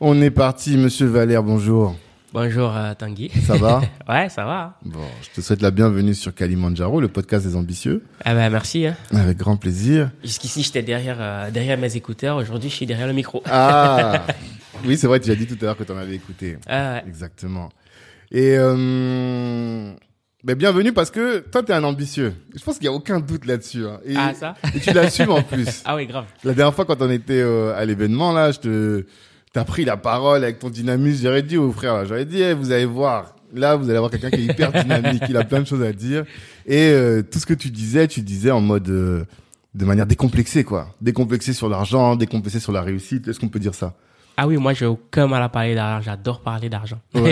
On est parti, monsieur Valère, bonjour. Bonjour euh, Tanguy. Ça va Ouais, ça va. Bon, je te souhaite la bienvenue sur Kalimandjaro, le podcast des ambitieux. Ah bah merci. Hein. Avec grand plaisir. Jusqu'ici, j'étais derrière, euh, derrière mes écouteurs. Aujourd'hui, je suis derrière le micro. Ah Oui, c'est vrai, tu as dit tout à l'heure que tu en écouté. Ah ouais. Exactement. Et euh, ben, bienvenue parce que toi, tu es un ambitieux. Je pense qu'il n'y a aucun doute là-dessus. Hein. Et, ah ça Et tu l'assumes en plus. Ah oui, grave. La dernière fois, quand on était à l'événement, là, je te T'as pris la parole avec ton dynamisme, j'aurais dit au frère, j'aurais dit, eh, vous allez voir, là, vous allez voir quelqu'un qui est hyper dynamique, il a plein de choses à dire. Et euh, tout ce que tu disais, tu disais en mode, euh, de manière décomplexée, quoi. Décomplexée sur l'argent, décomplexée sur la réussite. Est-ce qu'on peut dire ça Ah oui, moi, j'ai aucun mal à parler d'argent. J'adore parler d'argent. Pour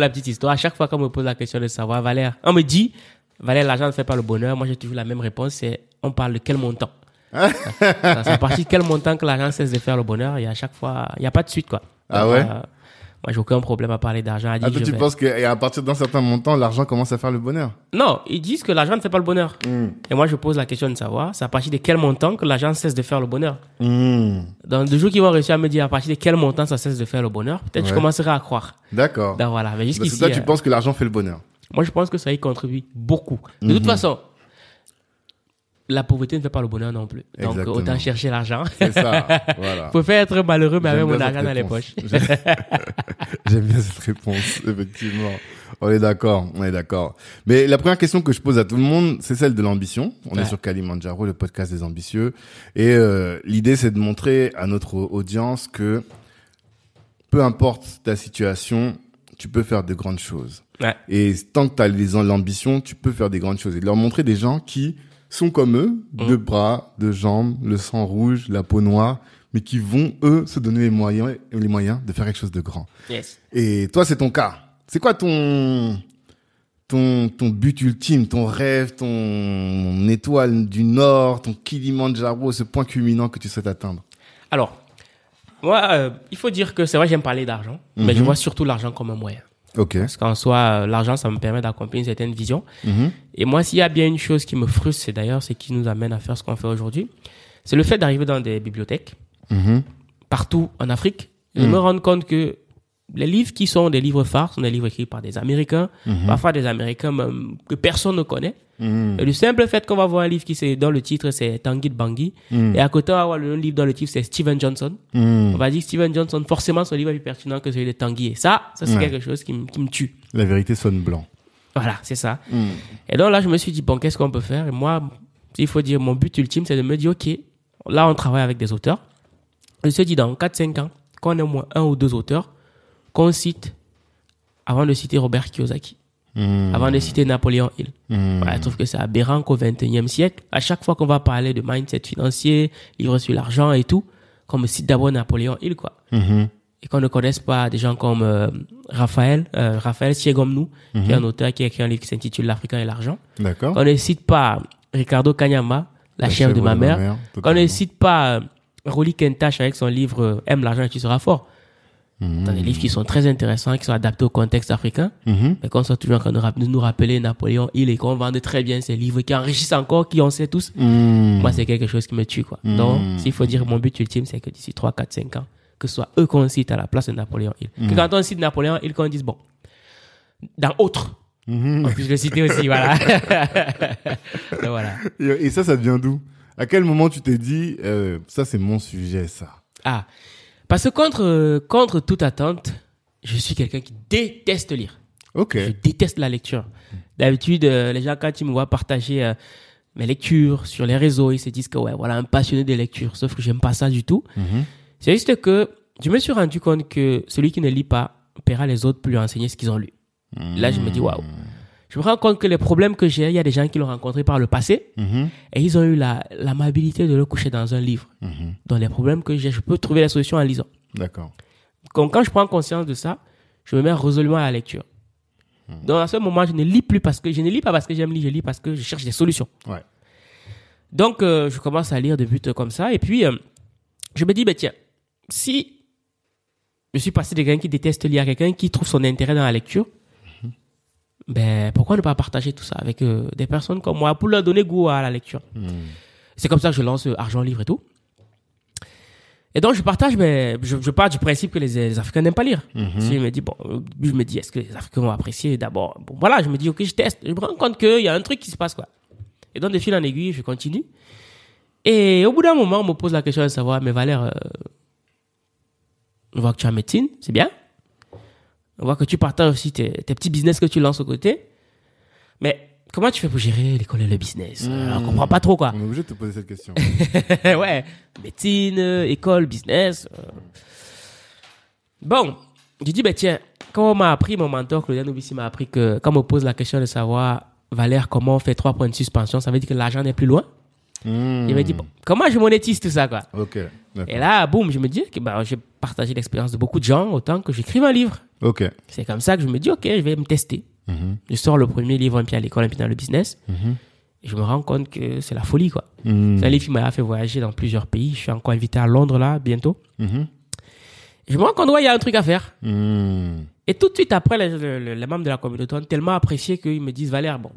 la petite histoire, à chaque fois qu'on me pose la question de savoir, Valère, on me dit, Valère, l'argent ne fait pas le bonheur. Moi, j'ai toujours la même réponse, c'est on parle de quel montant à partir de quel montant que l'argent cesse de faire le bonheur, et à chaque fois, il n'y a pas de suite, quoi. Ah ouais? Euh, moi, j'ai aucun problème à parler d'argent. Ah, tu penses qu'à partir d'un certain montant, l'argent commence à faire le bonheur Non, ils disent que l'argent ne fait pas le bonheur. Hmm. Et moi, je pose la question de savoir, c'est à partir de quel montant que l'argent cesse de faire le bonheur Donc hmm. Dans deux jours qui vont réussir à me dire à partir de quel montant ça cesse de faire le bonheur, peut-être je commencerai à croire. D'accord. Donc ben voilà, mais jusqu'ici. toi, tu euh, penses que l'argent fait le bonheur Moi, je pense que ça y contribue beaucoup. De mhm. toute façon, la pauvreté ne fait pas le bonheur non plus. Donc, autant chercher l'argent. C'est ça. Voilà. Faut faire être malheureux, mais avec mon argent dans les poches. J'aime bien cette réponse, effectivement. On est d'accord, on est d'accord. Mais la première question que je pose à tout le monde, c'est celle de l'ambition. On est sur Kalimandjaro, le podcast des ambitieux. Et euh, l'idée, c'est de montrer à notre audience que peu importe ta situation, tu peux faire de grandes choses. Ouais. Et tant que tu as l'ambition, tu peux faire des grandes choses. Et de leur montrer des gens qui sont comme eux, mmh. deux bras, deux jambes, le sang rouge, la peau noire, mais qui vont, eux, se donner les moyens, les moyens de faire quelque chose de grand. Et toi, c'est ton cas. C'est quoi ton, ton, ton but ultime, ton rêve, ton étoile du Nord, ton Kilimanjaro, ce point culminant que tu souhaites atteindre Alors, moi, euh, il faut dire que c'est vrai, j'aime parler d'argent, mais je mhm. vois surtout l'argent comme un moyen. Okay. Parce qu'en soi, euh, l'argent, ça me permet d'accomplir une certaine vision. Mhm. Et moi, s'il y a bien une chose qui me frustre, c'est d'ailleurs ce qui nous amène à faire ce qu'on fait aujourd'hui, c'est le fait d'arriver dans des bibliothèques, mhm. partout en Afrique, et mhm. me rendre compte que les livres qui sont des livres phares sont des livres écrits par des Américains, mhm. parfois des Américains que personne ne connaît. Mhm. le simple fait qu'on va voir un livre qui c'est dans le titre c'est Tanguy Bangui mhm. et à côté on va voir le livre dans le titre c'est Steven Johnson. On va dire Steven Johnson forcément son livre est plus pertinent que celui de Tanguy et ça ça c'est quelque chose qui, qui me tue. La vérité sonne blanc. Voilà c'est ça. Et donc là je me suis dit bon qu'est-ce qu'on peut faire et moi il faut dire mon but ultime c'est de me dire ok là on travaille avec des auteurs. Je me suis dit dans 4-5 ans qu'on ait au moins un ou deux auteurs qu'on cite avant de citer Robert Kiyosaki. Hmm. avant de citer Napoléon Hill. Hmm. je trouve que c'est aberrant qu'au XXIe siècle, à chaque fois qu'on va parler de mindset financier, livre sur l'argent et tout, qu'on me cite d'abord Napoléon Hill, quoi. Hmm. Et qu'on ne connaisse pas des gens comme euh, Raphaël, euh, Raphaël Siegomnou, qui est un auteur qui a écrit un livre qui s'intitule L'Africain et l'argent. on Qu'on ne cite pas Ricardo Kanyama, La, chère de, ma mère. on Qu'on ne cite pas euh, Kentash avec son livre Aime l'argent et tu seras fort dans des livres qui sont très intéressants, qui sont adaptés au contexte africain. Mhm. Mais qu'on soit toujours en train de nous rappeler Napoléon il et qu'on vendait très bien ces livres qui enrichissent encore, qui on sait tous. Mhm. Moi, c'est quelque chose qui me tue, quoi. Mhm. Donc, s'il faut dire mon but ultime, c'est que d'ici 3, 4, 5 ans, que ce soit eux qu'on cite à la place de Napoléon Hill. Que quand on cite Napoléon Hill, qu'on dise, bon, dans autre, on puisse le citer aussi, voilà. voilà. Et ça, ça devient d'où À quel moment tu t'es dit, euh, ça, c'est mon sujet, ça Ah parce que contre, euh, contre toute attente, je suis quelqu'un qui déteste lire. Je déteste la lecture. D'habitude, euh, les gens, quand ils me voient partager euh, mes lectures sur les réseaux, ils se disent que, ouais, voilà, un passionné de lecture. Sauf que j'aime pas ça du tout. Mm-hmm. C'est juste que je me suis rendu compte que celui qui ne lit pas paiera les autres pour lui enseigner ce qu'ils ont lu. Mm. Là, je me dis, waouh. Je me rends compte que les problèmes que j'ai, il y a des gens qui l'ont rencontré par le passé mhm. et ils ont eu l'amabilité de le coucher dans un livre. Mhm. Donc Dans les problèmes que j'ai, je peux trouver la solution en lisant. D'accord. Quand, quand je prends conscience de ça, je me mets résolument à la lecture. Mhm. Donc à ce moment, je ne lis plus parce que je ne lis pas parce que j'aime lire, je lis parce que je cherche des solutions. Ouais. Donc euh, je commence à lire de but comme ça et puis euh, je me dis bah, tiens, si je suis passé de quelqu'un qui déteste lire à quelqu'un qui trouve son intérêt dans la lecture, ben pourquoi ne pas partager tout ça avec euh, des personnes comme moi pour leur donner goût à la lecture hmm. C'est comme ça que je lance euh, Argent Livre et tout. Et donc je partage, mais ben, je, parle pars du principe que les, Africains n'aiment pas lire. Si mhm. je me dis bon, euh, je me dis est-ce que les Africains vont apprécier d'abord bon, Voilà, je me dis ok, je teste. Je me rends compte qu'il y a un truc qui se passe quoi. Et donc de fil en aiguille, je continue. Et au bout d'un moment, on me pose la question de savoir, mais Valère, on voit que tu es en médecine, c'est bien. On voit que tu partages aussi tes, petits business que tu lances au côté. Mais comment tu fais pour gérer l'école et le business hmm. On comprend pas trop quoi. On est obligé de te poser cette question. ouais, médecine, euh, école, business. Euh. Bon, je dis, ben tiens, quand on m'a appris, mon mentor Claudia Novici m'a appris que quand on me pose la question de savoir, Valère, comment on fait trois points de suspension, ça veut dire que l'argent n'est plus loin Hmm. Il me dit, comment je monétise tout ça, quoi Et là, boum, je me dis que bah, j'ai partagé l'expérience de beaucoup de gens autant que j'écris un livre. C'est comme ça que je me dis, ok, je vais me tester. Mhm. Je sors le premier livre un pied à l'école, un pied dans le business. Mhm. Et je me rends compte que c'est la folie, quoi. Hmm. C'est un livre qui m'a fait voyager dans plusieurs pays. Je suis encore invité à Londres, là, bientôt. Mhm. Je me rends compte, ouais, y a un truc à faire. Hmm. Et tout de suite après, les, les membres de la communauté ont tellement apprécié qu'ils me disent, Valère, bon,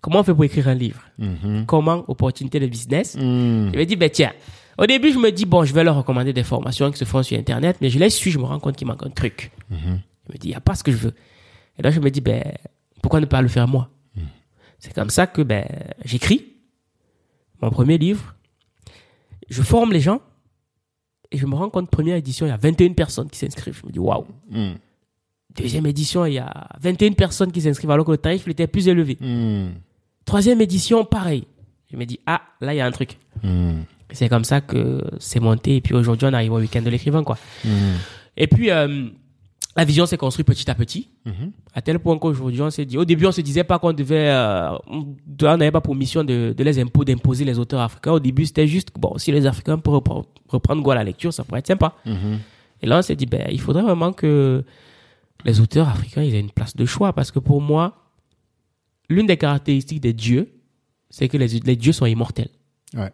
Comment on fait pour écrire un livre mhm. Comment opportunité de business mhm. Je me dis, ben tiens, au début, je me dis, bon, je vais leur recommander des formations qui se font sur Internet, mais je les suis, je me rends compte qu'il manque un truc. Mhm. Je me dis, il n'y a pas ce que je veux. Et là, je me dis, ben, pourquoi ne pas le faire moi C'est comme ça que ben, j'écris mon premier livre, je forme les gens, et je me rends compte, première édition, il y a 21 personnes qui s'inscrivent. Je me dis, waouh deuxième édition, il y a 21 personnes qui s'inscrivent alors que le tarif était plus élevé. Troisième édition, pareil. Je me dis, ah, là, il y a un truc. Hmm. C'est comme ça que c'est monté. Et puis aujourd'hui, on arrive au week-end de l'écrivain, quoi. Hmm. Et puis, euh, la vision s'est construite petit à petit, hmm. à tel point qu'aujourd'hui, on s'est dit, au début, on se disait pas qu'on devait, euh, on n'avait pas pour mission de, les impôts, d'imposer les auteurs africains. Au début, c'était juste, bon, si les Africains peuvent reprendre, quoi à la lecture, ça pourrait être sympa. Et là, on s'est dit, ben, il faudrait vraiment que les auteurs africains, ils aient une place de choix, parce que pour moi, l'une des caractéristiques des dieux, c'est que les, dieux sont immortels. Ouais.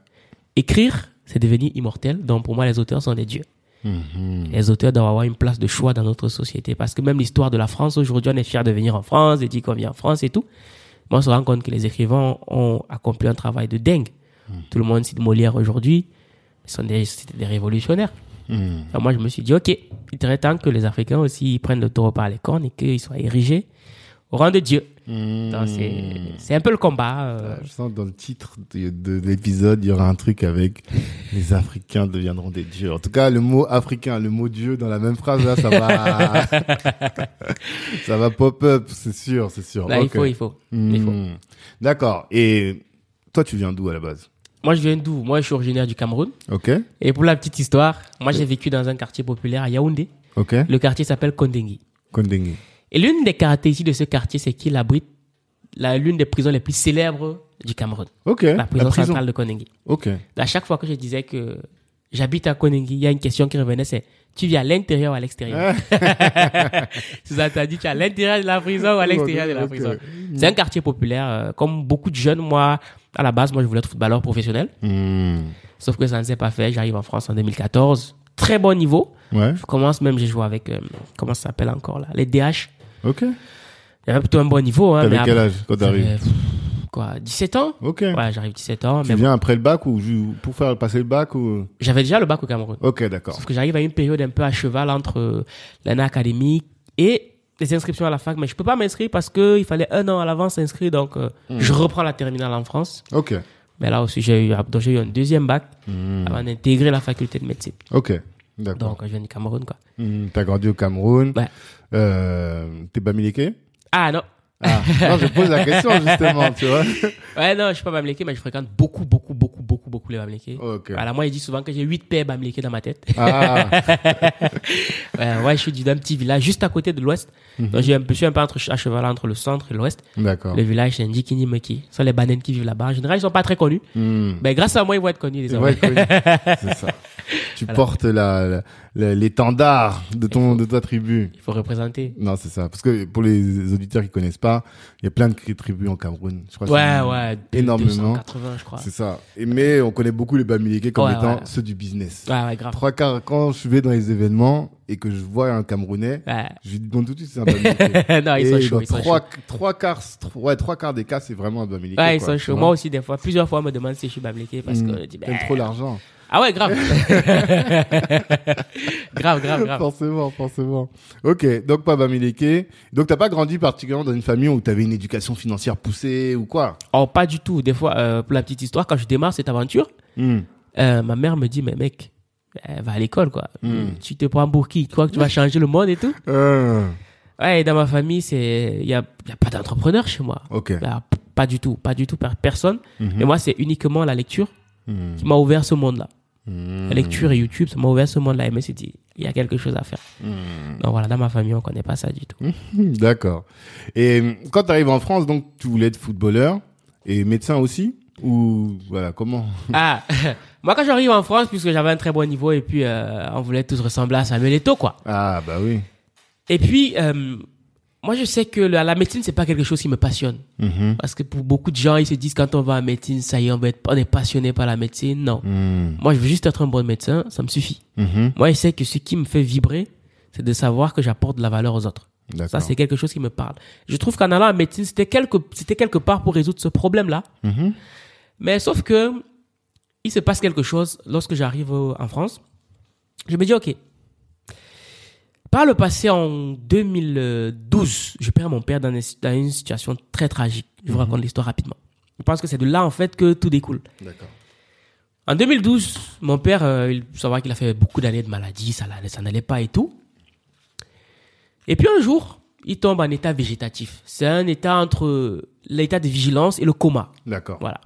Écrire, c'est devenir immortel. Donc pour moi, les auteurs sont des dieux. Mhm. Les auteurs doivent avoir une place de choix dans notre société. Parce que même l'histoire de la France, aujourd'hui, on est fier de venir en France et dit qu'on vient en France et tout. Moi, on se rend compte que les écrivains ont accompli un travail de dingue. Mhm. Tout le monde cite Molière aujourd'hui. ils des, des révolutionnaires. Mhm. moi, je me suis dit, OK, il serait temps que les Africains aussi prennent le taureau par les cornes et qu'ils soient érigés au rang de Dieu. Hmm. C'est un peu le combat. Euh. Ah, je sens que dans le titre de, l'épisode, il y aura un truc avec les Africains deviendront des dieux. En tout cas, le mot africain, le mot dieu dans la même phrase, là, ça va, ça va pop up, c'est sûr, c'est sûr. il faut, il faut. faut. Hmm. D'accord. Et toi, tu viens d'où à la base moi, je viens d'où Moi, je suis originaire du Cameroun. Ok. Et pour la petite histoire, moi, j'ai vécu dans un quartier populaire à Yaoundé. Ok. Le quartier s'appelle Kondengi. Kondengi. Et l'une des caractéristiques de ce quartier, c'est qu'il abrite l'une des prisons les plus célèbres du Cameroun. la prison, centrale de Konengi. Ok. À chaque fois que je disais que j'habite à Konengi, il y a une question qui revenait, c'est tu vis à l'intérieur ou à l'extérieur ah. Ça t'a dit tu es à l'intérieur de la prison ou à l'extérieur de la prison C'est un quartier populaire. Euh, comme beaucoup de jeunes, moi, à la base, moi, je voulais être footballeur professionnel. Hmm. Sauf que ça ne s'est pas fait. J'arrive en France en 2014. Très bon niveau. Ouais. Je commence même, j'ai joué avec, euh, comment ça s'appelle encore là Les DH. Ok. Il y avait plutôt un bon niveau. Hein, T'avais quel âge quand t'arrives Quoi, 17 ans Ok. Ouais, j'arrive 17 ans. Tu viens après le bac ou pour faire passer le bac ou J'avais déjà le bac au Cameroun. Ok, d'accord. Sauf que j'arrive à une période un peu à cheval entre euh, l'année académique et les inscriptions à la fac, mais je peux pas m'inscrire parce qu'il fallait un an à l'avance s'inscrire, donc euh, hmm. je reprends la terminale en France. Ok. Mais là aussi, j'ai eu, un deuxième bac hmm. avant d'intégrer la faculté de médecine. Ok. Donc, je viens du Cameroun, quoi. Hmm, t'as grandi au Cameroun. Ouais. Euh, t'es bamileke Ah, non. Ah. je pose la question, justement, tu vois. Ouais, non, je suis pas bamileke, mais je fréquente beaucoup, beaucoup, beaucoup, beaucoup beaucoup, les Bamleke. moi, il dit souvent que j'ai 8 paires Bamleke dans ma tête. Ah. ouais, je suis d'un petit village juste à côté de l'ouest. Mhm. Donc, je suis un peu entre, à cheval entre le centre et l'ouest. D'accord. Le village, c'est Ndikini Meki. Ce sont les bananes qui vivent là-bas. En général, ils sont pas très connus. Hmm. Mais grâce à moi, ils vont être connus, c'est ça. Tu portes la, l'étendard de ton de ta tribu. Il faut représenter. Non, c'est ça. Parce que pour les auditeurs qui connaissent pas, il y a plein de tribus en Cameroun. Je crois ouais, ouais. Énormément. 280, je crois. C'est ça. Et mais on connaît beaucoup les Bamilékés comme étant ceux du business. Ouais, ouais, grave. Trois quarts quand je vais dans les événements et que je vois un Camerounais, je lui demande tout de suite c'est un Bamiléké. non, ils sont chauds. trois, trois quarts, ouais, trois quarts des cas, c'est vraiment un Bamiléké. Ouais, ils sont chauds. Moi aussi des fois, plusieurs fois, on me demande si je suis Bamiléké parce hmm. que je Ben, trop l'argent. Ah ouais, grave. grave, grave, grave. Forcément, forcément. Ok, donc pas Bamileke. Donc t'as pas grandi particulièrement dans une famille où t'avais une éducation financière poussée ou quoi Oh, pas du tout. Des fois, euh, pour la petite histoire, quand je démarre cette aventure, hmm. euh, ma mère me dit, mais mec, euh, va à l'école, quoi. Hmm. Tu te prends un qui Tu crois tu vas changer le monde et tout ah. Ouais, dans ma famille, c'est il y a, pas d'entrepreneur chez moi. Ok. Bah, pas du tout, pas du tout, personne. Hmm. Et moi, c'est uniquement la lecture qui hmm. m'a ouvert ce monde-là. Hmm. lecture et YouTube, ça m'a ouvert ce monde-là et me dit, il y a quelque chose à faire. Hmm. Donc voilà, dans ma famille, on ne connaît pas ça du tout. D'accord. Et quand tu arrives en France, donc tu voulais être footballeur et médecin aussi Ou voilà, comment Ah, moi quand j'arrive en France, puisque j'avais un très bon niveau et puis euh, on voulait tous ressembler à Samuel Eto'o, quoi. Ah, bah oui. Et puis, euh, moi, je sais que la, médecine, c'est pas quelque chose qui me passionne. Mm-hmm. Parce que pour beaucoup de gens, ils se disent quand on va à la médecine, ça y est, on, on est passionné par la médecine. Non. Mm. Moi, je veux juste être un bon médecin, ça me suffit. Mm-hmm. Moi, je sais que ce qui me fait vibrer, c'est de savoir que j'apporte de la valeur aux autres. Ça, c'est quelque chose qui me parle. Je trouve qu'en allant à la médecine, c'était quelque, c'était quelque part pour résoudre ce problème-là. Mm-hmm. Mais sauf que, il se passe quelque chose lorsque j'arrive en France. Je me dis, OK, par le passé, en 2012, je perds mon père dans, une situation très tragique. Je vous mhm. raconte l'histoire rapidement. Je pense que c'est de là, en fait, que tout découle. D'accord. En 2012, mon père, euh, il faut savoir qu'il a fait beaucoup d'années de maladie, ça, ça n'allait pas et tout. Et puis un jour, il tombe en état végétatif. C'est un état entre l'état de vigilance et le coma. D'accord. Voilà.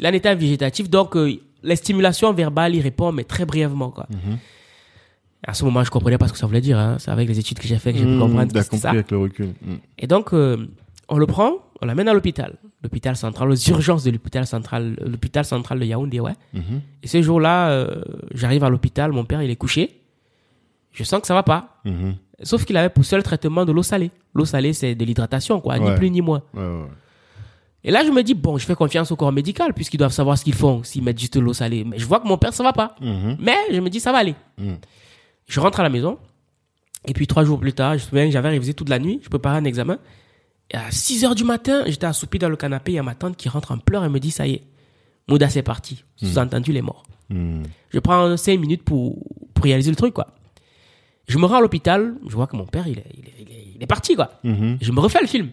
Il est en état végétatif, donc euh, les stimulations verbales, il répond, mais très brièvement. Quoi. Mhm. À ce moment, je comprenais pas ce que ça voulait dire. Hein. C'est avec les études que j'ai fait que j'ai pu hmm, comprendre. tout compris ça. avec le recul. Hmm. Et donc, euh, on le prend, on l'amène à l'hôpital, l'hôpital central, aux urgences de l'hôpital central, l'hôpital central de Yaoundé, ouais. Mhm. Et ce jour-là, euh, j'arrive à l'hôpital, mon père il est couché. Je sens que ça va pas. Mhm. Sauf qu'il avait pour seul traitement de l'eau salée. L'eau salée, c'est de l'hydratation, quoi, ni plus ni moins. Et là, je me dis, bon, je fais confiance au corps médical, puisqu'ils doivent savoir ce qu'ils font, s'ils mettent juste l'eau salée. Mais je vois que mon père, ça va pas. Mhm. Mais je me dis, ça va aller. Hmm. Je rentre à la maison. Et puis trois jours plus tard, je me souviens que j'avais révisé toute la nuit. Je préparais un examen. Et à 6 heures du matin, j'étais assoupi dans le canapé. Il y a ma tante qui rentre en pleurs et me dit Ça y est, Mouda, c'est parti. Hmm. Sous-entendu, il est mort. Hmm. Je prends 5 minutes pour, réaliser le truc, quoi. Je me rends à l'hôpital. Je vois que mon père, il est, parti, quoi. Hmm. Je me refais le film.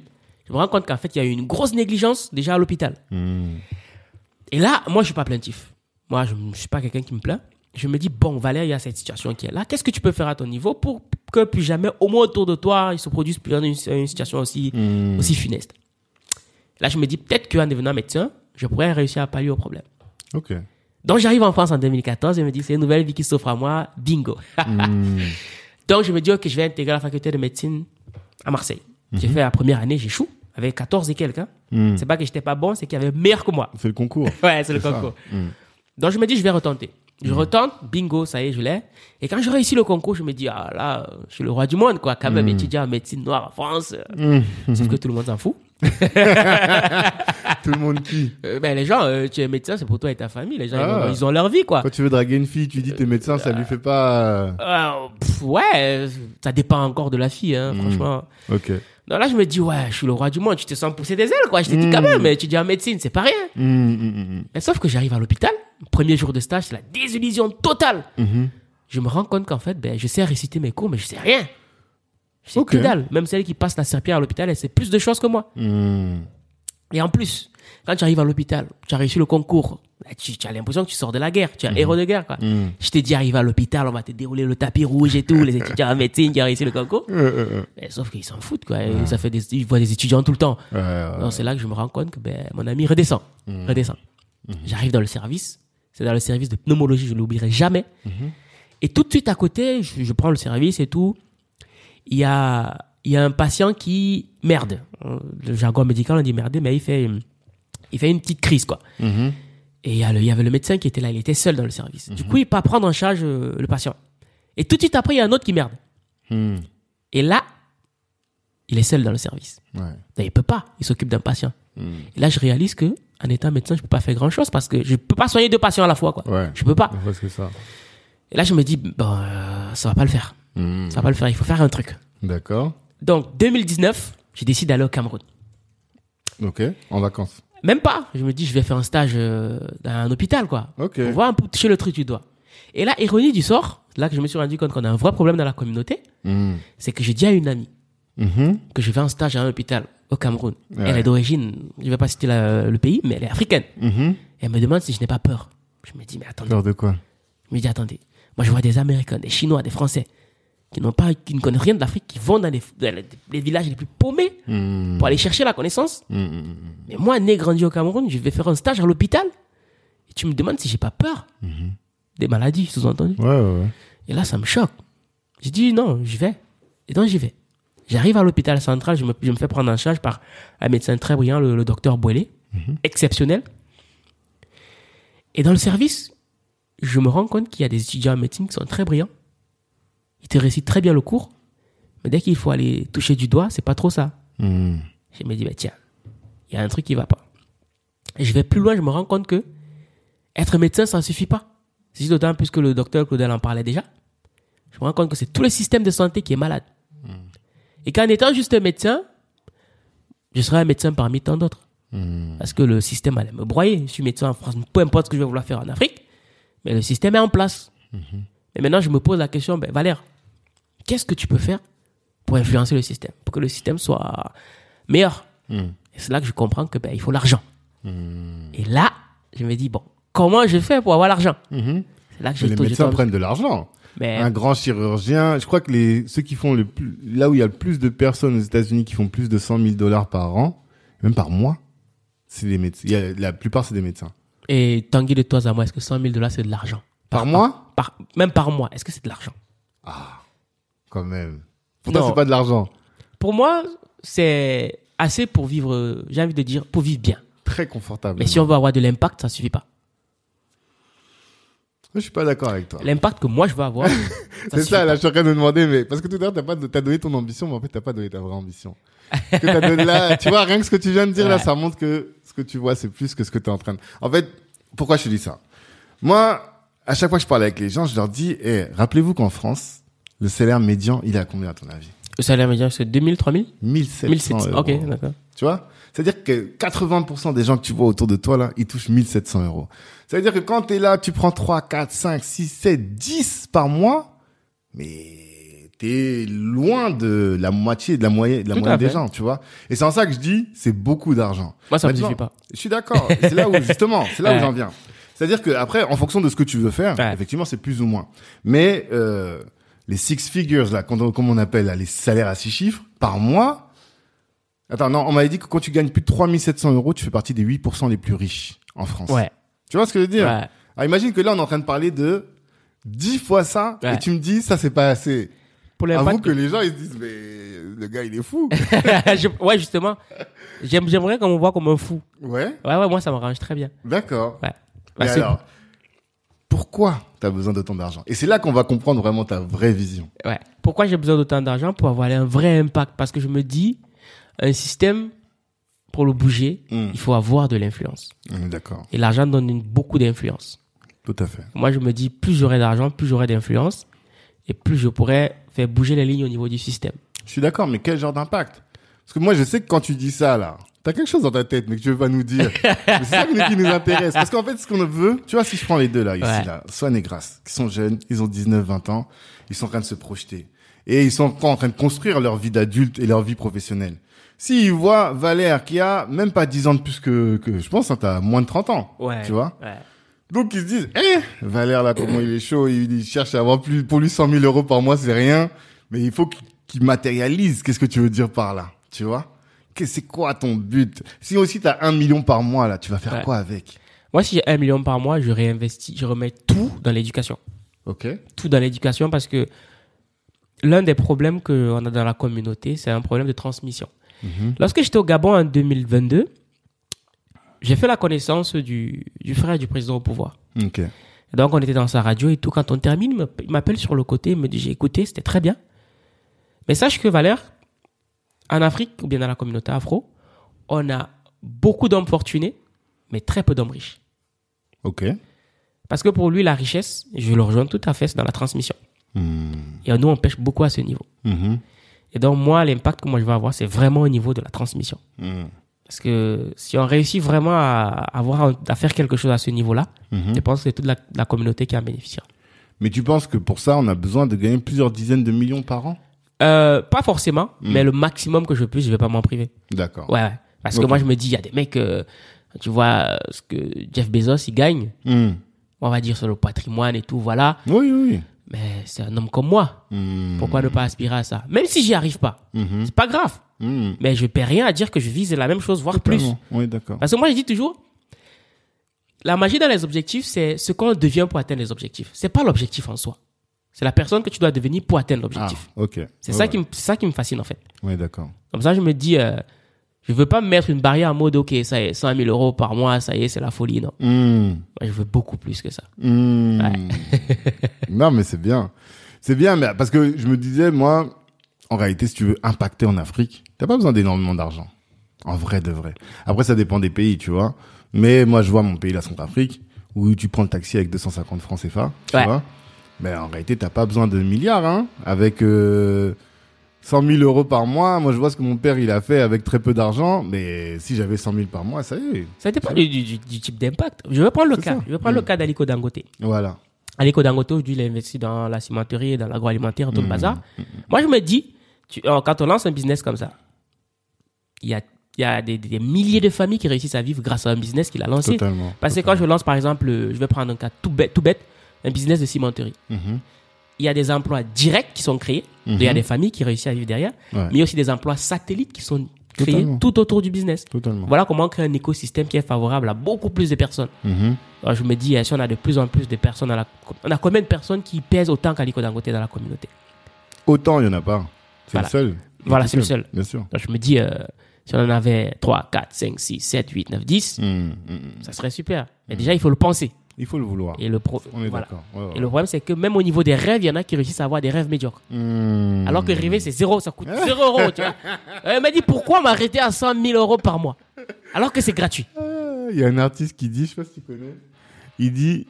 Je me rends compte qu'en fait, il y a eu une grosse négligence déjà à l'hôpital. Et là, moi, je suis pas plaintif. Moi, je ne suis pas quelqu'un qui me plaint je me dis, bon, Valère, il y a cette situation qui est là. Qu'est-ce que tu peux faire à ton niveau pour que plus jamais, au moins autour de toi, il se produise plus une, situation aussi, hmm. aussi funeste Là, je me dis, peut-être qu'en devenant médecin, je pourrais réussir à pallier au problème. Donc, j'arrive en France en 2014 et me dis, c'est une nouvelle vie qui s'offre à moi. Bingo. Hmm. Donc, je me dis, que je vais intégrer la faculté de médecine à Marseille. J'ai mhm. fait la première année, j'échoue avec 14 et quelques. Hein. Hmm. C'est pas que j'étais pas bon, c'est qu'il y avait meilleur que moi. C'est le concours. ouais, c'est le concours. Donc, je me dis, je vais retenter. Je mm. retente, bingo, ça y est, je l'ai. Et quand je réussis le concours, je me dis, ah là, je suis le roi du monde, quoi. Quand même, mmh. étudiant en médecine noire en France. Mm. Sauf que tout le monde s'en fout. tout le monde qui euh, ben, Les gens, euh, tu es médecin, c'est pour toi et ta famille. Les gens, ils, ah. ont, leur vie, quoi. Quand tu veux draguer une fille, tu dis, t'es médecin, ça lui euh, fait pas. ouais, ça dépend encore de la fille, hein, mm. franchement. Ok. Donc là, je me dis, ouais, je suis le roi du monde, tu te sens pousser des ailes, quoi. Je te dis quand même, étudiant en médecine, c'est pas rien. Mais sauf que j'arrive à l'hôpital. Premier jour de stage, c'est la désillusion totale. Mhm. Je me rends compte qu'en fait, ben, je sais réciter mes cours, mais je sais rien. Je sais okay. dalle. Même celle qui passe la serpillère à l'hôpital, elle sait plus de choses que moi. Mhm. Et en plus, quand tu arrives à l'hôpital, tu as réussi le concours, ben, tu, as l'impression que tu sors de la guerre, tu es un mhm. héros de guerre. Quoi. Je t'ai dit, arrive à l'hôpital, on va te dérouler le tapis rouge et tout, les étudiants en médecine qui ont réussi le concours. Mais, euh, euh, euh. ben, sauf qu'ils s'en foutent, quoi. Ça fait ils voient des étudiants tout le temps. c'est là que je me rends compte que ben, mon ami redescend. redescend. J'arrive dans le service, c'est dans le service de pneumologie, je ne l'oublierai jamais. Mhm. Et tout de suite à côté, je, prends le service et tout. Il y a, y un patient qui merde. Euh, le jargon médical, on dit merde, mais il fait, il fait une petite crise, quoi. Mhm. Et il y, avait le médecin qui était là, il était seul dans le service. Du mhm. coup, il peut prendre en charge euh, le patient. Et tout de suite après, il y a un autre qui merde. Hmm. Et là, il est seul dans le service. Ouais. Ben, il peut pas, il s'occupe d'un patient. Hmm. Et là, je réalise que en étant médecin, je peux pas faire grand chose parce que je peux pas soigner deux patients à la fois, quoi. Ouais. Je peux pas. ça. Et là, je me dis, bon, euh, ça va pas le faire. Hmm. Ça va pas le faire. Il faut faire un truc. D'accord. Donc, 2019, j'ai décidé d'aller au Cameroun. Ok. En vacances. Même pas. Je me dis, je vais faire un stage euh, dans un hôpital, quoi. Ok. Pour voir un peu toucher le truc du doigt. Et là, ironie du sort, là que je me suis rendu compte qu'on a un vrai problème dans la communauté, hmm. c'est que j'ai dit à une amie, Mhm. que je vais un stage à un hôpital au Cameroun. Elle est d'origine, je ne vais pas citer le pays, mais elle est africaine. Mhm. Elle me demande si je n'ai pas peur. Je me dis, mais attendez. Peur de quoi Je me dis, attendez. Moi, je vois des Américains, des Chinois, des Français qui, n'ont pas, qui ne connaissent rien de l'Afrique, qui vont dans les, villages les plus paumés mhm. pour aller chercher la connaissance. Mais moi, né grandi au Cameroun, je vais faire un stage à l'hôpital. Et tu me demandes si j'ai pas peur des maladies, sous-entendu. et là, ça me choque. Je dis, non, je vais. Et donc, j'y vais. J'arrive à l'hôpital central, je me, fais prendre en charge par un médecin très brillant, le, docteur Boilé, mhm. exceptionnel. Et dans le service, je me rends compte qu'il y a des étudiants en médecine qui sont très brillants. Ils te récitent très bien le cours, mais dès qu'il faut aller toucher du doigt, c'est pas trop ça. Mhm. Je me dis, bah, tiens, il y a un truc qui va pas. je vais plus loin, je me rends compte que être médecin, ça ne suffit pas. C'est d'autant plus que le docteur Claudel en parlait déjà. Je me rends compte que c'est tout le système de santé qui est malade. Mhm. Et qu'en étant juste un médecin, je serai un médecin parmi tant d'autres. Hmm. Parce que le système allait me broyer. Je suis médecin en France, peu importe ce que je vais vouloir faire en Afrique, mais le système est en place. Et hmm. maintenant, je me pose la question, ben, Valère, qu'est-ce que tu peux faire pour influencer le système, pour que le système soit meilleur hmm. Et c'est là que je comprends que ben, il faut l'argent. Et là, je me dis, bon, comment je fais pour avoir l'argent C'est là que je Les médecins prennent de l'argent un grand chirurgien. Je crois que les ceux qui font le plus, là où il y a le plus de personnes aux États-Unis qui font plus de 100 000 dollars par an, même par mois, c'est des médecins. la plupart c'est des médecins. Et Tanguy de toi à moi, est-ce que 100 000 dollars c'est de l'argent par, mois par, Même par mois, est-ce que c'est de l'argent Ah, quand même. Pour toi, c'est pas de l'argent. Pour moi, c'est assez pour vivre. J'ai envie de dire pour vivre bien. Très confortable. Mais si on veut avoir de l'impact, ça suffit pas je suis pas d'accord avec toi. L'impact que moi je veux avoir. c'est ça, là, je suis en train de me demander, mais parce que tout à l'heure, t'as pas, t'as donné ton ambition, mais en fait, t'as pas donné ta vraie ambition. que donné là, tu vois, rien que ce que tu viens de dire là, ça montre que ce que tu vois, c'est plus que ce que t'es en train de. En fait, pourquoi je te dis ça Moi, à chaque fois que je parle avec les gens, je leur dis, hey, eh, rappelez-vous qu'en France, le salaire médian, il est à combien à ton avis Le salaire médian, c'est 2000, 3000 1700. 1700. Ok, d'accord. Tu vois C'est-à-dire que 80% des gens que tu vois autour de toi là, ils touchent 1700 euros cest à dire que quand tu es là, tu prends 3, 4, 5, 6, 7, 10 par mois, mais tu es loin de la moitié de la, moyenne, de la moyenne des gens, tu vois. Et c'est en ça que je dis, c'est beaucoup d'argent. Moi, ça ne me suffit pas. Je suis d'accord. c'est là où, justement, c'est là où j'en viens. C'est-à-dire que après, en fonction de ce que tu veux faire, effectivement, c'est plus ou moins. Mais euh, les six figures, là, comme on appelle les salaires à six chiffres, par mois... Attends, non, on m'avait dit que quand tu gagnes plus de 3700 euros, tu fais partie des 8% les plus riches en France. Ouais. Tu vois ce que je veux dire imagine que là, on est en train de parler de 10 fois ça, et tu me dis, ça, c'est pas assez. Pour les que les gens, ils se disent, mais le gars, il est fou. ouais, justement. j'aimerais qu'on me voit comme un fou. Ouais Ouais, ouais, moi, ça m'arrange très bien. D'accord. Bah, alors, pourquoi tu as besoin d'autant d'argent Et c'est là qu'on va comprendre vraiment ta vraie vision. Ouais. Pourquoi j'ai besoin d'autant d'argent Pour avoir un vrai impact. Parce que je me dis, un système pour le bouger, hmm. il faut avoir de l'influence. Hmm, d'accord. Et l'argent donne beaucoup d'influence. Tout à fait. Moi, je me dis, plus j'aurai d'argent, plus j'aurai d'influence, et plus je pourrai faire bouger les lignes au niveau du système. Je suis d'accord, mais quel genre d'impact Parce que moi, je sais que quand tu dis ça, là, as quelque chose dans ta tête, mais que tu veux nous dire. c'est ça qui nous intéresse. Parce qu'en fait, ce qu'on veut, tu vois, si je prends les deux là, ici, là, Swan et Grâce, qui sont jeunes, ils ont 19, 20 ans, ils sont en train de se projeter. Et ils sont en train de construire leur vie d'adulte et leur vie professionnelle s'il voient Valère qui a même pas 10 ans de plus que, que je pense, hein, t'as moins de 30 ans. Tu vois? Donc ils se disent, eh, Valère là, comment il est chaud, il, cherche à avoir plus, pour lui 100 000 euros par mois, c'est rien. Mais il faut qu'il matérialise. Qu'est-ce que tu veux dire par là? Tu vois? C'est quoi ton but Si aussi t'as un million par mois là, tu vas faire quoi avec Moi, si j'ai un million par mois, je réinvestis, je remets tout dans l'éducation. Ok. Tout dans l'éducation parce que l'un des problèmes qu'on a dans la communauté, c'est un problème de transmission. Mhm. Lorsque j'étais au Gabon en 2022, j'ai fait la connaissance du, frère du président au pouvoir. Donc on était dans sa radio et tout. Quand on termine, il m'appelle sur le côté, il me dit j'ai écouté, c'était très bien. Mais sache que Valère, en Afrique ou bien dans la communauté afro, on a beaucoup d'hommes fortunés, mais très peu d'hommes riches. Ok. Parce que pour lui, la richesse, je le rejoins tout à fait, c'est dans la transmission. et hmm. Et nous, on pêche beaucoup à ce niveau. Mhm. Et donc, moi, l'impact que moi je vais avoir, c'est vraiment au niveau de la transmission. Hmm. Parce que si on réussit vraiment à, avoir, à faire quelque chose à ce niveau-là, hmm. je pense que c'est toute la, communauté qui en bénéficiera. Mais tu penses que pour ça, on a besoin de gagner plusieurs dizaines de millions par an euh, Pas forcément, hmm. mais le maximum que je puisse, je vais pas m'en priver. D'accord. Ouais, ouais, Parce que moi, je me dis, il y a des mecs, euh, tu vois, euh, ce que Jeff Bezos, il gagne. On va dire sur le patrimoine et tout, voilà. Oui, oui mais c'est un homme comme moi. Hmm. Pourquoi ne pas aspirer à ça Même si j'y arrive pas, mhm. c'est pas grave. Hmm. Mais je paie rien à dire que je vise la même chose, voire plus. Oui, d'accord. Parce que moi, je dis toujours, la magie dans les objectifs, c'est ce qu'on devient pour atteindre les objectifs. C'est pas l'objectif en soi. C'est la personne que tu dois devenir pour atteindre l'objectif. Ah, ok. C'est ça, qui me, ça qui me fascine en fait. Oui, d'accord. Comme ça, je me dis, euh, je veux pas me mettre une barrière en mode, OK, ça y est, 100 000 euros par mois, ça y est, c'est la folie, non. Hmm. Je veux beaucoup plus que ça. Hmm. non, mais c'est bien. C'est bien, mais parce que je me disais, moi, en réalité, si tu veux impacter en Afrique, t'as pas besoin d'énormément d'argent. En vrai de vrai. Après, ça dépend des pays, tu vois. Mais moi, je vois mon pays, la Centrafrique, où tu prends le taxi avec 250 francs CFA, tu vois. Mais en réalité, t'as pas besoin de milliards, hein. Avec, euh, 100 000 euros par mois, moi je vois ce que mon père il a fait avec très peu d'argent, mais si j'avais 100 000 par mois, ça y est. Ça dépend du, du, type d'impact. Je vais prendre le cas. Je prendre le mm. cas d'Aliko Dangote. Voilà. Aliko Dangote, aujourd'hui, il a investi dans la cimenterie, dans l'agroalimentaire, tout le mm. bazar. Moi, je me dis, tu, euh, quand on lance un business comme ça, il y a, des, milliers de familles qui réussissent à vivre grâce à un business qu'il a lancé. Totalement, Parce que quand je lance, par exemple, euh, je vais prendre un cas tout bête, tout bête un business de cimenterie. Mm-hmm. Il y a des emplois directs qui sont créés il y a mhm. des familles qui réussissent à vivre derrière, mais il y a aussi des emplois satellites qui sont créés tout autour du business. Voilà comment on crée un écosystème qui est favorable à beaucoup plus de personnes. Mhm. je me dis, hein, si on a de plus en plus de personnes, dans la... on a combien de personnes qui pèsent autant d'un côté dans la communauté Autant, il n'y en a pas. C'est le seul. Voilà, c'est le seul. je me dis, euh, si on en avait 3, 4, 5, 6, 7, 8, 9, 10, ça serait super. Mais mhm. déjà, il faut le penser. Il faut le vouloir. Et le, On est d'accord Et le problème, c'est que même au niveau des rêves, il y en a qui réussissent à avoir des rêves médiocres. Hmm. Alors que rêver, c'est zéro, ça coûte zéro euros. Tu vois Elle m'a dit pourquoi m'arrêter à 100 000 euros par mois alors que c'est gratuit. Ah, il y a un artiste qui dit, je sais pas si tu connais, il dit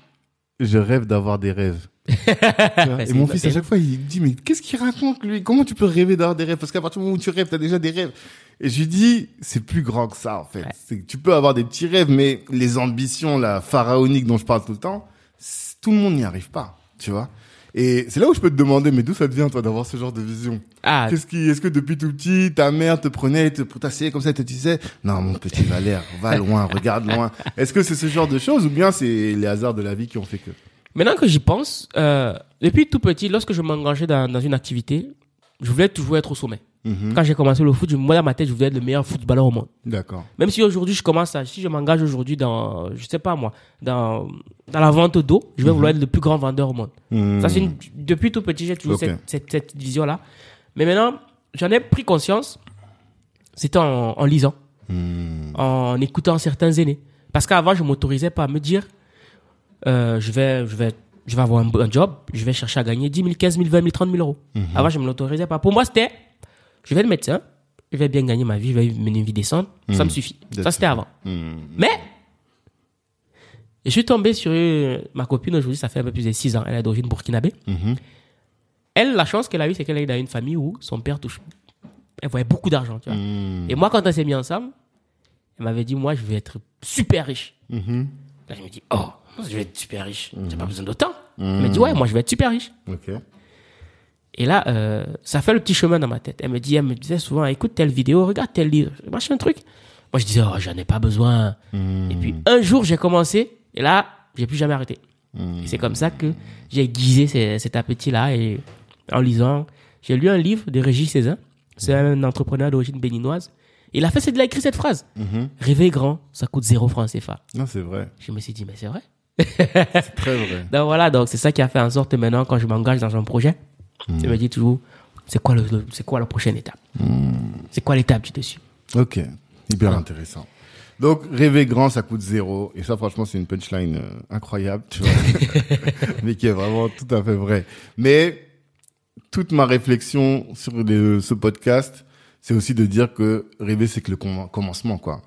Je rêve d'avoir des rêves. et mon fils, à chaque fois, il dit Mais qu'est-ce qu'il raconte, lui Comment tu peux rêver d'avoir des rêves Parce qu'à partir du moment où tu rêves, tu as déjà des rêves. Et je lui dis, c'est plus grand que ça en fait. tu peux avoir des petits rêves, mais les ambitions la pharaonique dont je parle tout le temps, tout le monde n'y arrive pas, tu vois. Et c'est là où je peux te demander, mais d'où ça vient toi d'avoir ce genre de vision ah. Qu'est-ce qui, est-ce que depuis tout petit, ta mère te prenait, te t'asseyait comme ça, et te disait, non mon petit Valère, va loin, regarde loin. Est-ce que c'est ce genre de choses ou bien c'est les hasards de la vie qui ont fait que Maintenant que j'y pense, euh, depuis tout petit, lorsque je m'engageais dans une activité, je voulais toujours être au sommet. Mhm. Quand j'ai commencé le foot, moi dans ma tête, je voulais être le meilleur footballeur au monde. D'accord. Même si aujourd'hui je commence à, si je m'engage aujourd'hui dans, je sais pas moi, dans dans la vente d'eau, je vais mhm. vouloir être le plus grand vendeur au monde. Mhm. Ça c'est une, depuis tout petit j'ai toujours cette, vision là. Mais maintenant, j'en ai pris conscience. C'était en, lisant, en écoutant certains aînés. Parce qu'avant je m'autorisais pas à me dire, euh, je vais je vais je vais avoir un, bon job, je vais chercher à gagner 10 000, 15 000, 20 000, 30 000 euros. Avant je me l'autorisais pas. Pour moi c'était je vais le médecin, je vais bien gagner ma vie, je vais mener une vie décente, ça me hmm. suffit. Ça, c'était avant. Hmm. Mais, je suis tombé sur ma copine aujourd'hui, ça fait un peu plus de 6 ans, elle est d'origine burkinabé. Mhm. Elle, la chance qu'elle a eue, c'est qu'elle est dans une famille où son père touche. Elle voyait beaucoup d'argent, tu vois. Hmm. Et moi, quand on s'est mis ensemble, elle m'avait dit, moi, je vais être super riche. Mhm. Là, je me dis, oh, je vais être super riche. J'ai mhm. pas besoin d'autant. Elle m'a dit, ouais, moi, je vais être super riche. OK. Et là, euh, ça fait le petit chemin dans ma tête. Elle me, dit, elle me disait souvent, écoute telle vidéo, regarde tel livre, machin truc. Moi, je disais, oh, j'en ai pas besoin. Hmm. Et puis, un jour, j'ai commencé, et là, j'ai plus jamais arrêté. Hmm. c'est comme ça que j'ai aiguisé cet appétit-là, et en lisant, j'ai lu un livre de Régis Cézanne. C'est hmm. un entrepreneur d'origine béninoise. Il a fait, c'est a écrit cette phrase. Rêver grand, ça coûte zéro franc CFA. Non, c'est vrai. Je me suis dit, mais c'est vrai. c'est très vrai. Donc voilà, donc c'est ça qui a fait en sorte maintenant, quand je m'engage dans un projet, Mmh. me dis toujours, c'est quoi, le, c'est quoi la prochaine étape mm. C'est quoi l'étape du dessus Ok, hyper intéressant. Donc, rêver grand, ça coûte zéro. Et ça, franchement, c'est une punchline euh, incroyable, tu vois. Mais qui est vraiment tout à fait vrai. Mais toute ma réflexion sur ce podcast, c'est aussi de dire que rêver, c'est que le commencement, quoi.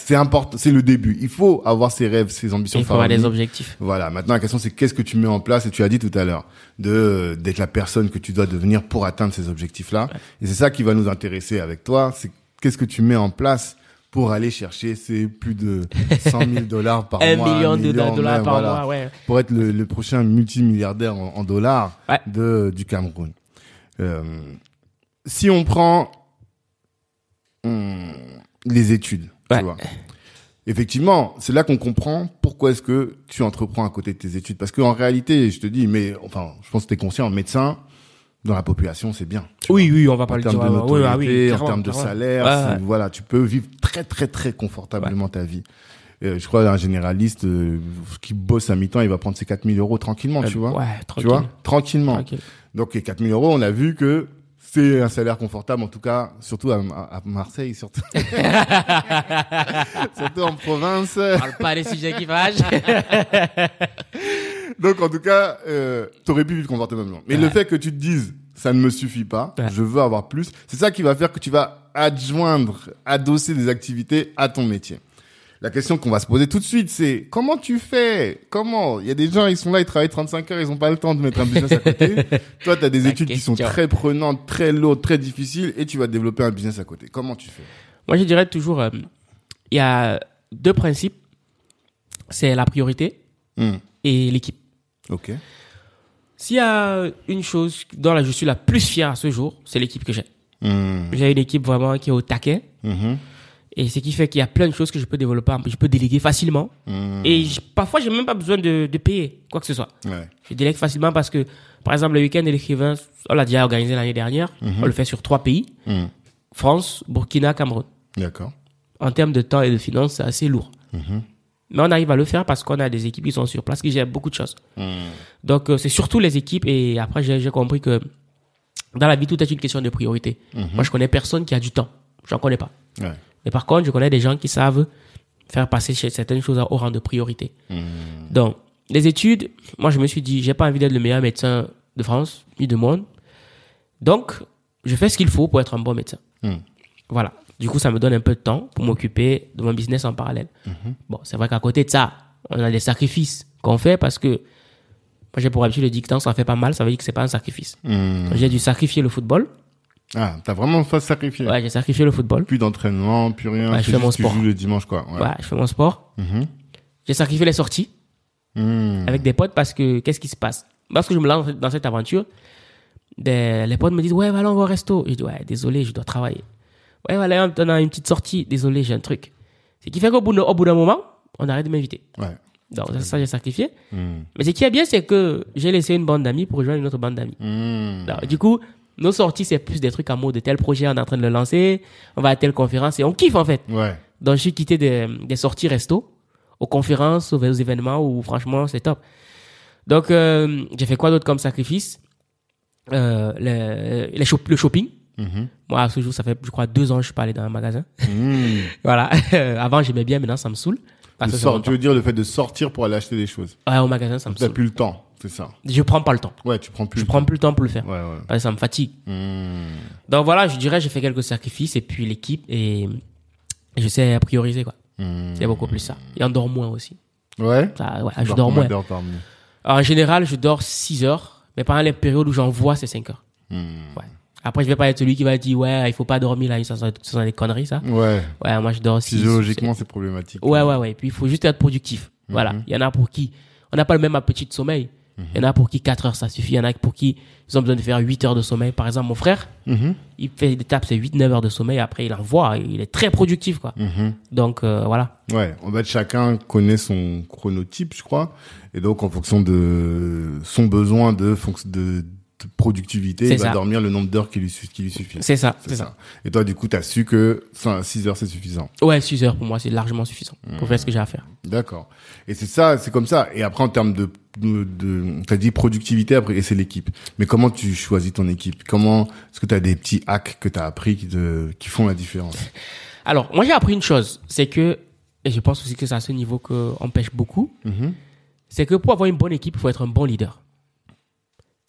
c'est important, c'est le début. Il faut avoir ses rêves, ses ambitions. Il faut avoir les objectifs. Voilà. Maintenant, la question, c'est qu'est-ce que tu mets en place Et tu as dit tout à l'heure de d'être la personne que tu dois devenir pour atteindre ces objectifs-là. Et c'est ça qui va nous intéresser avec toi. C'est qu'est-ce que tu mets en place pour aller chercher ces plus de 100 000 dollars par mois. un million de dollars, par mois, ouais. Pour être le, prochain multimilliardaire en, dollars de, du Cameroun. Euh, si on prend Hmm. les études, tu vois. Effectivement, c'est là qu'on comprend pourquoi est-ce que tu entreprends à côté de tes études. Parce qu'en réalité, je te dis, mais enfin, je pense que tu es conscient, médecin, dans la population, c'est bien. Oui, oui, on va parler en de euh, ah oui, en termes de salaire, voilà, tu peux vivre très, très, très confortablement ta vie. Euh, je crois un généraliste euh, qui bosse à mi-temps, il va prendre ses 4000 euros tranquillement, tu vois. Ouais, Tu vois, tranquillement. Donc les 4000 euros, on a vu que c'est un salaire confortable, en tout cas, surtout à, Marseille, surtout. surtout en province. Parle pas des sujets qui fâchent. Donc, en tout cas, euh, t'aurais pu vivre confortablement. Mais le fait que tu te dises, ça ne me suffit pas, je veux avoir plus, c'est ça qui va faire que tu vas adjoindre, adosser des activités à ton métier. La question qu'on va se poser tout de suite, c'est comment tu fais Comment Il y a des gens, ils sont là, ils travaillent 35 heures, ils n'ont pas le temps de mettre un business à côté. Toi, tu as des études qui sont très prenantes, très lourdes, très difficiles, et tu vas développer un business à côté. Comment tu fais Moi, je dirais toujours, euh, il y a deux principes. C'est la priorité hmm. et l'équipe. Ok. S'il y a une chose dont je suis la plus fière à ce jour, c'est l'équipe que j'ai. Hmm. J'ai une équipe vraiment qui est au taquet. Mm-hmm. Et ce qui fait qu'il y a plein de choses que je peux développer, je peux déléguer facilement. Mmh. Et Et je, parfois, j'ai même pas besoin de, payer quoi que ce soit. Je délègue facilement parce que, par exemple, le week-end de l'écrivain, on l'a déjà organisé l'année dernière. Mmh. On le fait sur trois pays. Mmh. France, Burkina, Cameroun. D'accord. En termes de temps et de finances, c'est assez lourd. Mais on arrive à le faire parce qu'on a des équipes qui sont sur place, qui gèrent beaucoup de choses. Donc, euh, c'est surtout les équipes. Et après, j'ai compris que dans la vie, tout est une question de priorité. Moi, je connais personne qui a du temps. Je J'en connais pas. Ouais. Mais par contre, je connais des gens qui savent faire passer certaines choses au rang de priorité. Hmm. Donc, les études, moi, je me suis dit, j'ai pas envie d'être le meilleur médecin de France, ni de monde. Donc, je fais ce qu'il faut pour être un bon médecin. Hmm. Voilà. Du coup, ça me donne un peu de temps pour m'occuper de mon business en parallèle. Hmm. Bon, c'est vrai qu'à côté de ça, on a des sacrifices qu'on fait parce que moi, j'ai pour habitude le dictant, ça fait pas mal, ça veut dire que c'est pas un sacrifice. J'ai dû sacrifier le football ah, t'as vraiment ça sacrifié. Ouais, j'ai sacrifié le football. Plus d'entraînement, plus rien. je fais mon sport. le dimanche, quoi. Ouais. je fais mon sport. Mhm. J'ai sacrifié les sorties hmm. avec des potes parce que qu'est-ce qui se passe Parce que je me lance dans cette aventure, les potes me disent ouais, allons au resto. Je dis ouais, désolé, je dois travailler. Ouais, voilà, on a une petite sortie. Désolé, j'ai un truc. C'est qui fait qu'au bout d'un moment, on arrête de m'inviter. Ouais. Donc ça, j'ai sacrifié. Hmm. Mais ce qui est bien, c'est que j'ai laissé une bande d'amis pour rejoindre une autre bande d'amis. Hmm. du coup nos sorties, c'est plus des trucs à mots. de tel projet, on est en train de le lancer, on va à telle conférence et on kiffe en fait. Ouais. Donc j'ai quitté des, des sorties resto, aux conférences, aux, événements où franchement c'est top. Donc euh, j'ai fait quoi d'autre comme sacrifice euh, le, le, shopping. Mm-hmm. Moi, à ce jour, ça fait, je crois, deux ans que je suis pas allé dans un magasin. Mm. voilà. Avant, j'aimais bien, maintenant, ça me saoule. tu veux dire le fait de sortir pour aller acheter des choses Ouais, au magasin, ça me saoule. T'as plus le temps. C'est ça. Je prends pas le temps. Ouais, tu prends plus. Je prends plus le temps pour le faire. Ouais, ouais. Parce que ça me fatigue. Hmm. Donc voilà, je dirais, j'ai fait quelques sacrifices et puis l'équipe et je sais prioriser quoi. Hmm. C'est beaucoup plus ça. Et on dort moins aussi. Ouais. ouais je dors moins. en général, je dors 6 heures, mais pendant les périodes où j'envoie, c'est 5 heures. Hmm. Ouais. Après, je vais pas être celui qui va dire, ouais, il faut pas dormir là, ça sont des conneries, ça. Ouais. Ouais, moi, je dors aussi. Physiologiquement, c'est problématique. Ouais, ouais, ouais. Puis, il faut juste être productif. Voilà. Il y en a pour qui on n'a pas le même à de sommeil. Mhm. Il y en a pour qui 4 heures ça suffit. Il y en a pour qui ils ont besoin de faire 8 heures de sommeil. Par exemple, mon frère, mhm. il fait des tapes, c'est 8-9 heures de sommeil. Après, il voit Il est très productif, quoi. Mhm. Donc, euh, voilà. Ouais. En fait, chacun connaît son chronotype, je crois. Et donc, en fonction de son besoin de, de, de productivité, il va dormir le nombre d'heures qui lui, lui suffit. C'est ça, c'est ça. Et toi, du coup, tu as su que 6 heures, c'est suffisant. Ouais, 6 heures, pour moi, c'est largement suffisant pour faire ce que j'ai à faire. D'accord. Et c'est ça, c'est comme ça. Et après, en termes de de, as dit productivité après et c'est l'équipe. Mais comment tu choisis ton équipe Comment est-ce que tu as des petits hacks que tu as appris qui qui font la différence Alors, moi j'ai appris une chose, c'est que et je pense aussi que c'est à ce niveau que empêche beaucoup. Mm-hmm. C'est que pour avoir une bonne équipe, il faut être un bon leader.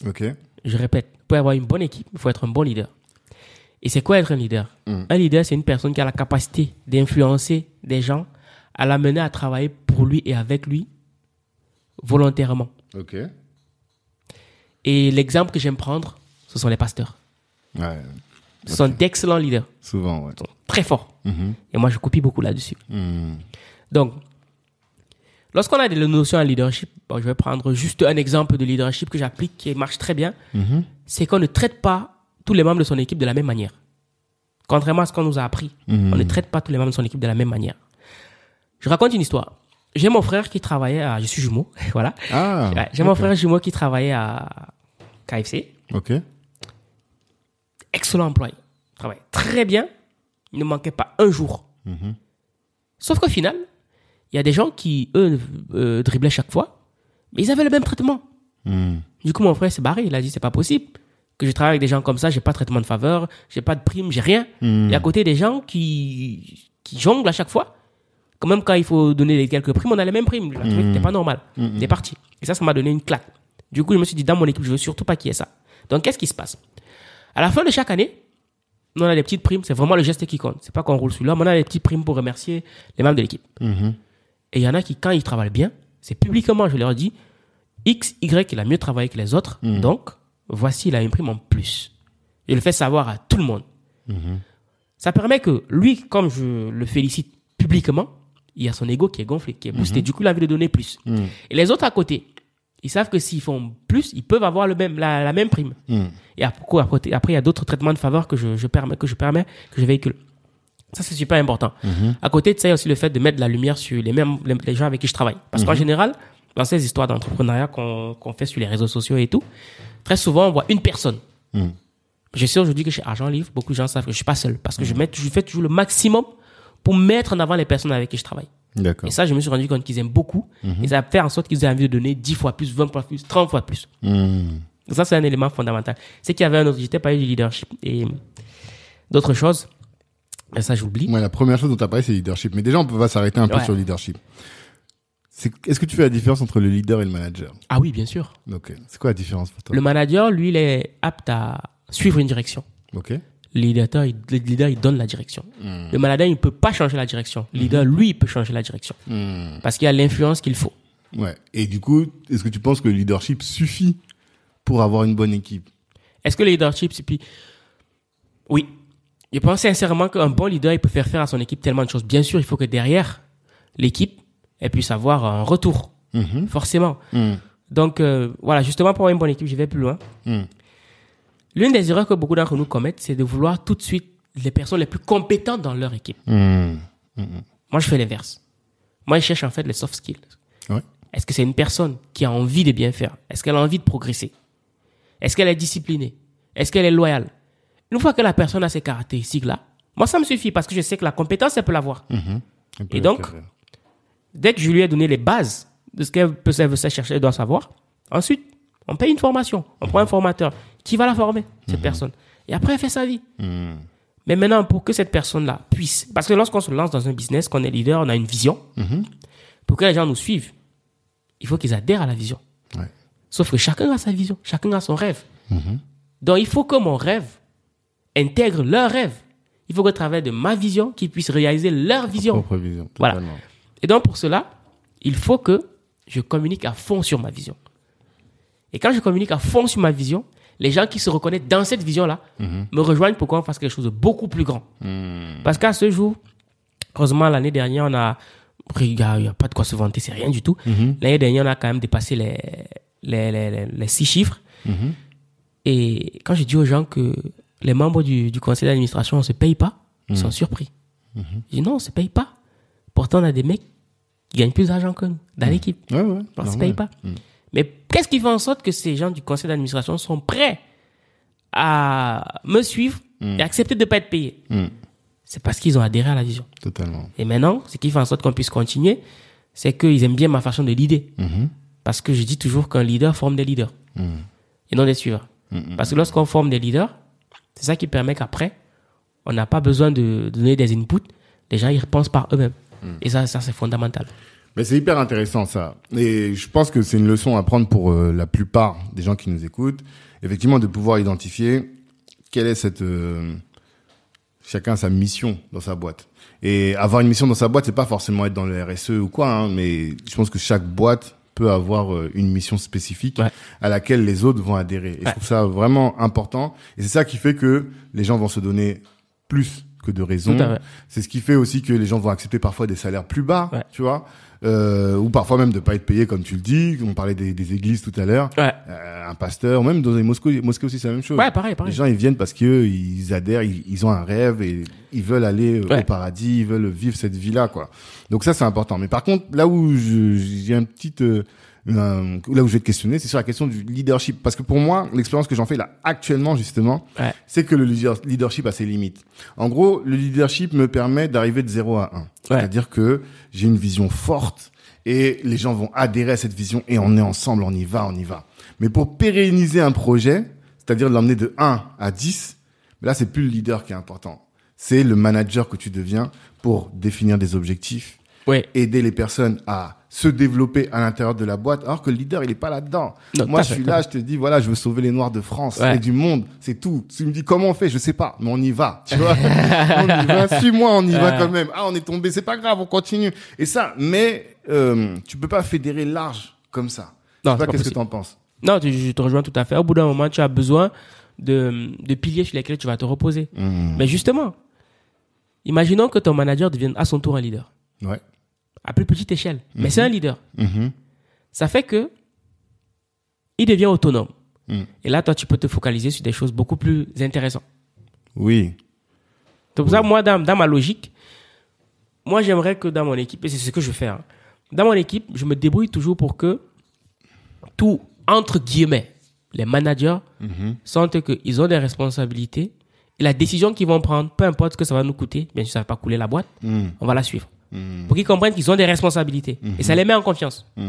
OK. Je répète, pour avoir une bonne équipe, il faut être un bon leader. Et c'est quoi être un leader mm. Un leader, c'est une personne qui a la capacité d'influencer des gens, à l'amener à travailler pour lui et avec lui volontairement. Ok. Et l'exemple que j'aime prendre, ce sont les pasteurs. Ouais. Ce sont d'excellents leaders. Souvent, ouais. Très forts. Mhm. Et moi, je copie beaucoup là-dessus. Mhm. Donc, lorsqu'on a des notions en leadership, je vais prendre juste un exemple de leadership que j'applique qui marche très bien. Mhm. C'est qu'on ne traite pas tous les membres de son équipe de la même manière. Contrairement à ce qu'on nous a appris, on ne traite pas tous les membres de son équipe de la même manière. Je raconte une histoire j'ai mon frère qui travaillait à. Je suis jumeau, voilà. Ah, j'ai mon frère jumeau qui travaillait à KFC. Ok. Excellent employé. Travaillait très bien. Il ne manquait pas un jour. Mhm. Sauf qu'au final, il y a des gens qui, eux, euh, driblaient chaque fois, mais ils avaient le même traitement. Hmm. Du coup, mon frère s'est barré. Il a dit c'est pas possible que je travaille avec des gens comme ça. J'ai pas de traitement de faveur, j'ai pas de prime, j'ai rien. y hmm. Et à côté des gens qui, qui jonglent à chaque fois quand même quand il faut donner les quelques primes, on a les mêmes primes. C'est mm-hmm. pas normal. C'est mm-hmm. parti. Et ça, ça m'a donné une claque. Du coup, je me suis dit, dans mon équipe, je veux surtout pas qu'il y ait ça. Donc, qu'est-ce qui se passe À la fin de chaque année, on a des petites primes. C'est vraiment le geste qui compte. C'est pas qu'on roule sur mais On a des petites primes pour remercier les membres de l'équipe. Mm-hmm. Et il y en a qui, quand ils travaillent bien, c'est publiquement, je leur dis, X, Y, il a mieux travaillé que les autres. Mm. Donc, voici, il a une prime en plus. Je le fais savoir à tout le monde. Ça permet que lui, comme je le félicite publiquement, il y a son ego qui est gonflé, qui est boosté. Mhm. Du coup, il a envie de donner plus. Mhm. Et les autres à côté, ils savent que s'ils font plus, ils peuvent avoir le même, la, même prime. Mhm. Et après, après, après, il y a d'autres traitements de faveur que je, permets, que je permets, que je véhicule. Ça, c'est super important. À côté de ça, il y a aussi le fait de mettre de la lumière sur les mêmes, les gens avec qui je travaille. Parce qu'en général, dans ces histoires d'entrepreneuriat qu'on fait sur les réseaux sociaux et tout, très souvent, on voit une personne. Je sais aujourd'hui que chez Argent Livre, beaucoup de gens savent que je suis pas seul parce que je, mets, je fais toujours le maximum pour mettre en avant les personnes avec qui je travaille. Et ça, je me suis rendu compte qu'ils aiment beaucoup. Mhm. Et ça fait en sorte qu'ils aient envie de donner 10 fois plus, 20 fois plus, 30 fois plus. Mhm. Donc ça, c'est un élément fondamental. C'est qu'il y avait un autre, j'étais parlé du leadership et d'autres choses. Ben ça, j'oublie. moi la première chose dont tu as parlé, c'est le leadership. Mais déjà, on va s'arrêter un peu sur le leadership. Est-ce que tu fais la différence entre le leader et le manager Ah oui, bien sûr. C'est quoi la différence pour toi Le manager, lui, il est apte à suivre une direction. Ok le leader, il, le leader, il donne la direction. Hmm. Le malade, il ne peut pas changer la direction. Le hmm. leader, lui, il peut changer la direction. Hmm. Parce qu'il a l'influence qu'il faut. Ouais. Et du coup, est-ce que tu penses que le leadership suffit pour avoir une bonne équipe Est-ce que le leadership suffit Oui. Je pense sincèrement qu'un bon leader, il peut faire faire à son équipe tellement de choses. Bien sûr, il faut que derrière, l'équipe, elle puisse avoir un retour. Forcément. Donc, euh, voilà, justement, pour avoir une bonne équipe, je vais plus loin. L'une des erreurs que beaucoup d'entre nous commettent, c'est de vouloir tout de suite les personnes les plus compétentes dans leur équipe. Hmm. Hmm, hmm. Moi, je fais l'inverse. Moi, je cherche en fait les soft skills. Est-ce que c'est une personne qui a envie de bien faire Est-ce qu'elle a envie de progresser Est-ce qu'elle est disciplinée Est-ce qu'elle est loyale Une fois que la personne a ces caractéristiques-là, moi, ça me suffit parce que je sais que la compétence, elle peut l'avoir. Et donc, dès que je lui ai donné les bases de ce qu'elle peut, veut chercher, elle doit savoir, ensuite, on paye une formation, on prend un formateur qui va la former, cette mhm. personne. Et après, elle fait sa vie. Mhm. Mais maintenant, pour que cette personne-là puisse, parce que lorsqu'on se lance dans un business, qu'on est leader, on a une vision, mhm. pour que les gens nous suivent, il faut qu'ils adhèrent à la vision. Sauf que chacun a sa vision, chacun a son rêve. Donc, il faut que mon rêve intègre leur rêve. Il faut que, travers de ma vision, qu'ils puissent réaliser leur vision. vision voilà. Et donc, pour cela, il faut que je communique à fond sur ma vision. Et quand je communique à fond sur ma vision, les gens qui se reconnaissent dans cette vision-là mhm. me rejoignent pour qu'on fasse quelque chose de beaucoup plus grand. Hmm. Parce qu'à ce jour, heureusement, l'année dernière, on a. Regarde, il n'y a pas de quoi se vanter, c'est rien du tout. Mhm. L'année dernière, on a quand même dépassé les, les, six chiffres. Mhm. Et quand je dis aux gens que les membres du, conseil d'administration ne se paye pas, ils sont surpris. Je dis non, on ne se paye pas. Pourtant, on a des mecs qui gagnent plus d'argent que nous dans l'équipe. on ne se paye pas. Mais qu'est-ce qui fait en sorte que ces gens du conseil d'administration sont prêts à me suivre hmm. et accepter de ne pas être payé hmm. C'est parce qu'ils ont adhéré à la vision. Totalement. Et maintenant, ce qui fait en sorte qu'on puisse continuer, c'est qu'ils aiment bien ma façon de leader. Hmm. Parce que je dis toujours qu'un leader forme des leaders et non des suiveurs. Parce que lorsqu'on forme des leaders, c'est ça qui permet qu'après, on n'a pas besoin de donner des inputs. Les gens, ils repensent par eux-mêmes. Et ça, ça c'est fondamental. Mais c'est hyper intéressant ça. Et je pense que c'est une leçon à prendre pour euh, la plupart des gens qui nous écoutent. Effectivement, de pouvoir identifier quelle est cette... Euh, chacun sa mission dans sa boîte. Et avoir une mission dans sa boîte, c'est pas forcément être dans le RSE ou quoi, hein, mais je pense que chaque boîte peut avoir euh, une mission spécifique à laquelle les autres vont adhérer. Et je trouve ça vraiment important. Et c'est ça qui fait que les gens vont se donner plus que de raison. C'est ce qui fait aussi que les gens vont accepter parfois des salaires plus bas, tu vois, euh, ou parfois même de pas être payé comme tu le dis. On parlait des, églises tout à l'heure. Euh, un pasteur, même dans les mosquées, aussi c'est la même chose. pareil, Les gens ils viennent parce que ils adhèrent, ils, ont un rêve et ils veulent aller euh, au paradis, ils veulent vivre cette vie là, quoi. Donc ça c'est important. Mais par contre là où j'ai un petit euh, là où je vais te questionner, c'est sur la question du leadership. Parce que pour moi, l'expérience que j'en fais là actuellement, justement, c'est que le leadership a ses limites. En gros, le leadership me permet d'arriver de 0 à 1. C'est-à-dire que j'ai une vision forte et les gens vont adhérer à cette vision et on est ensemble, on y va, on y va. Mais pour pérenniser un projet, c'est-à-dire l'emmener de 1 à 10, là, c'est plus le leader qui est important. C'est le manager que tu deviens pour définir des objectifs, aider les personnes à se développer à l'intérieur de la boîte, alors que le leader, il est pas là-dedans. Moi, je suis là, je te dis, voilà, je veux sauver les Noirs de France et du monde, c'est tout. Tu me dis comment on fait, je sais pas, mais on y va, tu vois. suis-moi, on y va quand même. Ah, on est tombé, c'est pas grave, on continue. Et ça, mais euh, tu peux pas fédérer large comme ça. Non, je sais qu'est-ce que t'en penses. Non, je te rejoins tout à fait. Au bout d'un moment, tu as besoin de, de piliers sur lesquels tu vas te reposer. Hmm. Mais justement, imaginons que ton manager devienne à son tour un leader. Ouais à plus petite échelle. Mais mhm. c'est un leader. Mhm. Ça fait que il devient autonome. Mhm. Et là, toi, tu peux te focaliser sur des choses beaucoup plus intéressantes. Oui. Donc ça, moi, dans, ma logique, moi, j'aimerais que dans mon équipe, et c'est ce que je fais, hein, dans mon équipe, je me débrouille toujours pour que tout, entre guillemets, les managers sentent qu'ils ont des responsabilités et la décision qu'ils vont prendre, peu importe ce que ça va nous coûter, bien sûr, ça ne va pas couler la boîte, on va la suivre. Mm. pour qu'ils comprennent qu'ils ont des responsabilités. Et ça mm-hmm. les met en confiance. Mm.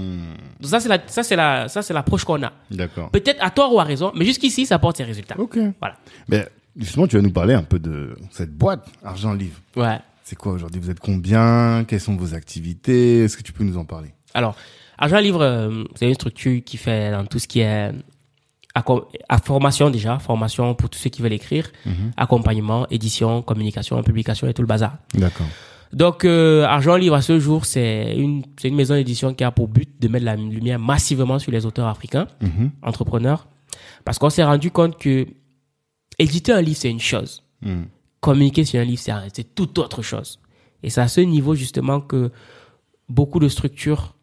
Donc ça, c'est la, ça, c'est la, ça, c'est l'approche qu'on a. D'accord. Peut-être à tort ou à raison, mais jusqu'ici, ça porte ses résultats. Ok. Voilà. Mais justement, tu vas nous parler un peu de cette boîte Argent Livre. Ouais. C'est quoi aujourd'hui Vous êtes combien Quelles sont vos activités Est-ce que tu peux nous en parler Alors, Argent Livre, euh, c'est une structure qui fait dans tout ce qui est à, euh, à, formation déjà, formation pour tous ceux qui veulent écrire, mm-hmm. accompagnement, édition, communication, publication et tout le bazar. D'accord. Donc, euh, Argent Livre, à ce jour, c'est une, c'est une maison d'édition qui a pour but de mettre la lumière massivement sur les auteurs africains, mhm. entrepreneurs, parce qu'on s'est rendu compte que éditer un livre, c'est une chose. Mhm. Communiquer sur un livre, c'est, c'est tout autre chose. Et c'est à ce niveau, justement, que beaucoup de structures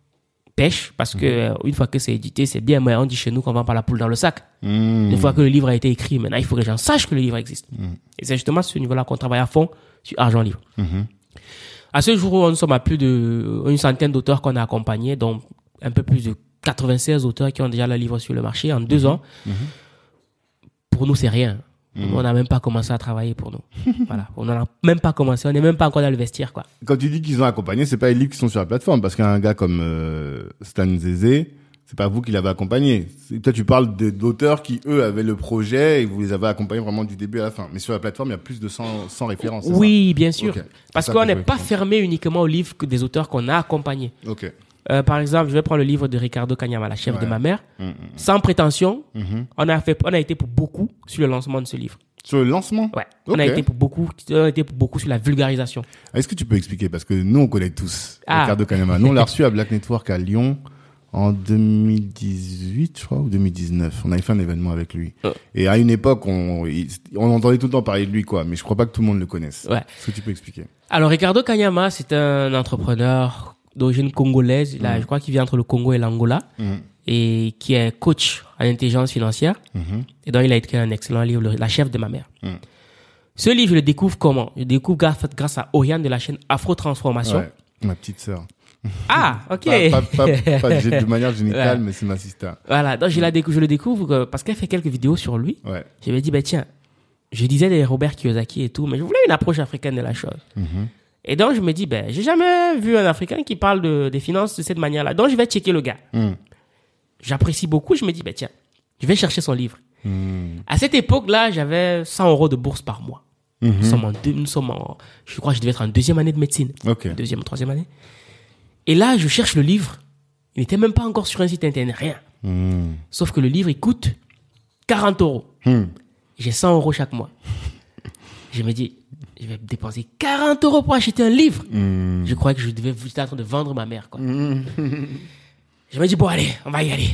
pêchent, parce qu'une que mhm. euh, une fois que c'est édité, c'est bien, mais on dit chez nous qu'on vend pas la poule dans le sac. Une fois que le livre a été écrit, maintenant, il faut que les gens sachent que le livre existe. Et c'est justement à ce niveau-là qu'on travaille à fond sur Argent Livre. À ce jour, on sommes à plus de euh, une centaine d'auteurs qu'on a accompagnés, dont un peu plus de 96 auteurs qui ont déjà leur livre sur le marché en deux mhm. ans. Mhm. Pour nous, c'est rien. Mhm. On n'a même pas commencé à travailler pour nous. voilà. On n'a même pas commencé. On n'est même pas encore dans le vestiaire, quoi. Quand tu dis qu'ils ont accompagné, c'est pas les livres qui sont sur la plateforme. Parce qu'un gars comme euh, Stan Zézé, c'est pas vous qui l'avez accompagné. Toi, tu parles d'auteurs qui, eux, avaient le projet et vous les avez accompagnés vraiment du début à la fin. Mais sur la plateforme, il y a plus de 100, 100 références. Oui, bien sûr. Parce qu'on n'est pas fermé uniquement aux livres des auteurs qu'on a accompagnés. Euh, par exemple, je vais prendre le livre de Ricardo Cagnama, La chef de ma mère. Mm, mm, mm. Sans prétention, mm-hmm. on, a fait, on a été pour beaucoup sur le lancement de ce livre. Sur le lancement Ouais. On a été pour beaucoup, on a été pour beaucoup sur la vulgarisation. Est-ce que tu peux expliquer Parce que nous, on connaît tous ah. Ricardo Cagnama. nous, on l'a reçu à Black Network à Lyon en 2018, je crois, ou 2019. On avait fait un événement avec lui. Et à une époque, on, entendait tout le temps parler de lui, quoi. Mais je crois pas que tout le monde le connaisse. Est-ce que tu peux expliquer Alors, Ricardo Kanyama, c'est un entrepreneur d'origine congolaise. Mhm. je crois qu'il vient entre le Congo et l'Angola. Mhm. Et qui est coach en intelligence financière. Mhm. Et donc, il a écrit un excellent livre, La chef de ma mère. Ce livre, je le découvre comment Je le découvre grâce, à Oriane de la chaîne Afro Transformation. Ma petite sœur. Ah, ok. pas, de manière génitale, mais c'est ma sister. Voilà, donc je, je le découvre euh, parce qu'elle fait quelques vidéos sur lui. Ouais. J'avais dit, bah, tiens, je disais des Robert Kiyosaki et tout, mais je voulais une approche africaine de la chose. Mm-hmm. Et donc, je me dis, ben, j'ai jamais vu un Africain qui parle des finances de cette manière-là. Donc, je vais checker le gars. Mm. J'apprécie beaucoup. Je me dis, ben, tiens, je vais chercher son livre. Mm. À cette époque-là, j'avais 100 euros de bourse par mois. Mm-hmm. nous, sommes en je crois que je devais être en deuxième année de médecine. Deuxième troisième année. Et là, je cherche le livre. Il n'était même pas encore sur un site internet, rien. Hmm. Sauf que le livre, il coûte 40 euros. Hmm. J'ai 100 euros chaque mois. je me dis, je vais dépenser 40 euros pour acheter un livre. Hmm. Je croyais que je devais être en train de vendre ma mère. Quoi. je me dis, bon, allez, on va y aller.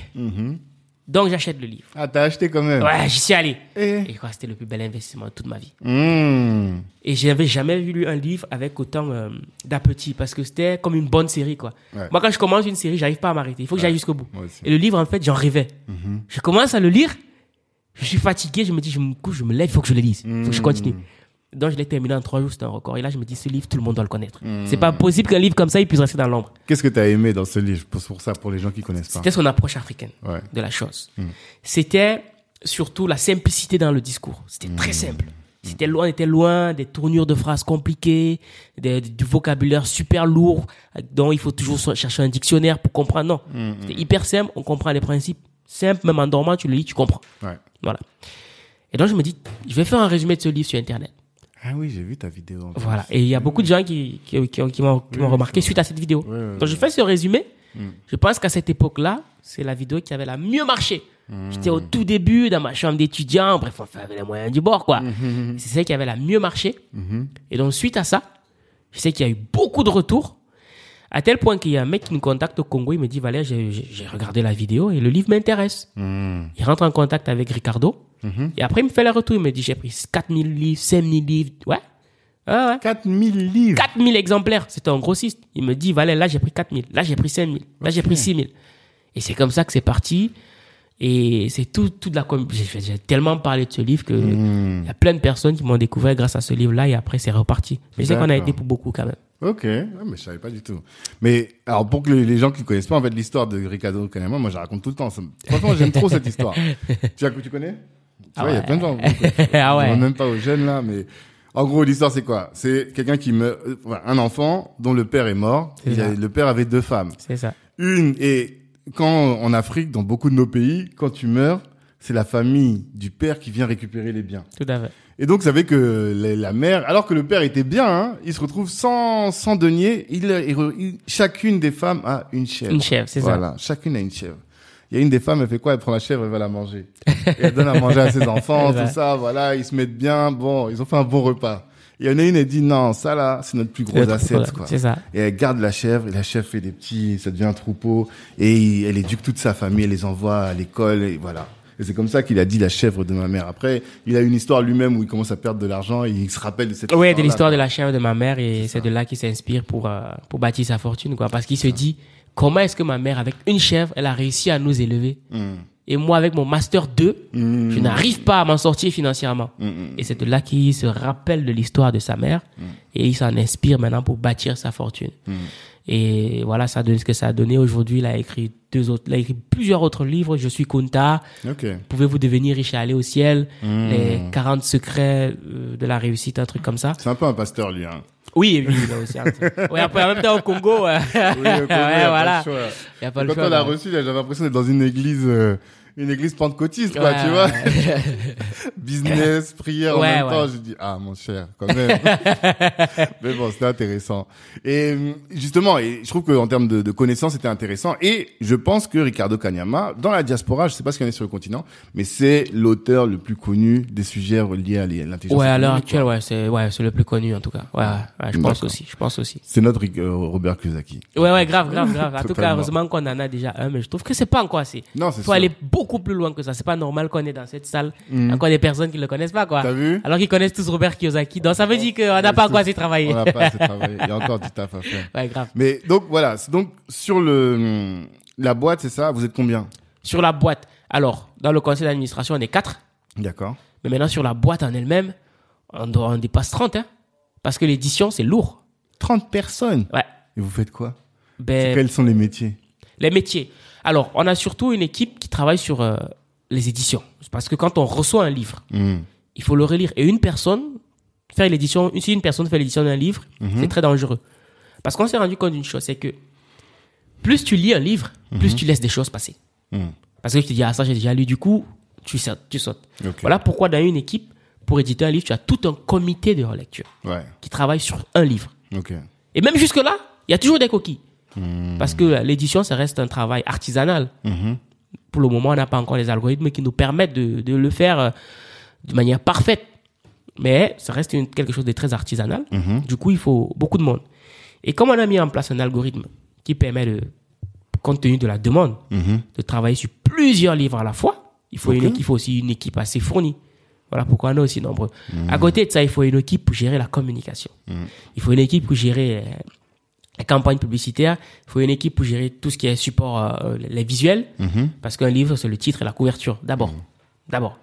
Donc j'achète le livre. Ah, t'as acheté quand même Ouais, j'y suis allé. Eh. Et, quoi, je crois que c'était le plus bel investissement de toute ma vie. Et hmm. Et j'avais jamais vu lu un livre avec autant euh, d'appétit parce que c'était comme une bonne série quoi. Moi quand je commence une série, j'arrive pas à m'arrêter. Il faut que j'aille jusqu'au bout. Et le livre en fait, j'en rêvais. Mhm. Je commence à le lire, je suis fatigué, je me dis je me couche, je me lève, il faut que je le lise, il faut que je continue. Hmm. Donc je l'ai terminé en trois jours, c'était un record. Et là, je me dis, ce livre, tout le monde doit le connaître. Hmm. C'est pas possible qu'un livre comme ça, il puisse rester dans l'ombre. Qu'est-ce que tu as aimé dans ce livre, pour ça, pour les gens qui connaissent pas C'était son approche africaine de la chose. Hmm. C'était surtout la simplicité dans le discours. C'était hmm. très simple. C'était loin, était loin des tournures de phrases compliquées, du vocabulaire super lourd, dont il faut toujours chercher un dictionnaire pour comprendre. Non, c'était hyper simple, on comprend les principes. Simple, même en dormant, tu le lis, tu comprends. Voilà. Et donc je me dis, je vais faire un résumé de ce livre sur Internet. Ah oui, j'ai vu ta vidéo. voilà. Et il y a beaucoup de gens qui, qui, m'ont remarqué suite à cette vidéo. Quand je fais ce résumé. Hmm. Je pense qu'à cette époque-là, c'est la vidéo qui avait la mieux marché. Hmm. J'étais au tout début dans ma chambre d'étudiant. Bref, on avait les moyens du bord, quoi. Hmm, c'est celle qui avait la mieux marché. Et donc, suite à ça, je sais qu'il y a eu beaucoup de retours. À tel point qu'il y a un mec qui me contacte au Congo. Il me dit, Valère, j'ai regardé la vidéo et le livre m'intéresse. Il rentre en contact avec Ricardo. Mhm. Et après, il me fait le retour. Il me dit, j'ai pris 4000 livres, 5000 livres. Ouais. Ah ouais. 4000 livres. 4000 exemplaires. C'était un grossiste. Il me dit, Valais, là, j'ai pris 4000. Là, j'ai pris 5000. Là, j'ai pris 6000. Et c'est comme ça que c'est parti. Et c'est tout, toute la J'ai tellement parlé de ce livre que hmm. il y a plein de personnes qui m'ont découvert grâce à ce livre-là et après c'est reparti. Mais je sais qu'on a été pour beaucoup quand même. Ok, ah, mais je savais pas du tout. Mais alors pour que les gens qui connaissent pas en fait l'histoire de Ricardo moi je raconte tout le temps. Franchement, j'aime trop cette histoire. tu, tu connais ah il y a ah plein de gens. On ah même pas aux jeunes là, mais en gros, l'histoire c'est quoi C'est quelqu'un qui meurt, euh, un enfant dont le père est mort. le père avait deux femmes. C'est ça. Une et quand en Afrique, dans beaucoup de nos pays, quand tu meurs, c'est la famille du père qui vient récupérer les biens. Tout à fait. Et donc, vous savez que la, mère, alors que le père était bien, hein, il se retrouve sans, sans denier. Il, chacune des femmes a une chèvre. Une chèvre, c'est ça. Voilà, chacune a une chèvre. Il y a une des femmes, elle fait quoi Elle prend la chèvre, elle va la manger. elle donne à manger à ses enfants, tout ça, voilà, ils se mettent bien, bon, ils ont fait un bon repas. Il y en a une, elle dit non, ça là, c'est notre plus gros assiette, quoi. C'est ça. Et elle garde la chèvre, et la chèvre fait des petits, ça devient un troupeau, et elle éduque toute sa famille, elle les envoie à l'école, et voilà. Et c'est comme ça qu'il a dit la chèvre de ma mère. Après, il a une histoire lui-même où il commence à perdre de l'argent et il se rappelle de cette oui, Oui, de l'histoire de la chèvre de ma mère et c'est de là qu'il s'inspire pour, euh, pour bâtir sa fortune, quoi. Parce qu'il se dit, comment est-ce que ma mère, avec une chèvre, elle a réussi à nous élever mm. Et moi, avec mon master 2, mm. je n'arrive pas à m'en sortir financièrement. Mm, et c'est de là qu'il se rappelle de l'histoire de sa mère et il s'en inspire maintenant pour bâtir sa fortune. Et voilà, ça donne ce que ça a donné. Aujourd'hui, il a écrit deux autres, écrit plusieurs autres livres. Je suis Kunta. Pouvez-vous devenir riche et aller au ciel? Les 40 secrets euh, de la réussite, un truc comme ça. C'est un peu un pasteur, lui, hein. Oui, oui, là aussi. oui, après, en même temps, au Congo. Euh. oui, au Congo, ouais, y a voilà. Pas le choix, Y a pas le quand on l'a reçu, j'avais l'impression d'être dans une église. Euh, une église pentecôtiste, quoi, tu vois. Business, prière en même temps. j'ai dit ah, mon cher, quand même. Mais bon, c'était intéressant. Et justement, et je trouve qu'en termes de, connaissances, c'était intéressant. Et je pense que Ricardo Kanyama, dans la diaspora, je sais pas ce qu'il y en a sur le continent, mais c'est l'auteur le plus connu des sujets reliés à l'intelligence Ouais, à l'heure actuelle, ouais, c'est, ouais, c'est le plus connu, en tout cas. Ouais, je pense aussi, je pense aussi. C'est notre euh, Robert Kiyosaki. Ouais, ouais, grave, grave, grave. en tout cas, heureusement qu'on en a déjà un, mais je trouve que c'est pas encore assez. Non, c'est Faut ça beaucoup plus loin que ça. C'est pas normal qu'on est dans cette salle, encore mm. des personnes qui le connaissent pas, quoi. vu Alors qu'ils connaissent tous Robert Kiyosaki. Donc ça veut dire qu'on n'a pas à quoi s'y travailler. On n'a pas travailler Il y a encore du taf à faire. grave. Mais donc voilà. Donc sur le la boîte, c'est ça. Vous êtes combien Sur la boîte. Alors dans le conseil d'administration, on est quatre. D'accord. Mais maintenant sur la boîte en elle-même, on, dépasse 30, hein. Parce que l'édition, c'est lourd. 30 personnes. Ouais. Et vous faites quoi ben, Quels sont les métiers Les métiers. Alors, on a surtout une équipe qui travaille sur euh, les éditions. Parce que quand on reçoit un livre, hmm. il faut le relire. Et une personne, faire l'édition, si une personne fait l'édition d'un livre, hmm. c'est très dangereux. Parce qu'on s'est rendu compte d'une chose, c'est que plus tu lis un livre, hmm. plus tu laisses des choses passer. Parce que tu te dis, ah ça j'ai déjà lu, du coup, tu, tu sautes. Voilà pourquoi dans une équipe, pour éditer un livre, tu as tout un comité de relecture qui travaille sur un livre. Et même jusque-là, il y a toujours des coquilles. Hmm. Parce que l'édition, ça reste un travail artisanal. Hmm. Pour le moment, on n'a pas encore les algorithmes qui nous permettent de, le faire euh, de manière parfaite. Mais ça reste quelque chose de très artisanal. Hmm. Du coup, il faut beaucoup de monde. Et comme on a mis en place un algorithme qui permet compte tenu de la demande, de travailler sur plusieurs livres à la fois, il faut, une, il faut aussi une équipe assez fournie. Voilà pourquoi on est aussi nombreux. À côté de ça, il faut une équipe pour gérer la communication. Il faut une équipe pour gérer euh, la campagne publicitaire, il faut une équipe pour gérer tout ce qui est support, euh, les visuels, mhm. parce qu'un livre, c'est le titre et la couverture, d'abord. Mhm. D'abord.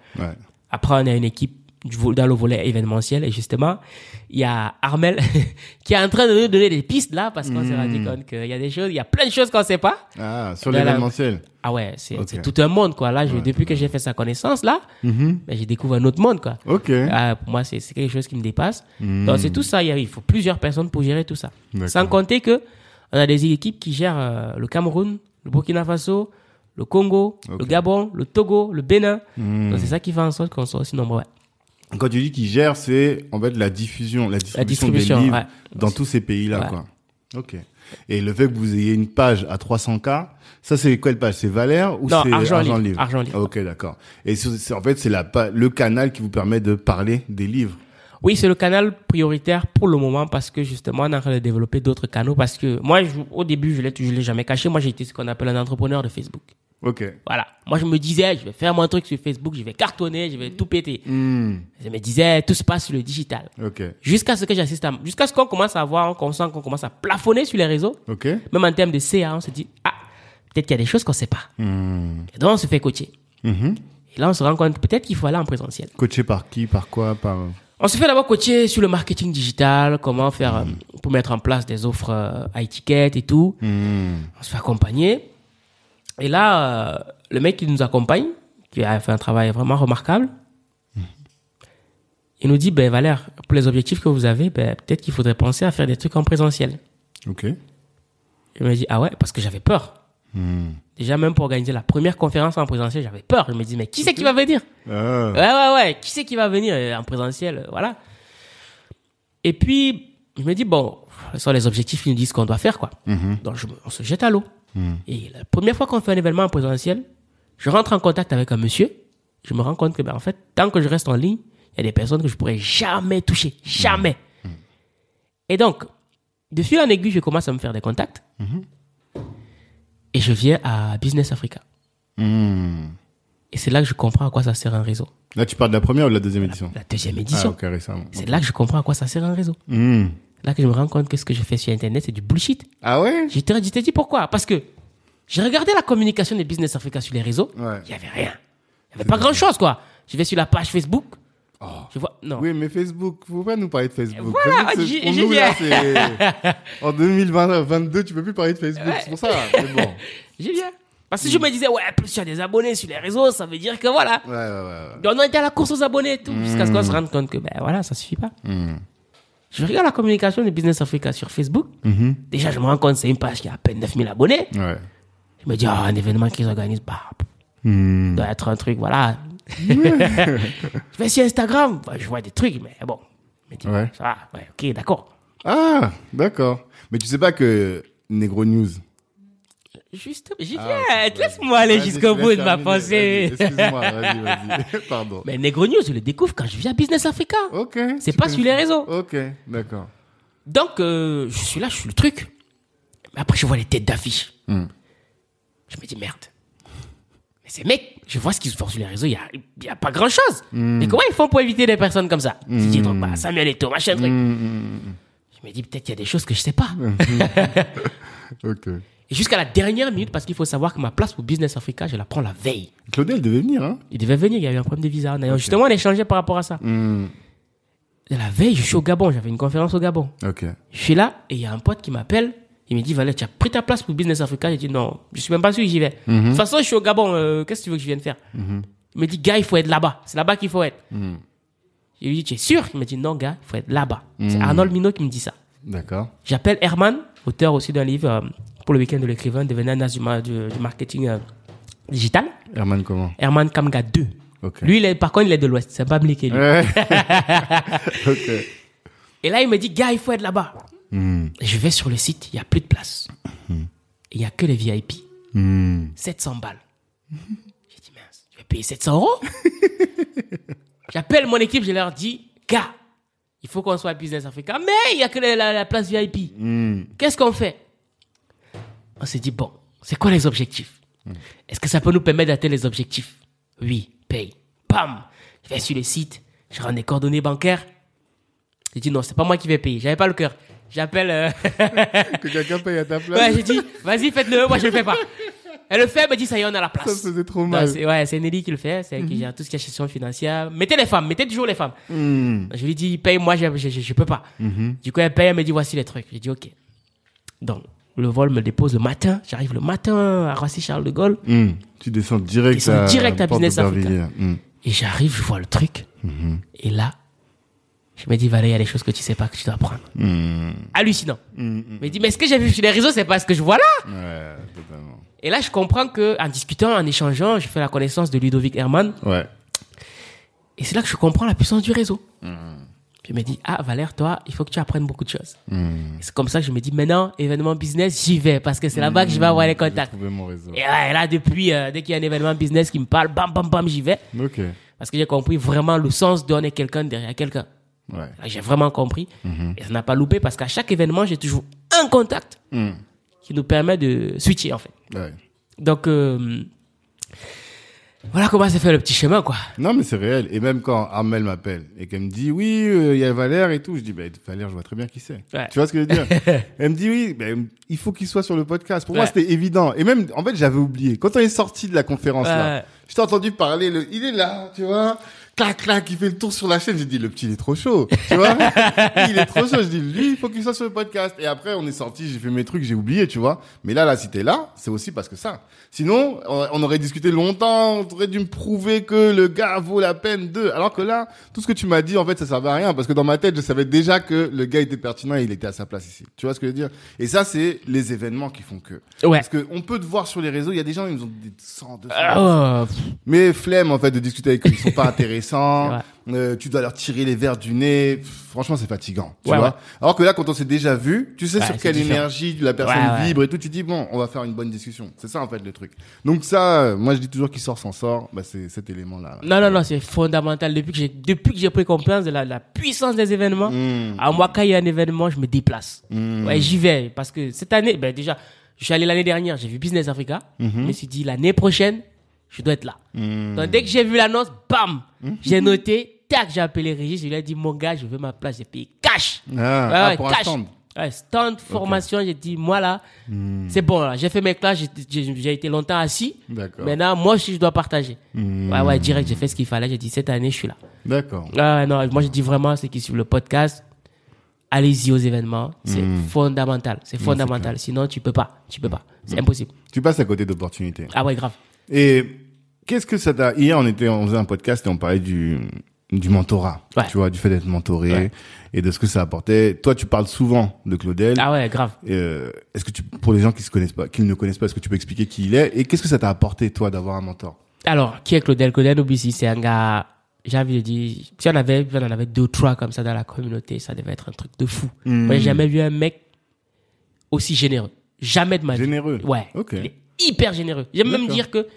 Après, on a une équipe dans le volet événementiel. Et justement, il y a Armel qui est en train de nous donner des pistes là parce qu'on s'est rendu hmm. compte qu'il y a des choses, il y a plein de choses qu'on ne sait pas. Ah, sur l'événementiel. Ah ouais, c'est tout un monde quoi. Là, depuis que j'ai fait sa connaissance là, mhm. ben, j'ai ben, un autre monde quoi. Ok. Ah, pour moi, c'est quelque chose qui me dépasse. Hmm. Donc c'est tout ça. Il faut plusieurs personnes pour gérer tout ça. Sans compter que on a des équipes qui gèrent euh, le Cameroun, le Burkina Faso, le Congo, le Gabon, le Togo, le Bénin. Hmm. Donc c'est ça qui fait en sorte qu'on soit aussi nombreux quand tu dis qu'il gère, c'est en fait la diffusion, la distribution, des livres dans tous ces pays-là, quoi. Ok. Et le fait que vous ayez une page à 300K, ça c'est quelle page C'est Valère ou c'est Argent, Livre, Argent Livre. ok, d'accord. Et en fait, c'est le canal qui vous permet de parler des livres. Oui, c'est le canal prioritaire pour le moment parce que justement, on est en train de développer d'autres canaux parce que moi, je, au début, je ne je l'ai jamais caché. Moi, j'étais ce qu'on appelle un entrepreneur de Facebook. Ok. Voilà. Moi, je me disais, je vais faire mon truc sur Facebook, je vais cartonner, je vais mm. tout péter. Mm. Je me disais, tout se passe sur le digital. Ok. Jusqu'à ce que j'assiste à, jusqu'à ce qu'on commence à voir, Qu'on sent qu'on commence à plafonner sur les réseaux. Ok. Même en termes de CA, on se dit, ah, peut-être qu'il y a des choses qu'on sait pas. Mm. Et donc, on se fait coacher. Mm-hmm. Et là, on se rend compte, peut-être qu'il faut aller en présentiel. Coacher par qui, par quoi, par... Euh? On se fait d'abord coacher sur le marketing digital, comment faire euh, pour mettre en place des offres à euh, étiquette et tout. On se fait accompagner. Et là, euh, le mec qui nous accompagne, qui a fait un travail vraiment remarquable, il nous dit, ben Valère, pour les objectifs que vous avez, ben, peut-être qu'il faudrait penser à faire des trucs en présentiel. Ok. Il me dit, ah ouais, parce que j'avais peur. Hmm. Déjà, même pour organiser la première conférence en présentiel, j'avais peur. Je me dis, mais qui c'est qui va venir ah. Ouais, ouais, ouais, qui c'est qui va venir euh, en présentiel Voilà. Et puis, je me dis, bon, ce sont les objectifs qui nous disent qu'on doit faire, quoi. Mhm. Donc, je, on se jette à l'eau. Et la première fois qu'on fait un événement en présentiel, je rentre en contact avec un monsieur. Je me rends compte que, ben, en fait, tant que je reste en ligne, il y a des personnes que je pourrais jamais toucher. Jamais. Et donc, de fil en aiguille, je commence à me faire des contacts. Et je viens à Business Africa. Et c'est là que je comprends à quoi ça sert un réseau. Là, tu parles de la première ou de la deuxième édition La, deuxième édition. Ah, c'est là que je comprends à quoi ça sert un réseau. Hmm. Là que je me rends compte que ce que je fais sur Internet, c'est du bullshit. Ah ouais je t'ai dit pourquoi. Parce que j'ai regardé la communication des business africains sur les réseaux. Il y n'y avait rien. Il n'y avait pas grand-chose, quoi. Je vais sur la page Facebook. Oh. Je vois, non. Oui, mais Facebook, faut pas nous parler de Facebook. Voilà, en 2022, tu peux plus parler de Facebook, c'est pour ça. C'est bon. J'ai bien. Parce que je me disais, ouais, plus tu as des abonnés sur les réseaux, ça veut dire que voilà. ouais, on a été à la course aux abonnés et tout, hmm. jusqu'à ce qu'on se rende compte que, ben voilà, ça suffit pas. Hmm. Je regarde la communication de Business Africa sur Facebook. Mhm. Déjà, je me rends compte c'est une page qui a à peine 9000 abonnés. Je me dis, ah, un événement qu'ils organisent, bah, mhm. doit être un truc, voilà. je vais sur Instagram, je vois des trucs, mais bon. dis, ça va, ouais, ok, d'accord. Ah, d'accord. Mais tu sais pas que Negro News, Juste, j'y viens. Ah, laisse-moi aller jusqu'au bout de ma pensée. Excuse-moi, vas-y, vas-y. Pardon. Mais Negro News, je le découvre quand je vis à Business Africa. Ok. C'est pas sur les réseaux. Ok, d'accord. Donc, euh, je suis là, je suis le truc. Mais après, je vois les têtes d'affiche. Hmm. Je me dis, merde. Mais ces mecs, je vois ce qu'ils font sur les réseaux, il n'y a, pas grand-chose. Hmm. Mais comment ils font pour éviter des personnes comme ça mm. tu hmm. bah, Samuel Eto'o, machin, truc. Je me dis, peut-être qu'il y a des choses que je sais pas. ok jusqu'à la dernière minute, parce qu'il faut savoir que ma place pour Business Africa, je la prends la veille. Claudel devait venir, hein Il devait venir, il y avait un problème de visa. Justement, on échangeait par rapport à ça. Hmm. La veille, je suis au Gabon, j'avais une conférence au Gabon. Je suis là, et il y a un pote qui m'appelle, il me dit, Valère, tu as pris ta place pour Business Africa J'ai dit, non, je suis même pas sûr que j'y vais. Mhm. De toute façon, je suis au Gabon, euh, qu'est-ce que tu veux que je vienne faire mhm. Il me dit, gars, il faut être là-bas, c'est là-bas qu'il faut être. Mhm. Je lui dis, tu es sûr Il me dit, non, gars, il faut être là-bas. C'est Arnold Minot qui me dit ça. D'accord. J'appelle Herman, auteur aussi d'un livre, euh, pour le week-end de l'écrivain, devenait un as du, marketing euh, digital. Herman comment Herman Kamga 2. Lui, par contre, il est de l'Ouest. C'est pas Bliqué, lui. Et là, il me dit, gars, il faut être là-bas. Hmm. Je vais sur le site, il n'y a plus de place. Hmm. Il n'y a que les VIP. 700 hmm. balles. J'ai dit, mince, je vais payer 700 euros. J'appelle mon équipe, je leur dis, gars, il faut qu'on soit Business Africa, mais il n'y a que la place VIP. Qu'est-ce qu'on fait on s'est dit, bon, c'est quoi les objectifs hmm. Est-ce que ça peut nous permettre d'atteindre les objectifs Oui, paye. Pam Je vais sur le site, je rends des coordonnées bancaires. J'ai dit, non, c'est pas moi qui vais payer. J'avais pas le cœur. J'appelle. Euh, que quelqu'un paye à ta place. Ouais, j'ai dit, vas-y, faites-le, moi je le fais pas. Elle le fait, elle me dit, ça y est, on a la place. Ça faisait trop mal. ouais, c'est Nelly qui le fait, c'est elle qui mhm. gère tout ce qui est gestion financière. Mettez les femmes, mettez toujours les femmes. Hmm. Je lui dis, paye, moi je, je, peux pas. Mhm. Du coup, elle paye, elle me dit, voici les trucs. J'ai dit, ok. Donc, le vol me dépose le matin. J'arrive le matin à Roissy Charles de Gaulle. Hmm. Tu descends direct, descends à, direct à, Business Africa. Hmm. Et j'arrive, je vois le truc. Mhm. Et là, je me dis, Valérie, il y a des choses que tu sais pas que tu dois apprendre. Hmm. Hallucinant. Je me dis, mais ce que j'ai vu sur les réseaux, c'est pas ce que je vois là. Et là, je comprends que en discutant, en échangeant, je fais la connaissance de Ludovic Herman. Et c'est là que je comprends la puissance du réseau. Je me dis, dit, ah Valère, toi, il faut que tu apprennes beaucoup de choses. Hmm. C'est comme ça que je me dis, maintenant, événement business, j'y vais parce que c'est là-bas que je vais hmm. avoir les contacts. Et, là, depuis, euh, dès qu'il y a un événement business qui me parle, bam, bam, bam, j'y vais. Parce que j'ai compris vraiment le sens de quelqu'un derrière quelqu'un. J'ai vraiment compris. Mhm. Et ça n'a pas loupé parce qu'à chaque événement, j'ai toujours un contact hmm. qui nous permet de switcher, en fait. Donc, euh, voilà comment ça fait le petit chemin, quoi. Non, mais c'est réel. Et même quand Armel m'appelle et qu'elle me dit, oui, euh, il y a Valère et tout, je dis, bah, Valère, je vois très bien qui c'est. Tu vois ce que je veux dire Elle me dit, oui, bah, il faut qu'il soit sur le podcast. Pour moi, c'était évident. Et même, en fait, j'avais oublié. Quand on est sorti de la conférence, là, je t'ai entendu parler, le, il est là, tu vois clac, qui il fait le tour sur la chaîne. J'ai dit, le petit, il est trop chaud. Tu vois? il est trop chaud. Je dis, lui, il faut qu'il soit sur le podcast. Et après, on est sorti, j'ai fait mes trucs, j'ai oublié, tu vois. Mais là, là, si t'es là, c'est aussi parce que ça. Sinon, on aurait discuté longtemps, on aurait dû me prouver que le gars vaut la peine de. Alors que là, tout ce que tu m'as dit, en fait, ça servait à rien. Parce que dans ma tête, je savais déjà que le gars était pertinent et il était à sa place ici. Tu vois ce que je veux dire? Et ça, c'est les événements qui font que. Ouais. Parce que on peut te voir sur les réseaux, il y a des gens, ils nous ont des 100, 200. Mais flemme, en fait, de discuter avec eux. Ils sont pas intéressés. Euh, tu dois leur tirer les verres du nez. franchement, c'est fatigant. Tu vois Alors que là, quand on s'est déjà vu, tu sais sur quelle énergie la personne vibre et tout. Tu dis bon, on va faire une bonne discussion. C'est ça en fait le truc. Donc ça, euh, moi je dis toujours qui sort s'en sort. Bah, c'est cet élément là. Non non non, c'est fondamental depuis que j'ai depuis que j'ai pris conscience de la, puissance des événements. Hmm. À moi quand il y a un événement, je me déplace. Hmm. Ouais, j'y vais parce que cette année, ben, déjà. Je suis allé l'année dernière, j'ai vu Business Africa. Mhm. Je me suis dit l'année prochaine, je dois être là. Hmm. Donc, dès que j'ai vu l'annonce, bam, j'ai hmm. noté, tac, j'ai appelé Régis, je lui ai dit, mon gars, je veux ma place, j'ai payé cash. Ah, ah pour Un stand. stand formation, j'ai dit, moi là, hmm. c'est bon, j'ai fait mes classes, j'ai été longtemps assis. Maintenant, moi aussi, je dois partager. Ouais, ouais, direct, j'ai fait ce qu'il fallait, j'ai dit, cette année, je suis là. D'accord. non, moi, je dis vraiment, ceux qui suivent le podcast, allez-y aux événements. C'est fondamental. C'est fondamental. Sinon, tu peux pas. Tu peux pas. C'est impossible. Tu passes à côté d'opportunités. Ah ouais, grave. Et qu'est-ce que ça t'a Hier, on était, on faisait un podcast et on parlait du du mentorat, tu vois, du fait d'être mentoré et de ce que ça apportait. Toi, tu parles souvent de Claudel. Ah ouais, grave. Euh, est-ce que tu, pour les gens qui se connaissent pas, qui ne connaissent pas, est-ce que tu peux expliquer qui il est et qu'est-ce que ça t'a apporté toi d'avoir un mentor Alors, qui est Claudel Claudel Obisi, c'est un gars. J'ai envie de dire, si on avait, on en avait deux trois comme ça dans la communauté, ça devait être un truc de fou. Mmh. j'ai jamais vu un mec aussi généreux. Jamais de ma vie. Généreux. Ouais. Ok hyper généreux. J'aime même dire que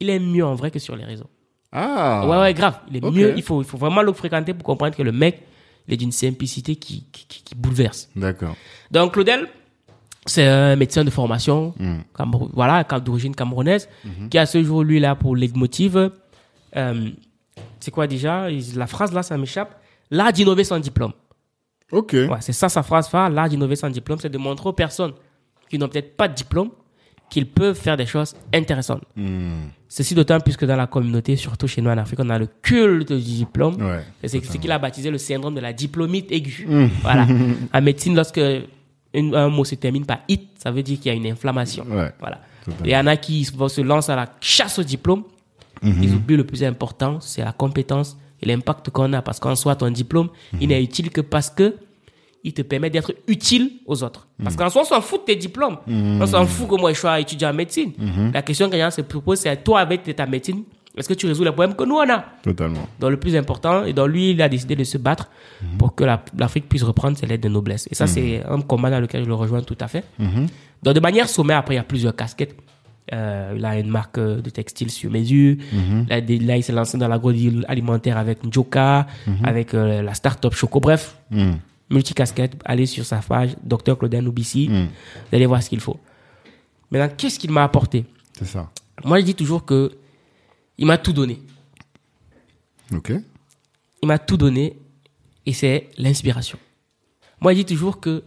il est mieux en vrai que sur les réseaux. Ah. Ouais, ouais, grave. Il est mieux. Il faut, il faut vraiment le fréquenter pour comprendre que le mec, il est d'une simplicité qui, bouleverse. D'accord. Donc, Claudel, c'est un médecin de formation, hmm. voilà, d'origine camerounaise, mhm. qui a ce jour, lui, là, pour les Euh, c'est quoi déjà La phrase, là, ça m'échappe. L'art d'innover sans diplôme. Ok. c'est ça sa phrase phare. L'art d'innover sans diplôme, c'est de montrer aux personnes qui n'ont peut-être pas de diplôme qu'ils peuvent faire des choses intéressantes. Hmm. Ceci d'autant puisque dans la communauté, surtout chez nous en Afrique, on a le culte du diplôme. c'est ce qu'il a baptisé le syndrome de la diplomite aiguë. Hmm. Voilà. en médecine, lorsque un mot se termine par it, ça veut dire qu'il y a une inflammation. voilà. Il y en a qui se lancent à la chasse au diplôme. Hmm. Ils oublient le plus important, c'est la compétence et l'impact qu'on a. Parce qu'en soi, ton diplôme, il n'est utile que parce que il te permet d'être utile aux autres. Parce mm. qu'en soi, on s'en fout de tes diplômes. Mm. On s'en fout que moi, je sois étudiant en médecine. Mm-hmm. La question que les gens se posent, c'est toi, avec ta médecine, est-ce que tu résous les problèmes que nous, on a Totalement. Donc, le plus important, et donc lui, il a décidé de se battre mm-hmm. pour que l'Afrique puisse reprendre ses lettres de noblesse. Et ça, mm-hmm. c'est un combat dans lequel je le rejoins tout à fait. Donc, de manière sommaire, après, il y a plusieurs casquettes. Euh, il a une marque euh, de textile sur mes yeux. là, il s'est lancé dans alimentaire avec Njoka, avec euh, la start-up Choco. Bref, mm multi-casquette, allez sur sa page, Docteur Claudin Oubissi, hmm. d'aller vous allez voir ce qu'il faut. Maintenant, qu'est-ce qu'il m'a apporté C'est ça. Moi, je dis toujours que il m'a tout donné. Ok. Il m'a tout donné et c'est l'inspiration. Moi, je dis toujours que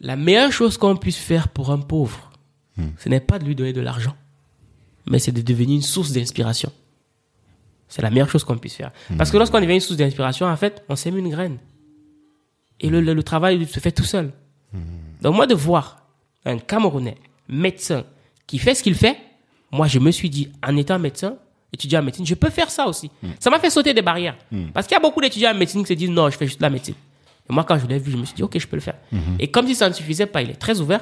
la meilleure chose qu'on puisse faire pour un pauvre, hmm. ce n'est pas de lui donner de l'argent, mais c'est de devenir une source d'inspiration. C'est la meilleure chose qu'on puisse faire. Hmm. Parce que lorsqu'on devient une source d'inspiration, en fait, on sème une graine et le, le, travail se fait tout seul. Hmm. Donc moi de voir un Camerounais médecin qui fait ce qu'il fait, moi je me suis dit en étant médecin, étudiant en médecine, je peux faire ça aussi. Hmm. Ça m'a fait sauter des barrières. Hmm. Parce qu'il y a beaucoup d'étudiants en médecine qui se disent non, je fais juste la médecine. Et moi quand je l'ai vu, je me suis dit ok, je peux le faire. Et comme si ça ne suffisait pas, il est très ouvert.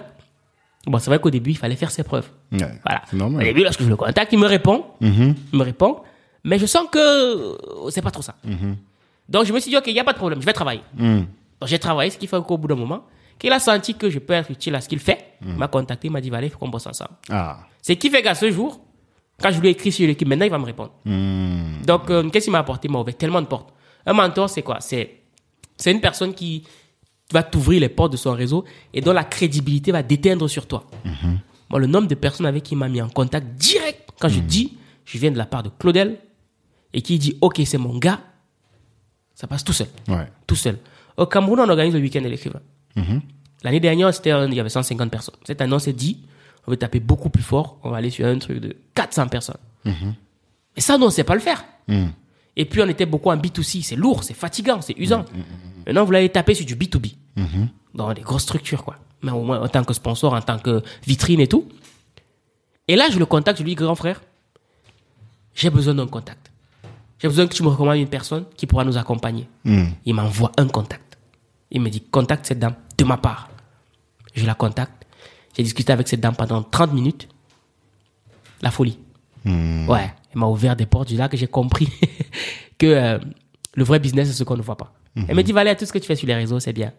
Bon, c'est vrai qu'au début, il fallait faire ses preuves. voilà. Au début, lorsque je le contacte, il me répond. Il me répond. Mais je sens que c'est pas trop ça. Donc je me suis dit ok, il n'y a pas de problème, je vais travailler j'ai travaillé, ce qu'il fait qu'au bout d'un moment, qu'il a senti que je peux être utile à ce qu'il fait, il mm. m'a contacté, il m'a dit, va il faut qu'on bosse ensemble. Ah. c'est qui fait qu'à ce jour, quand je lui ai écrit sur l'équipe, maintenant, il va me répondre. Mm. Donc, euh, qu'est-ce qu'il m'a apporté Il tellement de portes. Un mentor, c'est quoi C'est une personne qui va t'ouvrir les portes de son réseau et dont la crédibilité va déteindre sur toi. Mm-hmm. le nombre de personnes avec qui il m'a mis en contact direct, quand je mm. dis, je viens de la part de Claudel, et qui dit, OK, c'est mon gars, ça passe tout seul. Tout seul. Au Cameroun, on organise le week-end de l'écrivain. Mhm. L'année dernière, il y avait 150 personnes. Cette année, on s'est dit, on veut taper beaucoup plus fort, on va aller sur un truc de 400 personnes. Et mhm. ça, on ne sait pas le faire. Mhm. Et puis, on était beaucoup en B2C. C'est lourd, c'est fatigant, c'est usant. Maintenant, vous l'avez tapé sur du B2B. Dans des grosses structures, quoi. Mais au moins, en tant que sponsor, en tant que vitrine et tout. Et là, je le contacte, je lui dis, grand frère, j'ai besoin d'un contact. J'ai besoin que tu me recommandes une personne qui pourra nous accompagner. Hmm. Il m'envoie un contact. Il me dit, contacte cette dame de ma part. Je la contacte. J'ai discuté avec cette dame pendant 30 minutes. La folie. Hmm. Ouais, elle m'a ouvert des portes. là que j'ai compris que euh, le vrai business, c'est ce qu'on ne voit pas. Elle me mhm. dit, Valère, tout ce que tu fais sur les réseaux, c'est bien.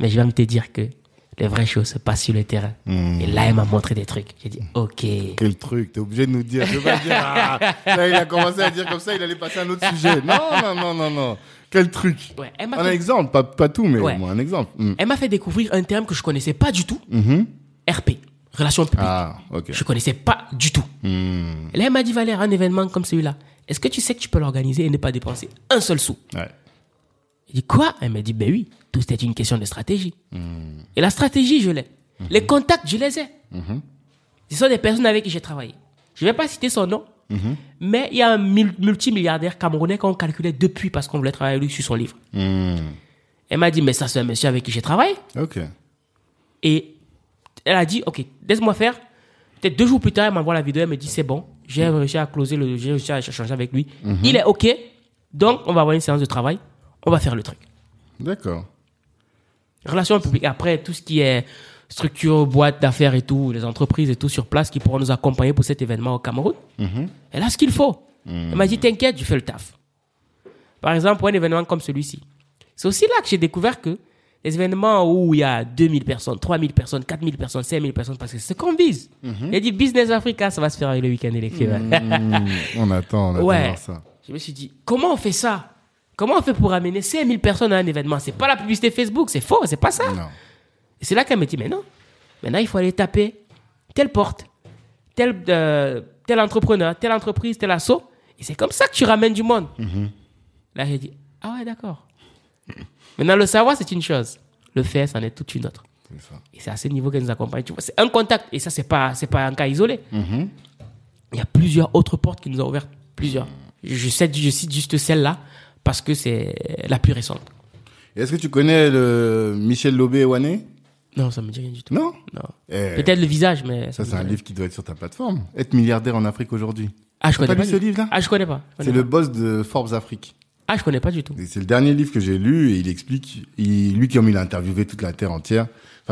Mais je vais me te dire que les vraies choses se passent sur le terrain. Hmm. Et là, elle m'a montré des trucs. J'ai dit, OK. Quel truc T'es obligé de nous dire. Je vais dire, ah. là, il a commencé à dire comme ça, il allait passer à un autre sujet. Non, non, non, non, non. Quel truc Un exemple, pas, pas, tout, mais au moins un exemple. Hmm. Elle m'a fait découvrir un terme que je connaissais pas du tout. Mhm. RP, relation publiques. Ah, Je connaissais pas du tout. Hmm. là, elle m'a dit, Valère, un événement comme celui-là, est-ce que tu sais que tu peux l'organiser et ne pas dépenser un seul sou ouais. Il dit, quoi Elle m'a dit, ben oui. Tout c'était une question de stratégie. Hmm. Et la stratégie, je l'ai. Hmm. Les contacts, je les ai. Hmm. Ce sont des personnes avec qui j'ai travaillé. Je ne vais pas citer son nom, mais il y a un multimilliardaire camerounais qu'on calculait depuis parce qu'on voulait travailler avec lui sur son livre. Elle m'a dit, mais ça, c'est un monsieur avec qui j'ai travaillé. Et elle a dit, OK, laisse-moi faire. Peut-être deux jours plus tard, elle m'envoie la vidéo, elle me dit, c'est bon, j'ai réussi à closer le j'ai réussi à changer avec lui. Il est OK, donc on va avoir une séance de travail, on va faire le truc. D'accord. Relations publiques. Après, tout ce qui est structure, boîte d'affaires et tout, les entreprises et tout sur place qui pourront nous accompagner pour cet événement au Cameroun. Et mhm. Elle a ce qu'il faut. Il Elle m'a dit, mhm. t'inquiète, je fais le taf. Par exemple, pour un événement comme celui-ci. C'est aussi là que j'ai découvert que les événements où il y a 2000 personnes, 3000 personnes, 4000 personnes, 5000 personnes, parce que c'est ce qu'on vise. Mhm. Il a dit Business Africa, ça va se faire avec le week-end électrique. on attend, on attend ça. Je me suis dit, comment on fait ça Comment on fait pour amener 5000 personnes à un événement C'est pas la publicité Facebook, c'est faux, c'est pas ça. c'est là qu'elle me dit, mais non, maintenant il faut aller taper telle porte, tel, euh, tel entrepreneur, telle entreprise, tel assaut. Et c'est comme ça que tu ramènes du monde. Mm-hmm. Là, j'ai dit, ah ouais, d'accord. maintenant, le savoir, c'est une chose. Le faire, c'en est toute une autre. Et c'est à ce niveau qu'elle nous accompagne. Tu vois, c'est un contact. Et ça, c'est pas, c'est pas un cas isolé. Mm-hmm. Il y a plusieurs autres portes qui nous ont ouvertes. Plusieurs. Je, sais, je cite juste celle-là parce que c'est la plus récente. Est-ce que tu connais le Michel Lobé Wané Non, ça me dit rien du tout. Non, non. Eh. Peut-être le visage, mais. Ça, c'est un livre qui doit être sur ta plateforme. Être milliardaire en Afrique aujourd'hui. Ah, je connais pas. pas lu ce livre-là Ah, je connais pas. C'est le boss de Forbes Afrique. Ah, je connais pas du tout. C'est le dernier livre que j'ai lu et il explique, lui qui a mis l'interviewé toute la terre entière,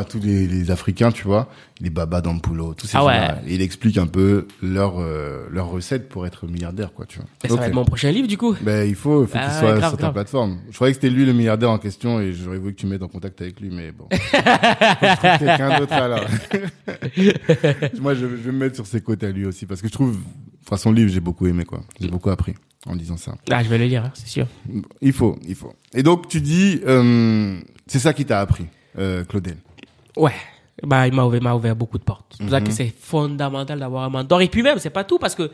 tous les, Africains, tu vois, les babas dans le poulot, tout ah ça. il explique un peu leur euh, leur recette pour être milliardaire, quoi, tu vois. ça mon prochain livre, du coup. Ben il faut, ah qu'il soit sur ta plateforme. Je croyais que c'était lui le milliardaire en question et j'aurais voulu que tu me mettes en contact avec lui, mais bon. quelqu'un d'autre Moi, je, vais me mettre sur ses côtés à lui aussi parce que je trouve, enfin son livre, j'ai beaucoup aimé, quoi. J'ai beaucoup appris en disant ça. Ah, je vais le lire, hein, c'est sûr. Il faut, il faut. Et donc tu dis, euh, c'est ça qui t'a appris, euh, Claudel. Ouais. Bah, il m'a ouvert, ouvert beaucoup de portes. C'est pour ça que mhm. c'est fondamental d'avoir un mentor. Et puis même, c'est pas tout parce que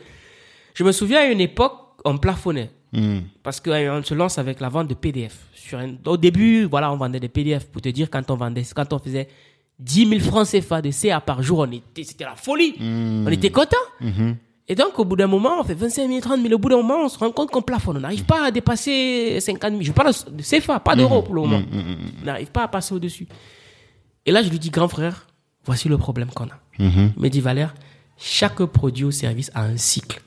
je me souviens à une époque, on plafonnait. Mhm. parce Parce qu'on euh, se lance avec la vente de PDF. Sur un... Au début, voilà, on vendait des PDF pour te dire quand on vendait, quand on faisait 10 000 francs CFA de CA par jour, on était, c'était la folie. Mhm. On était content. Et donc, au bout d'un moment, on fait 25 000, 30 000. Au bout d'un moment, on se rend compte qu'on plafonne. On n'arrive pas à dépasser 50 000. Je parle de CFA, pas d'euros pour le moment. On n'arrive pas à passer au-dessus. Et là, je lui dis, grand frère, voici le problème qu'on a. Mhm. Il me dit, Valère, chaque produit ou service a un cycle.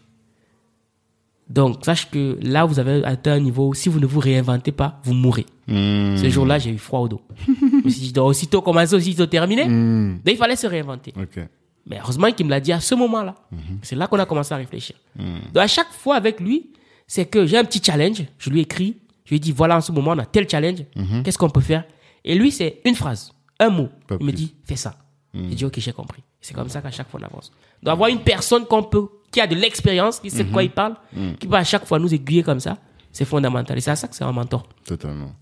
Donc, sache que là, vous avez atteint un niveau, si vous ne vous réinventez pas, vous mourrez. Mhm. Ce jour-là, j'ai eu froid au dos. je me suis dit, donc, aussitôt commencé, aussitôt terminé. Mhm. Donc, il fallait se réinventer. Mais heureusement qu'il me l'a dit à ce moment-là. C'est là, là qu'on a commencé à réfléchir. Donc, à chaque fois avec lui, c'est que j'ai un petit challenge. Je lui écris. Je lui dis, voilà, en ce moment, on a tel challenge. Qu'est-ce qu'on peut faire? Et lui, c'est une phrase. Un mot. il me dit, fais ça. Je hmm. dis, ok, j'ai compris. C'est comme ça qu'à chaque fois on avance. doit avoir une personne qu'on peut, qui a de l'expérience, qui sait de quoi hmm. il parle, hmm. qui peut à chaque fois nous aiguiller comme ça, c'est fondamental. Et c'est à ça que c'est un mentor. Totalement.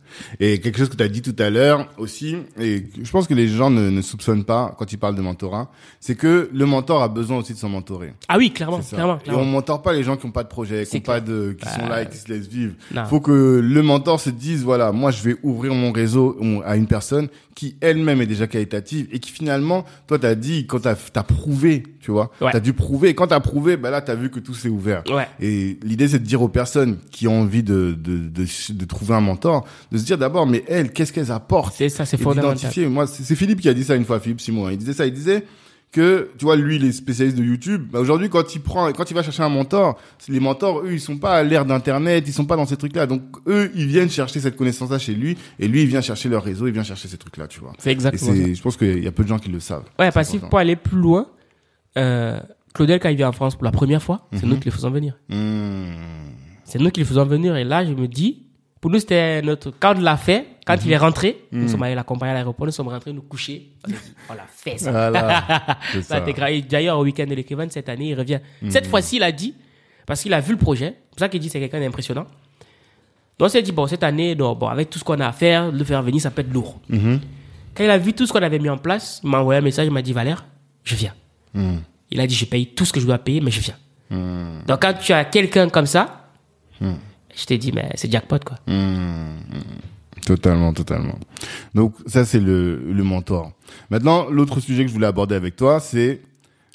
Et quelque chose que tu as dit tout à l'heure aussi, et je pense que les gens ne, soupçonnent pas quand ils parlent de mentorat, c'est que le mentor a besoin aussi de son mentoré. Ah oui, clairement, clairement, Et on mentore pas les gens qui n'ont pas de projet, qui, ont pas de, qui sont là et qui se laissent vivre. Il faut que le mentor se dise, voilà, moi je vais ouvrir mon réseau à une personne qui elle-même est déjà qualitative et qui finalement, toi tu as dit, quand tu as, prouvé, tu vois, tu as dû prouver, et quand tu as prouvé, bah là tu as vu que tout s'est ouvert. Et l'idée c'est de dire aux personnes qui ont envie de, de, trouver un mentor, de se dire d'abord, mais elle, qu'est-ce qu'elle apporte C'est ça, c'est d'identifier. Moi, c'est Philippe qui a dit ça une fois, Philippe Simon. Il disait ça, il disait que, tu vois, lui, il est spécialiste de YouTube. Bah, aujourd'hui, quand il prend, quand il va chercher un mentor, les mentors, eux, ils sont pas à l'ère d'Internet, ils sont pas dans ces trucs-là. Donc, eux, ils viennent chercher cette connaissance-là chez lui, et lui, il vient chercher leur réseau, il vient chercher ces trucs-là, tu vois. C'est exactement. je pense qu'il y a peu de gens qui le savent. Ouais, parce que pour aller plus loin, euh, Claudel, quand il vient en France pour la première fois, c'est mhm. nous qui les faisons venir. Hmm. C'est nous qui le faisons venir. Et là, je me dis, pour nous, c'était notre. Quand il l'a fait, quand il est rentré, nous mhm. sommes allés l'accompagner à l'aéroport, nous sommes rentrés nous coucher. On l'a fait, ça. ça. D'ailleurs, au week-end de l'écrivain, cette année, il revient. Mhm. Cette fois-ci, il a dit, parce qu'il a vu le projet, c'est pour ça qu'il dit c'est quelqu'un d'impressionnant. Donc, il s'est dit, bon, cette année, bon, avec tout ce qu'on a à faire, le faire venir, ça peut être lourd. Mhm. Quand il a vu tout ce qu'on avait mis en place, il m'a envoyé un message, il m'a dit, Valère, je viens. Il a dit, je paye tout ce que je dois payer, mais je viens. Donc, quand tu as quelqu'un comme ça, je t'ai dit, mais c'est jackpot, quoi. Hmm, hmm. Totalement, totalement. Donc ça, c'est le, le mentor. Maintenant, l'autre sujet que je voulais aborder avec toi, c'est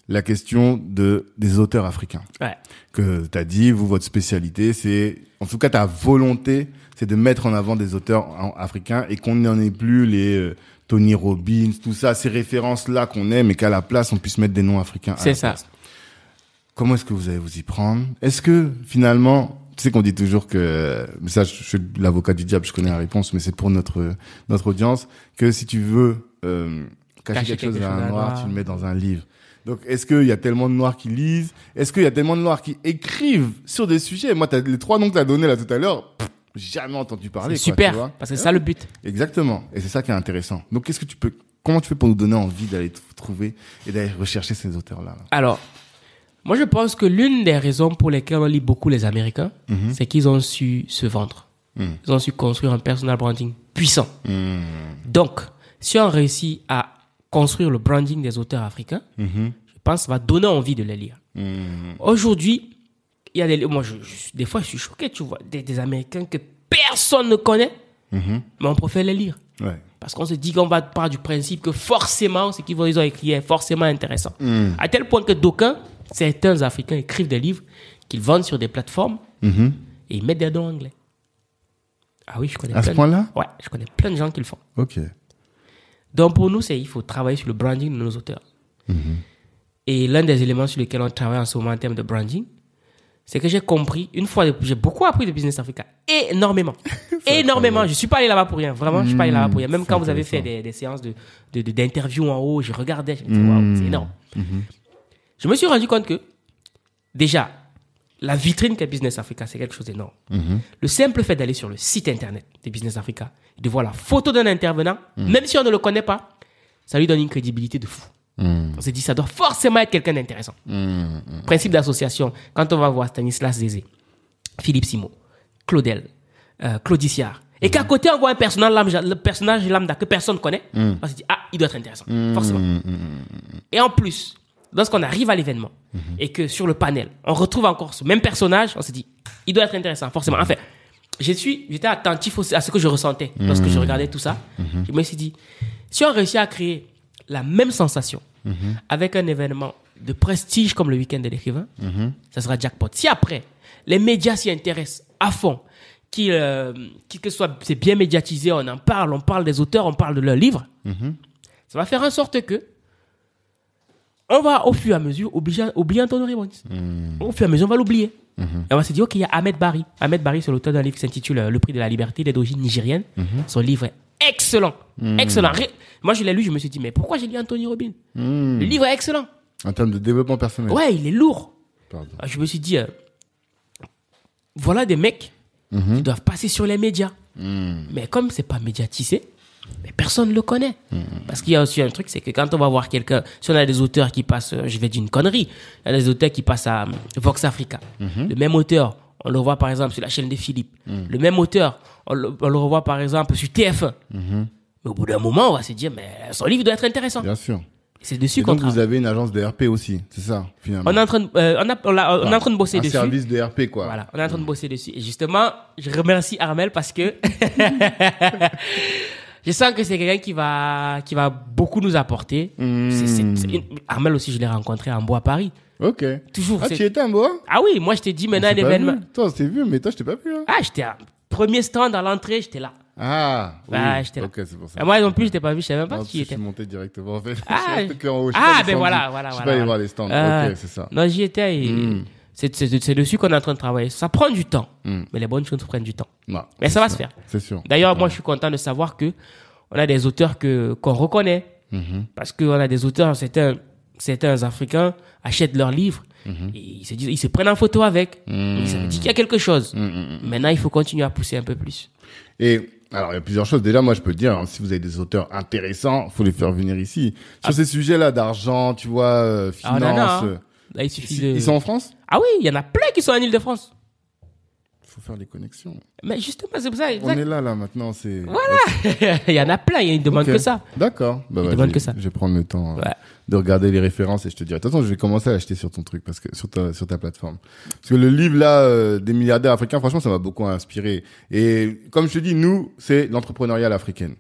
la question de des auteurs africains. Ouais. Que tu as dit, vous, votre spécialité, c'est, en tout cas, ta volonté, c'est de mettre en avant des auteurs africains et qu'on n'en ait plus les euh, Tony Robbins, tout ça, ces références-là qu'on aime mais qu'à la place, on puisse mettre des noms africains. C'est ça. Comment est-ce que vous allez vous y prendre Est-ce que, finalement, tu sais qu'on dit toujours que, mais ça, je, suis l'avocat du diable, je connais la réponse, mais c'est pour notre notre audience que si tu veux euh, cacher, quelque, chose, à un noir, tu le mets dans un livre. Donc, est-ce qu'il y a tellement de noirs qui lisent Est-ce qu'il y a tellement de noirs qui écrivent sur des sujets Moi, as, les trois noms que t'as donnés là tout à l'heure, jamais entendu parler. Quoi, super, parce que c'est ça le but. Exactement, et c'est ça qui est intéressant. Donc, qu'est-ce que tu peux, comment tu fais pour nous donner envie d'aller trouver et d'aller rechercher ces auteurs-là là Alors, moi, je pense que l'une des raisons pour lesquelles on lit beaucoup les Américains, mhm. c'est qu'ils ont su se vendre. Mhm. Ils ont su construire un personal branding puissant. Mhm. Donc, si on réussit à construire le branding des auteurs africains, je pense que ça va donner envie de les lire. Aujourd'hui, il y a des... Moi, des fois, je suis choqué, tu vois, des, Américains que personne ne connaît, mais on préfère les lire. Parce qu'on se dit qu'on va part du principe que forcément, ce qu'ils ont écrit est forcément intéressant. À tel point que d'aucuns certains Africains écrivent des livres qu'ils vendent sur des plateformes mhm. et ils mettent des dons anglais. Ah oui, je connais. À plein ce point-là Ouais, je connais plein de gens qui le font. Ok. Donc pour nous, c'est il faut travailler sur le branding de nos auteurs. Mhm. Et l'un des éléments sur lesquels on travaille en ce moment en termes de branding, c'est que j'ai compris, une fois, j'ai beaucoup appris de Business Africa. Énormément. énormément. Je suis pas allé là-bas pour rien. Vraiment, je suis pas allé hmm, là-bas pour rien. Même quand vous avez fait des, séances d'interview de, de, en haut, je regardais, hmm. c'est énorme. Mhm. Je me suis rendu compte que, déjà, la vitrine qu'est Business Africa, c'est quelque chose d'énorme. Mhm. Le simple fait d'aller sur le site internet de Business Africa, de voir la photo d'un intervenant, même si on ne le connaît pas, ça lui donne une crédibilité de fou. Mhm. On s'est dit, ça doit forcément être quelqu'un d'intéressant. Mhm, Principe d'association, quand on va voir Stanislas Zézé, Philippe Simo, Claudel, euh, et qu'à côté, on voit un personnage lambda, le personnage lambda que personne ne connaît, on se dit, ah, il doit être intéressant, forcément. Et en plus, lorsqu'on arrive à l'événement mhm. et que sur le panel, on retrouve encore ce même personnage, on se dit, il doit être intéressant, forcément. Enfin, je suis, j'étais attentif à ce que je ressentais lorsque je mhm. regardais tout ça. Mhm. Je me suis dit, si on réussit à créer la même sensation avec un événement de prestige comme le week-end de l'écrivain, ça sera jackpot. Si après, les médias s'y intéressent à fond, qu'il, euh, soit, c'est bien médiatisé, on en parle, on parle des auteurs, on parle de leurs livres, ça va faire en sorte que on va au fur et à mesure oublier Anthony Robbins. Au fur et à mesure, on va l'oublier. Mhm. Et on va se dire, OK, il y a Ahmed Barry. Ahmed Barry, c'est l'auteur d'un livre qui s'intitule euh, Le prix de la liberté, des d'origine nigérienne. Mhm. Son livre est excellent. Hmm. Excellent. Moi, je l'ai lu, je me suis dit, mais pourquoi j'ai lu Anthony Robin hmm. Le livre est excellent. En termes de développement personnel. Ouais, il est lourd. Ah, je me suis dit, euh, voilà des mecs mhm. qui doivent passer sur les médias. Hmm. Mais comme c'est pas médiatisé, mais personne ne le connaît. Mm-hmm. Parce qu'il y a aussi un truc, c'est que quand on va voir quelqu'un, si on a des auteurs qui passent, euh, je vais dire une connerie, il y a des auteurs qui passent à euh, Vox Africa. Mm-hmm. Le même auteur, on le voit par exemple sur la chaîne de Philippe. Mm. Le même auteur, on le, revoit par exemple sur TF1. Mm-hmm. Mais au bout d'un moment, on va se dire, mais son livre doit être intéressant. Bien sûr. C'est dessus qu'on Vous avez une agence de RP aussi, c'est ça, finalement. On est en train de, on bosser un service de RP, quoi. Voilà, on est en train de mm. bosser dessus. Et justement, je remercie Armel parce que je sens que c'est quelqu'un qui va, qui va beaucoup nous apporter. Hmm. Armel aussi, je l'ai rencontré en bois à Paris. Ok. Toujours. Ah, tu étais en bois ah oui, moi je t'ai dit maintenant l'événement. Toi, on s'est vu, mais toi, je t'ai pas vu. hein. Ah, j'étais à premier stand à l'entrée, j'étais là. Ah, oui. Bah, j'étais là. Ok, c'est pour ça. Et moi non plus, je t'ai pas vu, je savais même pas qui qui je suis monté directement en fait. Ah, Ah, ben voilà, voilà, Je suis pas allé voir les stands. Ok, ah. c'est ça. Non, j'y étais et, hmm. C'est dessus qu'on est en train de travailler. Ça prend du temps, hmm. mais les bonnes choses prennent du temps. Bah, mais ça va se faire. C'est sûr. D'ailleurs, moi, je suis content de savoir que on a des auteurs que qu'on reconnaît, mm-hmm. parce qu'on a des auteurs, certains, certains Africains achètent leurs livres mm-hmm. Et ils se disent, ils se prennent en photo avec. Mm-hmm. Ils se disent qu'il y a quelque chose. Maintenant, il faut continuer à pousser un peu plus. Et alors, il y a plusieurs choses. Déjà, moi, je peux te dire, hein, si vous avez des auteurs intéressants, faut les faire venir ici. Sur ah. ces sujets-là d'argent, tu vois, euh, ah, hein. finance de... Ils sont en France Ah oui, il y en a plein qui sont en Ile-de-France. Il faut faire des connexions. Mais justement, c'est pour ça. On est là, là, maintenant. c'est... Voilà Il y en a plein, il ne demande que ça. D'accord. Bah, bah, que ça. Je vais prendre le temps euh, de regarder les références et je te dirai. De je vais commencer à acheter sur ton truc, parce que sur ta, sur ta plateforme. Parce que le livre, là, euh, des milliardaires africains, franchement, ça m'a beaucoup inspiré. Et comme je te dis, nous, c'est l'entrepreneuriat africain.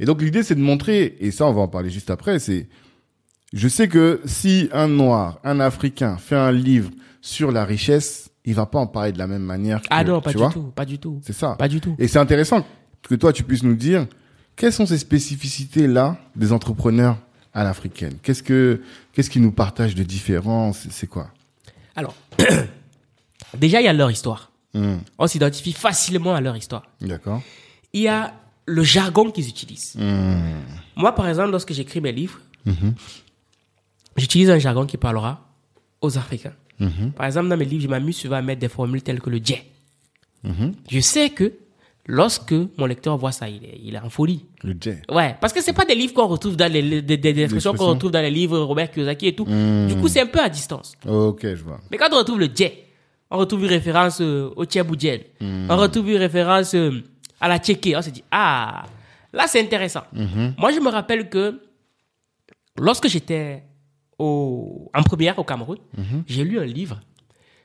Et donc, l'idée, c'est de montrer, et ça, on va en parler juste après, c'est je sais que si un noir, un africain fait un livre sur la richesse, il va pas en parler de la même manière. Que, ah non, pas du tout, pas du tout. C'est ça. Pas du tout. Et c'est intéressant que toi tu puisses nous dire quelles sont ces spécificités là des entrepreneurs à l'africaine. Qu'est-ce que qu'est-ce qu'ils nous partagent de différent C'est quoi Alors déjà il y a leur histoire. Hmm. On s'identifie facilement à leur histoire. D'accord. Il y a le jargon qu'ils utilisent. Hmm. Moi par exemple lorsque j'écris mes livres, mhm j'utilise un jargon qui parlera aux Africains. Mhm. Par exemple, dans mes livres, je m'amuse souvent à mettre des formules telles que le jet. Mhm. Je sais que lorsque mon lecteur voit ça, il est, il en folie. Le jet. Ouais, parce que c'est pas des livres qu'on retrouve dans les, des, des qu'on retrouve dans les livres Robert Kiyosaki et tout. Du mhm. coup, c'est un peu à distance. Ok, je vois. Mais quand on retrouve le jet, on retrouve une référence euh, au Djel. on retrouve une référence euh, à la Tchéké, on se dit, ah, là c'est intéressant. Moi, je me rappelle que lorsque j'étais en première au Cameroun, mhm. j'ai lu un livre.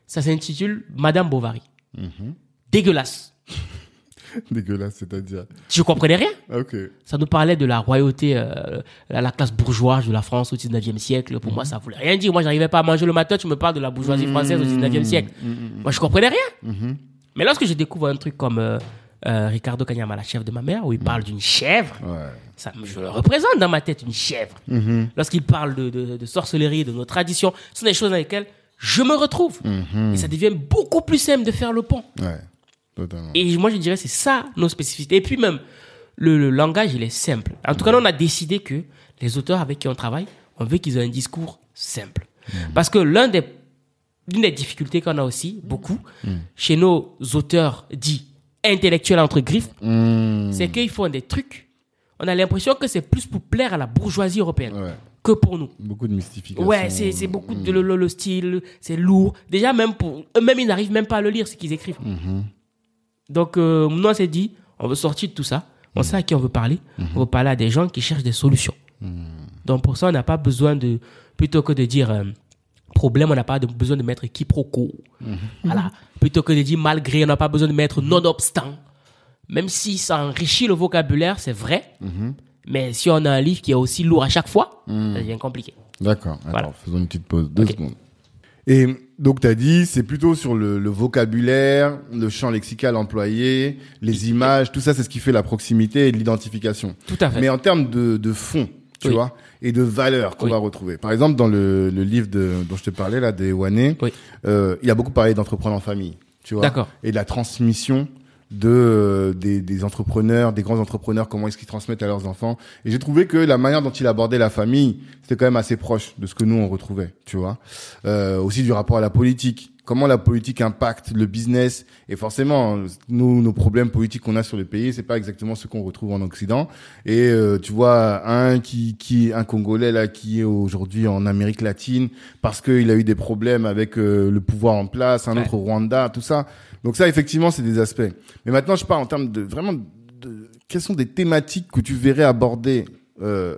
Ça s'intitule Madame Bovary. Mhm. Dégueulasse. Dégueulasse, c'est-à-dire Tu comprenais rien ah, Ça nous parlait de la royauté, euh, la classe bourgeoise de la France au 19e siècle. Pour moi, mhm. ça voulait rien dire. Moi, j'arrivais pas à manger le matin. Tu me parles de la bourgeoisie française au 19e siècle. Moi, je comprenais rien. Mais lorsque je découvre un truc comme euh, euh, Ricardo Cagnama, la chèvre de ma mère, où il mm. parle d'une chèvre. Ouais. Ça, je représente dans ma tête une chèvre. Mm-hmm. Lorsqu'il parle de, sorcellerie, de nos traditions, ce sont des choses dans lesquelles je me retrouve. Mm-hmm. Et ça devient beaucoup plus simple de faire le pont. Et moi, je dirais, c'est ça nos spécificités. Et puis même, le, langage, il est simple. En tout cas, on a décidé que les auteurs avec qui on travaille, on veut qu'ils aient un discours simple. Mm-hmm. Parce que l'une des difficultés qu'on a aussi, beaucoup, mm. chez nos auteurs dits intellectuel entre griffes, hmm. c'est qu'ils font des trucs. On a l'impression que c'est plus pour plaire à la bourgeoisie européenne que pour nous. Beaucoup de mystification. Ouais, c'est beaucoup de hmm. le, style, c'est lourd. Déjà, même pour eux-mêmes, ils n'arrivent même pas à le lire, ce qu'ils écrivent. Hmm. Donc, euh, nous, on s'est dit, on veut sortir de tout ça. On sait à qui on veut parler. On veut parler à des gens qui cherchent des solutions. Donc, pour ça, on n'a pas besoin de, plutôt que de dire, euh, problème, on n'a pas besoin de mettre quiproquo. Mhm. Voilà. Plutôt que de dire malgré, on n'a pas besoin de mettre non-obstant. Même si ça enrichit le vocabulaire, c'est vrai. Mhm. Mais si on a un livre qui est aussi lourd à chaque fois, mhm. ça devient compliqué. D'accord. Alors, faisons une petite pause. Deux secondes. Et donc, tu as dit, c'est plutôt sur le, vocabulaire, le champ lexical employé, les images, tout ça, c'est ce qui fait la proximité et l'identification. Tout à fait. Mais en termes de, de fond, tu vois, et de valeurs qu'on va retrouver. Par exemple, dans le, le livre de, dont je te parlais là, des Wané, euh, il a beaucoup parlé d'entreprendre en famille, tu vois, et de la transmission de euh, des, des, entrepreneurs, des grands entrepreneurs, comment est-ce qu'ils transmettent à leurs enfants. Et j'ai trouvé que la manière dont il abordait la famille, c'était quand même assez proche de ce que nous on retrouvait, tu vois. Euh, aussi du rapport à la politique, comment la politique impacte le business et forcément nous nos problèmes politiques qu'on a sur le pays, c'est pas exactement ce qu'on retrouve en Occident. Et euh, tu vois un qui qui un Congolais là qui est aujourd'hui en Amérique latine parce qu'il a eu des problèmes avec euh, le pouvoir en place, un autre au Rwanda, tout ça. Donc ça, effectivement, c'est des aspects. Mais maintenant, je parle en termes de vraiment de quelles sont des thématiques que tu verrais aborder euh,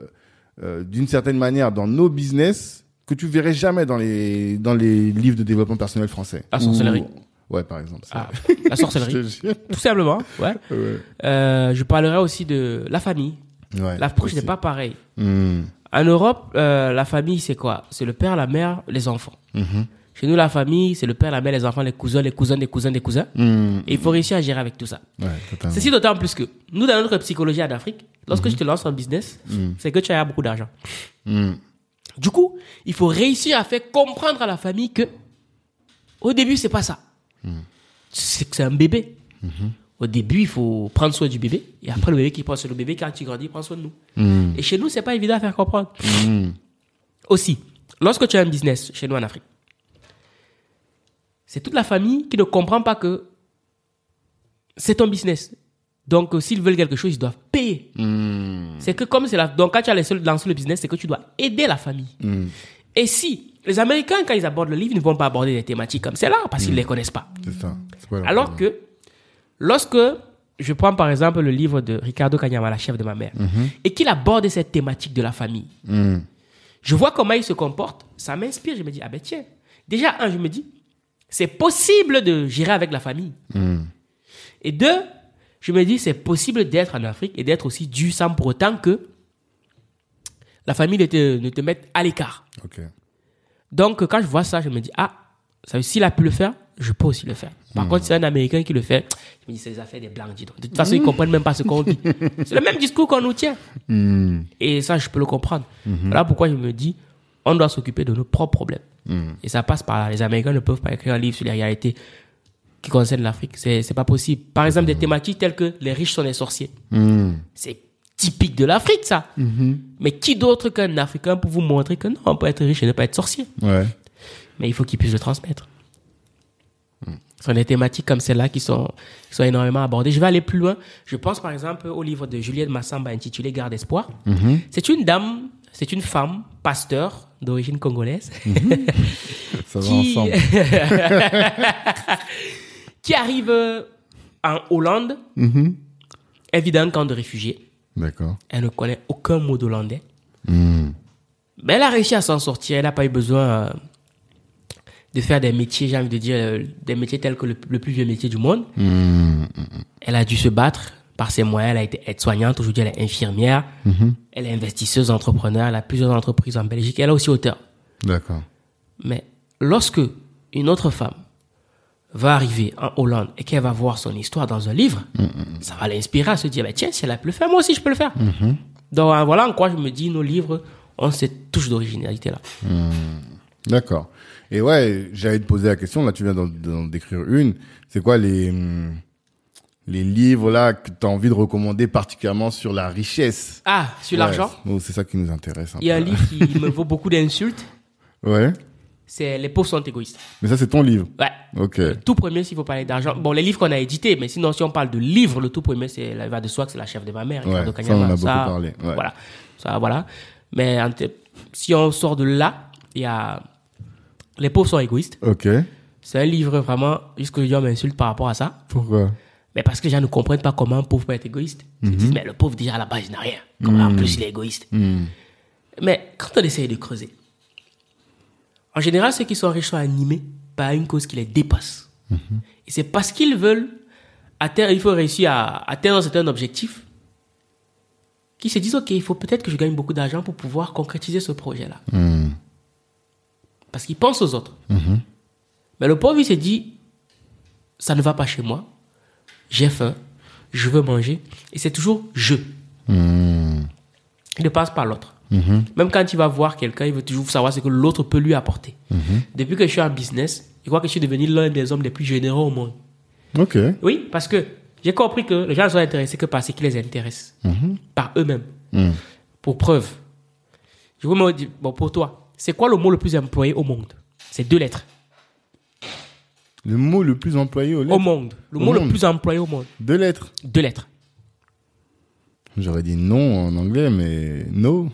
euh, d'une certaine manière dans nos business que tu verrais jamais dans les dans les livres de développement personnel français. La sorcellerie. ouais, par exemple. Ah, la sorcellerie. Tout simplement. Ouais. Euh, je parlerai aussi de la famille. Ouais, L'approche n'est pas pareille. Hmm. En Europe, la famille, c'est quoi C'est le père, la mère, les enfants. Mmh. Chez nous, la famille, c'est le père, la mère, les enfants, les cousins, les cousins, les cousins, les cousins. Hmm. Et il faut réussir à gérer avec tout ça. C'est Ceci d'autant plus que nous, dans notre psychologie en Afrique, lorsque hmm. je te lance un business, hmm. c'est que tu as beaucoup d'argent. Du coup, il faut réussir à faire comprendre à la famille que au début, c'est pas ça. C'est que c'est un bébé. Au début, il faut prendre soin du bébé. Et après, le bébé qui prend soin du bébé, quand tu grandis il prend soin de nous. Et chez nous, c'est pas évident à faire comprendre. Aussi, lorsque tu as un business chez nous en Afrique, c'est toute la famille qui ne comprend pas que c'est ton business. Donc, euh, s'ils veulent quelque chose, ils doivent payer. Hmm. C'est que comme c'est la... Donc, quand tu as les le business, c'est que tu dois aider la famille. Hmm. Et si les Américains, quand ils abordent le livre, ils ne vont pas aborder des thématiques comme celle-là parce qu'ils ne hmm. les connaissent pas. Ça. Alors que lorsque je prends par exemple le livre de Ricardo Cagnama, la chef de ma mère, mhm. et qu'il aborde cette thématique de la famille, je vois comment il se comporte, ça m'inspire. Je me dis, ah ben tiens, déjà, un, je me dis, c'est possible de gérer avec la famille. Hmm. Et deux, je me dis, c'est possible d'être en Afrique et d'être aussi dû sans pour autant que la famille ne te, ne te mette à l'écart. Donc, quand je vois ça, je me dis, ah, s'il a pu le faire, je peux aussi le faire. Par hmm. contre, c'est un Américain qui le fait. Je me dis, c'est des affaires des Blancs, dis donc. De toute façon, ils ils hmm. comprennent même pas ce qu'on dit. c'est le même discours qu'on nous tient. Et ça, je peux le comprendre. Voilà pourquoi je me dis, on doit s'occuper de nos propres problèmes. Mm. Et ça passe par là. Les Américains ne peuvent pas écrire un livre sur les réalités qui concernent l'Afrique. C'est, c'est pas possible. Par exemple, des mm. thématiques telles que les riches sont des sorciers. Mm. C'est typique de l'Afrique, ça. Mm-hmm. Mais qui d'autre qu'un Africain pour vous montrer que non, on peut être riche et ne pas être sorcier Mais il faut qu'il puisse le transmettre. Ce sont des thématiques comme celles-là qui sont, sont énormément abordées. Je vais aller plus loin. Je pense par exemple au livre de Juliette Massamba intitulé Garde d'espoir. Mm-hmm. C'est une dame, c'est une femme, pasteur, d'origine congolaise. Mhm. qui... arrive euh, en Hollande, mhm. évidemment Elle de réfugiés. D'accord. Elle ne connaît aucun mot d'hollandais. Mhm. Mais elle a réussi à s'en sortir. Elle n'a pas eu besoin euh, de faire des métiers, j'ai envie de dire, euh, des métiers tels que le, plus vieux métier du monde. Elle a dû se battre par ses moyens. Elle a été aide-soignante, aujourd'hui elle est infirmière, mhm. elle est investisseuse, entrepreneur, elle a plusieurs entreprises en Belgique, elle est aussi auteur. D'accord. Mais lorsque une autre femme va arriver en Hollande et qu'elle va voir son histoire dans un livre, mhm. ça va l'inspirer à se dire, bah, tiens, si elle a pu le faire, moi aussi je peux le faire. Mhm. Donc voilà en quoi je me dis, nos livres ont cette touche d'originalité-là. D'accord. Et ouais, j'allais te poser la question, là tu viens d'en décrire une, c'est quoi les... Hum, les livres là que tu as envie de recommander particulièrement sur la richesse. Ah, sur l'argent c'est ça qui nous intéresse. Il y a un livre qui me vaut beaucoup d'insultes. Ouais. C'est Les pauvres sont égoïstes. Mais ça, c'est ton livre Ouais. Ok. tout premier, s'il faut parler d'argent. Bon, les livres qu'on a édités, mais sinon, si on parle de livres, le tout premier, c'est La va de soi, c'est la chef de ma mère. ça, on a beaucoup parlé. Voilà. Ça, voilà. Mais si on sort de là, il y a Les pauvres sont égoïstes. Ok. C'est un livre vraiment, jusqu'aujourd'hui, on m'insulte par rapport à ça. Pourquoi mais parce que les gens ne comprennent pas comment un pauvre peut être égoïste. Mhm. disent, mais le pauvre, déjà, à la base, il n'a rien. En mhm. plus, il est égoïste. Mhm. Mais quand on essaye de creuser, en général, ceux qui sont riches sont animés par une cause qui les dépasse. Et c'est parce qu'ils veulent atteindre, il faut réussir à atteindre un certain objectif, qu'ils se disent, OK, il faut peut-être que je gagne beaucoup d'argent pour pouvoir concrétiser ce projet-là. Parce qu'ils pensent aux autres. Mais le pauvre, il se dit, ça ne va pas chez moi, j'ai faim, je veux manger. Et c'est toujours je. Il ne passe pas l'autre. Mhm. Même quand il va voir quelqu'un, il veut toujours savoir ce que l'autre peut lui apporter. Mhm. Depuis que je suis en business, je crois que je suis devenu l'un des hommes les plus généreux au monde. Ok. Oui, parce que j'ai compris que les gens sont intéressés que par ce qui les intéresse, mhm. par eux-mêmes. Pour preuve, je vous me dis, bon, pour toi, c'est quoi le mot le plus employé au monde C'est deux lettres. Le mot le plus employé Au monde. Le mot le plus employé au monde. Deux lettres. Deux lettres. J'aurais dit non en anglais, mais no.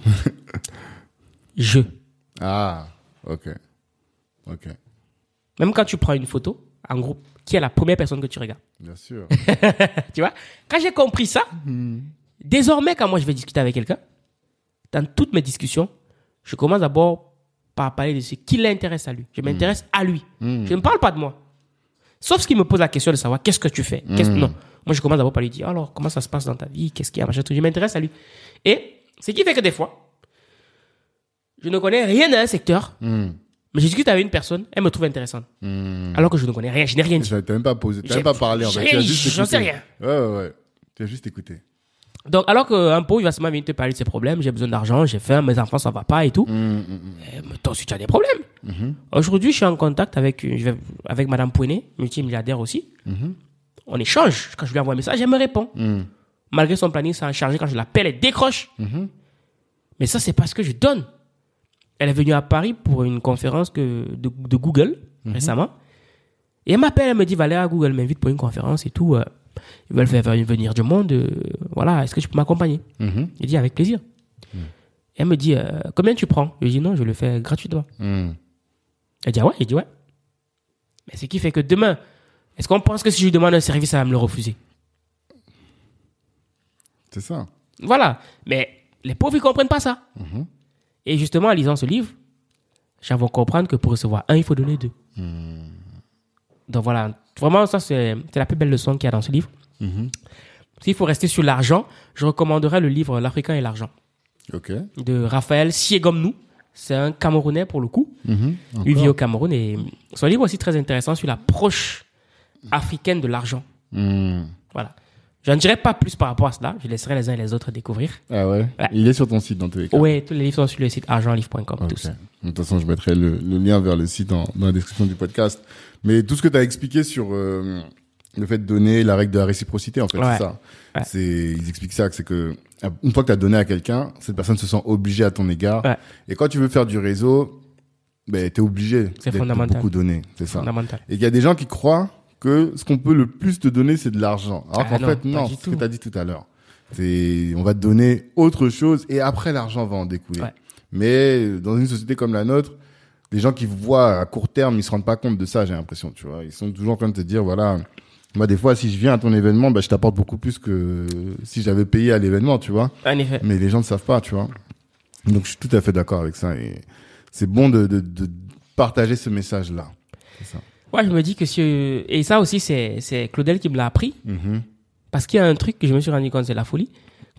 Je. Ah, ok. Même quand tu prends une photo, en groupe, qui est la première personne que tu regardes Bien sûr. tu vois Quand j'ai compris ça, hmm. désormais, quand moi je vais discuter avec quelqu'un, dans toutes mes discussions, je commence d'abord par parler de ce qui l'intéresse à lui. Je m'intéresse hmm. à lui. Hmm. Je ne parle pas de moi. Sauf ce qui me pose la question de savoir qu'est-ce que tu fais. Hmm. Non. Moi, je commence d'abord par lui dire alors, comment ça se passe dans ta vie Qu'est-ce qu'il y a machin, Je m'intéresse à lui. Et ce qui fait que des fois, je ne connais rien à un secteur, hmm. mais je discute avec une personne, elle me trouve intéressante. Hmm. Alors que je ne connais rien, je n'ai rien dit. Tu n'as même pas posé, pas parlé en fait. J'en sais rien. Ouais, ouais, ouais. Tu as juste écouté. Donc, alors qu'un pauvre, il va seulement venir te parler de ses problèmes. J'ai besoin d'argent, j'ai faim, mes enfants, ça va pas et tout. Mmh, Mais toi aussi, tu as des problèmes. Mm-hmm. Aujourd'hui, je suis en contact avec, je vais, avec Madame Pouenet, multimilliardaire aussi. Mm-hmm. On échange. Quand je lui envoie un message, elle me répond. Mm. Malgré son planning, ça a chargé. Quand je l'appelle, elle décroche. Mm-hmm. Mais ça, c'est parce que je donne. Elle est venue à Paris pour une conférence que, de, Google récemment. Et elle m'appelle, elle me dit, à Google m'invite pour une conférence et tout. Euh ils veulent faire venir du monde, euh, voilà, est-ce que tu peux m'accompagner mhm. Il dit avec plaisir. Mhm. et Elle me dit, euh, combien tu prends Je dis non, je le fais gratuitement. Mhm. Elle dit, ah ouais Il dit, ouais. Mais ce qui fait que demain, est-ce qu'on pense que si je lui demande un service, elle va me le refuser C'est ça. Voilà. Mais les pauvres, ils comprennent pas ça. Et justement, en lisant ce livre, j'avais comprendre que pour recevoir un, il faut donner deux donc voilà, vraiment, ça, c'est la plus belle leçon qu'il y a dans ce livre. Mhm. S'il faut rester sur l'argent, je recommanderais le livre L'Africain et l'argent de Raphaël Siegomnou. C'est un Camerounais pour le coup. Mhm, Il vit au Cameroun et son livre aussi très intéressant sur l'approche africaine de l'argent. Mhm. Voilà. Je ne dirai pas plus par rapport à cela. Je laisserai les uns et les autres découvrir. Ah ouais, Il est sur ton site dans tous les Oui, tous les livres sont sur le site argentlivre.com. Okay. De toute façon, je mettrai le, lien vers le site dans la description du podcast. Mais tout ce que tu as expliqué sur euh, le fait de donner la règle de la réciprocité, en fait, ouais. c'est ça. C'est, ils expliquent ça, que c'est que une fois que tu as donné à quelqu'un, cette personne se sent obligée à ton égard. Et quand tu veux faire du réseau, ben, tu es obligé de beaucoup donner. C'est ça. Et il y a des gens qui croient que ce qu'on peut le plus te donner, c'est de l'argent. Alors ah qu'en fait, non, ce que tu as dit tout à l'heure. C'est, on va te donner autre chose et après l'argent va en découler. Mais dans une société comme la nôtre, les gens qui voient à court terme, ils se rendent pas compte de ça, j'ai l'impression, tu vois. Ils sont toujours en train de te dire, voilà, moi, des fois, si je viens à ton événement, bah, je t'apporte beaucoup plus que si j'avais payé à l'événement, tu vois. En effet. Mais les gens ne savent pas, tu vois. Donc, je suis tout à fait d'accord avec ça. Et c'est bon de, de, de, partager ce message-là. Ouais, je me dis que Et ça aussi, c'est Claudel qui me l'a appris. Mm-hmm. Parce qu'il y a un truc que je me suis rendu compte, c'est la folie.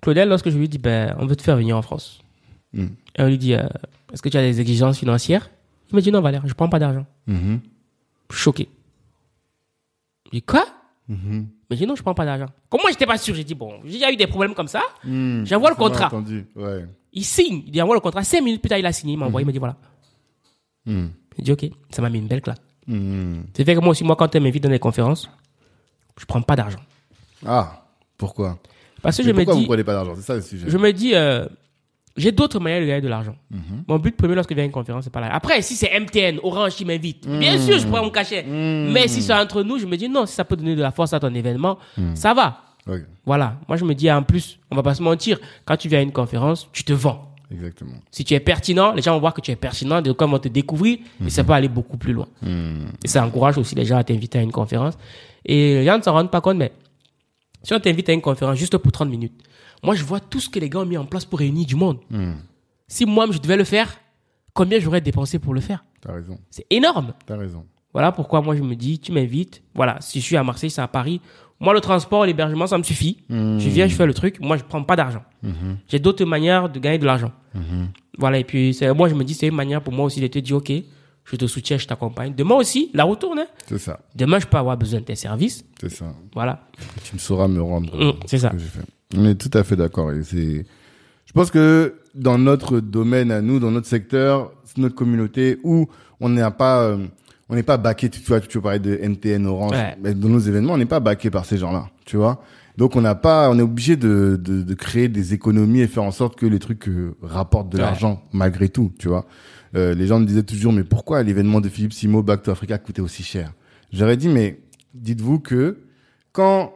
Claudel, lorsque je lui dis, ben, on veut te faire venir en France. Mm. Et on lui dit, euh, est-ce que tu as des exigences financières je me dit non, Valère, je prends pas d'argent. Mm-hmm. suis Choqué. Je dit quoi Je Mais dis dit non, je prends pas d'argent. Comment j'étais pas sûr J'ai dit bon, j'ai déjà eu des problèmes comme ça. Mm. J'envoie le contrat. Il signe, il envoie le contrat. Cinq minutes plus tard, il a signé, il m'a envoyé, il m'a dit voilà. me mm. dit ok, ça m'a mis une belle claque. Mm. C'est fait que moi aussi, moi, quand elle m'invite dans des conférences, je prends pas d'argent. Ah, pourquoi Parce que je me dis. Pourquoi vous prenez pas d'argent C'est ça le sujet. Je me dis. Euh, j'ai d'autres manières de gagner de l'argent. Mhm. Mon but premier lorsque je viens à une conférence, c'est pas là. Après, si c'est MTN, Orange qui m'invite, mhm. bien sûr, je pourrais me cacher. Mhm. Mais si c'est entre nous, je me dis non, si ça peut donner de la force à ton événement, ça va. Voilà. Moi, je me dis en plus, on va pas se mentir, quand tu viens à une conférence, tu te vends. Exactement. Si tu es pertinent, les gens vont voir que tu es pertinent, de vont te découvrir, et ça peut aller beaucoup plus loin. Et ça encourage aussi les gens à t'inviter à une conférence. Et les gens ne s'en rendent pas compte, mais si on t'invite à une conférence juste pour 30 minutes, moi, je vois tout ce que les gars ont mis en place pour réunir du monde. Hmm. Si moi-même, je devais le faire, combien j'aurais dépensé pour le faire T'as raison. C'est énorme. T'as raison. Voilà pourquoi moi, je me dis, tu m'invites. Voilà, si je suis à Marseille, c'est à Paris. Moi, le transport, l'hébergement, ça me suffit. Hmm. Je viens, je fais le truc. Moi, je prends pas d'argent. Hmm. J'ai d'autres manières de gagner de l'argent. Voilà, et puis moi, je me dis, c'est une manière pour moi aussi de te dire, OK, je te soutiens, je t'accompagne. Demain aussi, la retourne. Hein. C'est ça. Demain, je peux avoir besoin de tes services. C'est ça. Voilà. Tu me sauras me rendre. c'est ça. On est tout à fait d'accord. Et c'est, je pense que dans notre domaine à nous, dans notre secteur, notre communauté où on n'est pas, euh, on n'est pas baqué. Tu vois, tu parlais de MTN Orange, mais dans nos événements, on n'est pas baqué par ces gens-là. Tu vois. Donc on n'a pas, on est obligé de, de, de, créer des économies et faire en sorte que les trucs euh, rapportent de l'argent malgré tout. Tu vois. Euh, les gens me disaient toujours, mais pourquoi l'événement de Philippe Simo Back to Africa coûtait aussi cher J'aurais dit, mais dites-vous que quand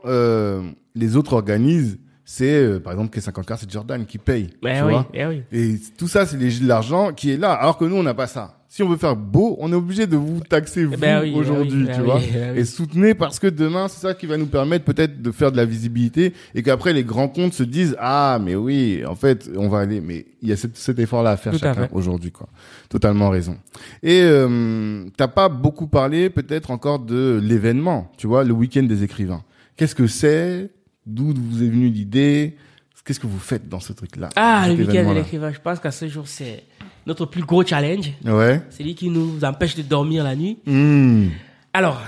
les autres organisent c'est euh, par exemple que 54 c'est Jordan qui paye. Eh eh et tout ça, c'est l'argent qui est là, alors que nous, on n'a pas ça. Si on veut faire beau, on est obligé de vous taxer eh vous ben aujourd'hui, tu vois, et soutenez parce que demain, c'est ça qui va nous permettre peut-être de faire de la visibilité et qu'après les grands comptes se disent ah mais oui, en fait, on va aller, mais il y a cet, effort-là à faire chacun aujourd'hui, quoi. Totalement raison. Et euh, t'as pas beaucoup parlé peut-être encore de l'événement, tu vois, le week-end des écrivains. Qu'est-ce que c'est D'où vous est venue l'idée Qu'est-ce que vous faites dans ce truc-là Ah, le week-end de l'écrivain, je pense qu'à ce jour, c'est notre plus gros challenge. Ouais. C'est lui qui nous empêche de dormir la nuit. Hmm. Alors,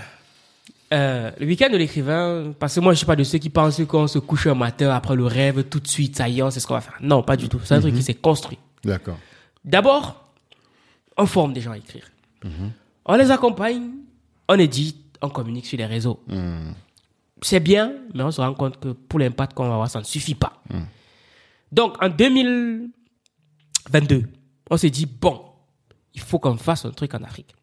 euh, le week-end de l'écrivain, parce que moi, je suis pas de ceux qui pensent qu'on se couche un matin après le rêve, tout de suite, ça y est, c'est ce qu'on va faire. Non, pas du tout. C'est un truc qui mhm. s'est construit. D'accord. D'abord, on forme des gens à écrire. Mhm. On les accompagne, on édite, on communique sur les réseaux. Hmm c'est bien, mais on se rend compte que pour l'impact qu'on va avoir, ça ne suffit pas. Hmm. Donc, en 2022, on s'est dit, bon, il faut qu'on fasse un truc en Afrique.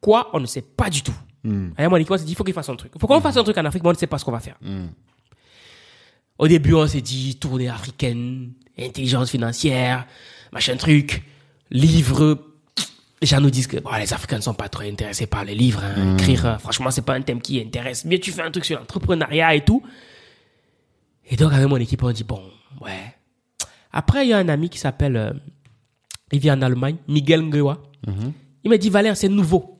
Quoi, on ne sait pas du tout. Hmm. Et on s'est dit, il faut qu'il fasse un truc. Il faut qu'on hmm. fasse un truc en Afrique, mais on ne sait pas ce qu'on va faire. Au début, on s'est dit, tournée africaine, intelligence financière, machin truc, livre les gens nous disent que les Africains ne sont pas trop intéressés par les livres, hein, hmm. écrire. Hein. Franchement, c'est pas un thème qui intéresse. Mais tu fais un truc sur l'entrepreneuriat et tout. Et donc, avec mon équipe, on dit bon, ouais. Après, il y a un ami qui s'appelle, euh, il vit en Allemagne, Miguel Ngewa. Mhm. Il m'a dit Valère, c'est nouveau.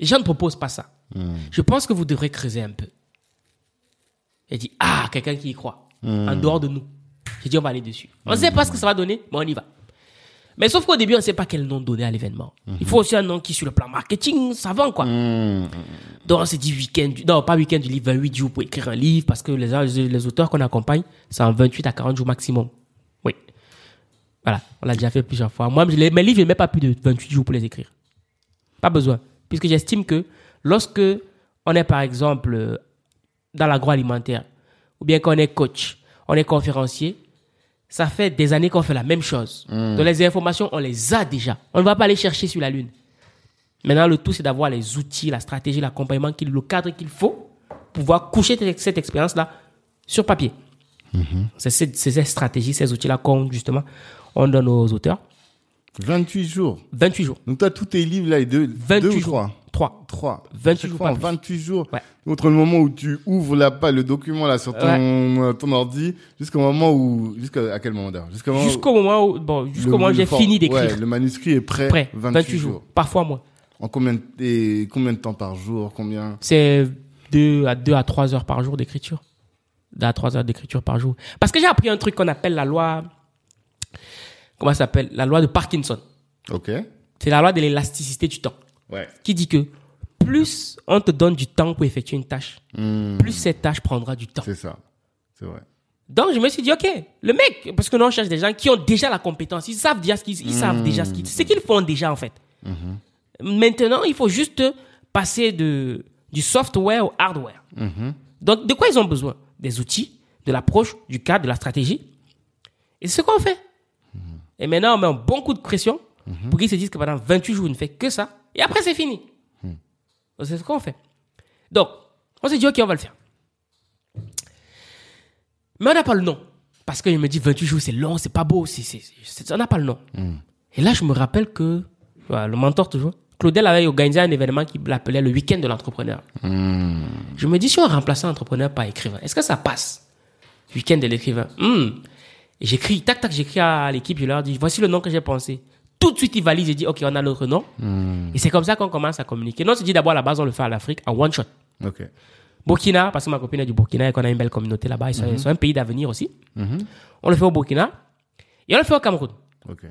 Les gens ne proposent pas ça. Hmm. Je pense que vous devrez creuser un peu. Il dit ah, quelqu'un qui y croit, hmm. en dehors de nous. J'ai dit on va aller dessus. On ne sait pas ce que ça va donner, mais on y va. Mais sauf qu'au début, on ne sait pas quel nom donner à l'événement. Mhm. Il faut aussi un nom qui, sur le plan marketing, ça vend, quoi. Mhm. Donc, on s'est dit week-end, non, pas week-end du livre, 28 jours pour écrire un livre, parce que les, les auteurs qu'on accompagne, c'est en 28 à 40 jours maximum. Oui. Voilà, on l'a déjà fait plusieurs fois. Moi, mes livres, je ne mets pas plus de 28 jours pour les écrire. Pas besoin. Puisque j'estime que lorsque on est, par exemple, euh, dans l'agroalimentaire, ou bien qu'on est coach, on est conférencier, ça fait des années qu'on fait la même chose. Hmm. Donc les informations, on les a déjà. On ne va pas les chercher sur la Lune. Maintenant, le tout, c'est d'avoir les outils, la stratégie, l'accompagnement, le cadre qu'il faut pour pouvoir coucher cette expérience-là sur papier. Mhm. C'est ces stratégies, ces outils-là qu'on, justement, on donne aux auteurs. 28 jours. 28 jours. Donc, tu as tous tes livres là et deux, 28 deux ou 3. 3. 28 jours. 28 jours. Entre le moment où tu ouvres la le document là sur euh, ton, ordi, jusqu'au moment où, jusqu'à quel moment d'heure Jusqu'au moment, où, bon, jusqu'au moment où j'ai fini d'écrire. le manuscrit est prêt. Prêt. 28, jours. Parfois moins. En combien de, et combien de temps par jour Combien C'est deux à 2 à 3 heures par jour d'écriture. 2 à 3 heures d'écriture par jour. Parce que j'ai appris un truc qu'on appelle la loi. Comment ça s'appelle La loi de Parkinson. Ok. C'est la loi de l'élasticité du temps. Qui dit que plus on te donne du temps pour effectuer une tâche, hmm. plus cette tâche prendra du temps. C'est ça. C'est vrai. Donc je me suis dit ok, le mec, parce que nous on cherche des gens qui ont déjà la compétence, ils savent déjà ce qu'ils, savent déjà ce hmm. qu'ils, ce qu'ils font déjà en fait. Hmm. Maintenant, il faut juste passer de du software au hardware. Donc de quoi ils ont besoin Des outils, de l'approche, du cadre, de la stratégie. Et c'est ce qu'on fait. Et maintenant, on met un bon coup de pression pour qu'ils se disent que pendant 28 jours, ils ne font que ça et après, c'est fini. C'est ce qu'on fait. Donc, on s'est dit, OK, on va le faire. Mais on n'a pas le nom. Parce qu'il me dit, 28 jours, c'est long, c'est pas beau. si on n'a pas le nom. Et là, je me rappelle que, le mentor toujours, Claudel avait organisé un événement qui l'appelait le week-end de l'entrepreneur. Je me dis, si on remplaçait entrepreneur par écrivain, est-ce que ça passe Week-end de l'écrivain. Hmm. Et j'écris, tac, tac, j'écris à l'équipe, je leur dis, voici le nom que j'ai pensé tout de suite, ils valident et disent, OK, on a notre nom. Hmm. Et c'est comme ça qu'on commence à communiquer. Non, on se dit d'abord, à la base, on le fait à l'Afrique en one shot. Ok. Burkina, parce que ma copine est du Burkina et qu'on a une belle communauté là-bas, ils, sont mhm. un pays d'avenir aussi. Mhm. On le fait au Burkina et on le fait au Cameroun. Ok.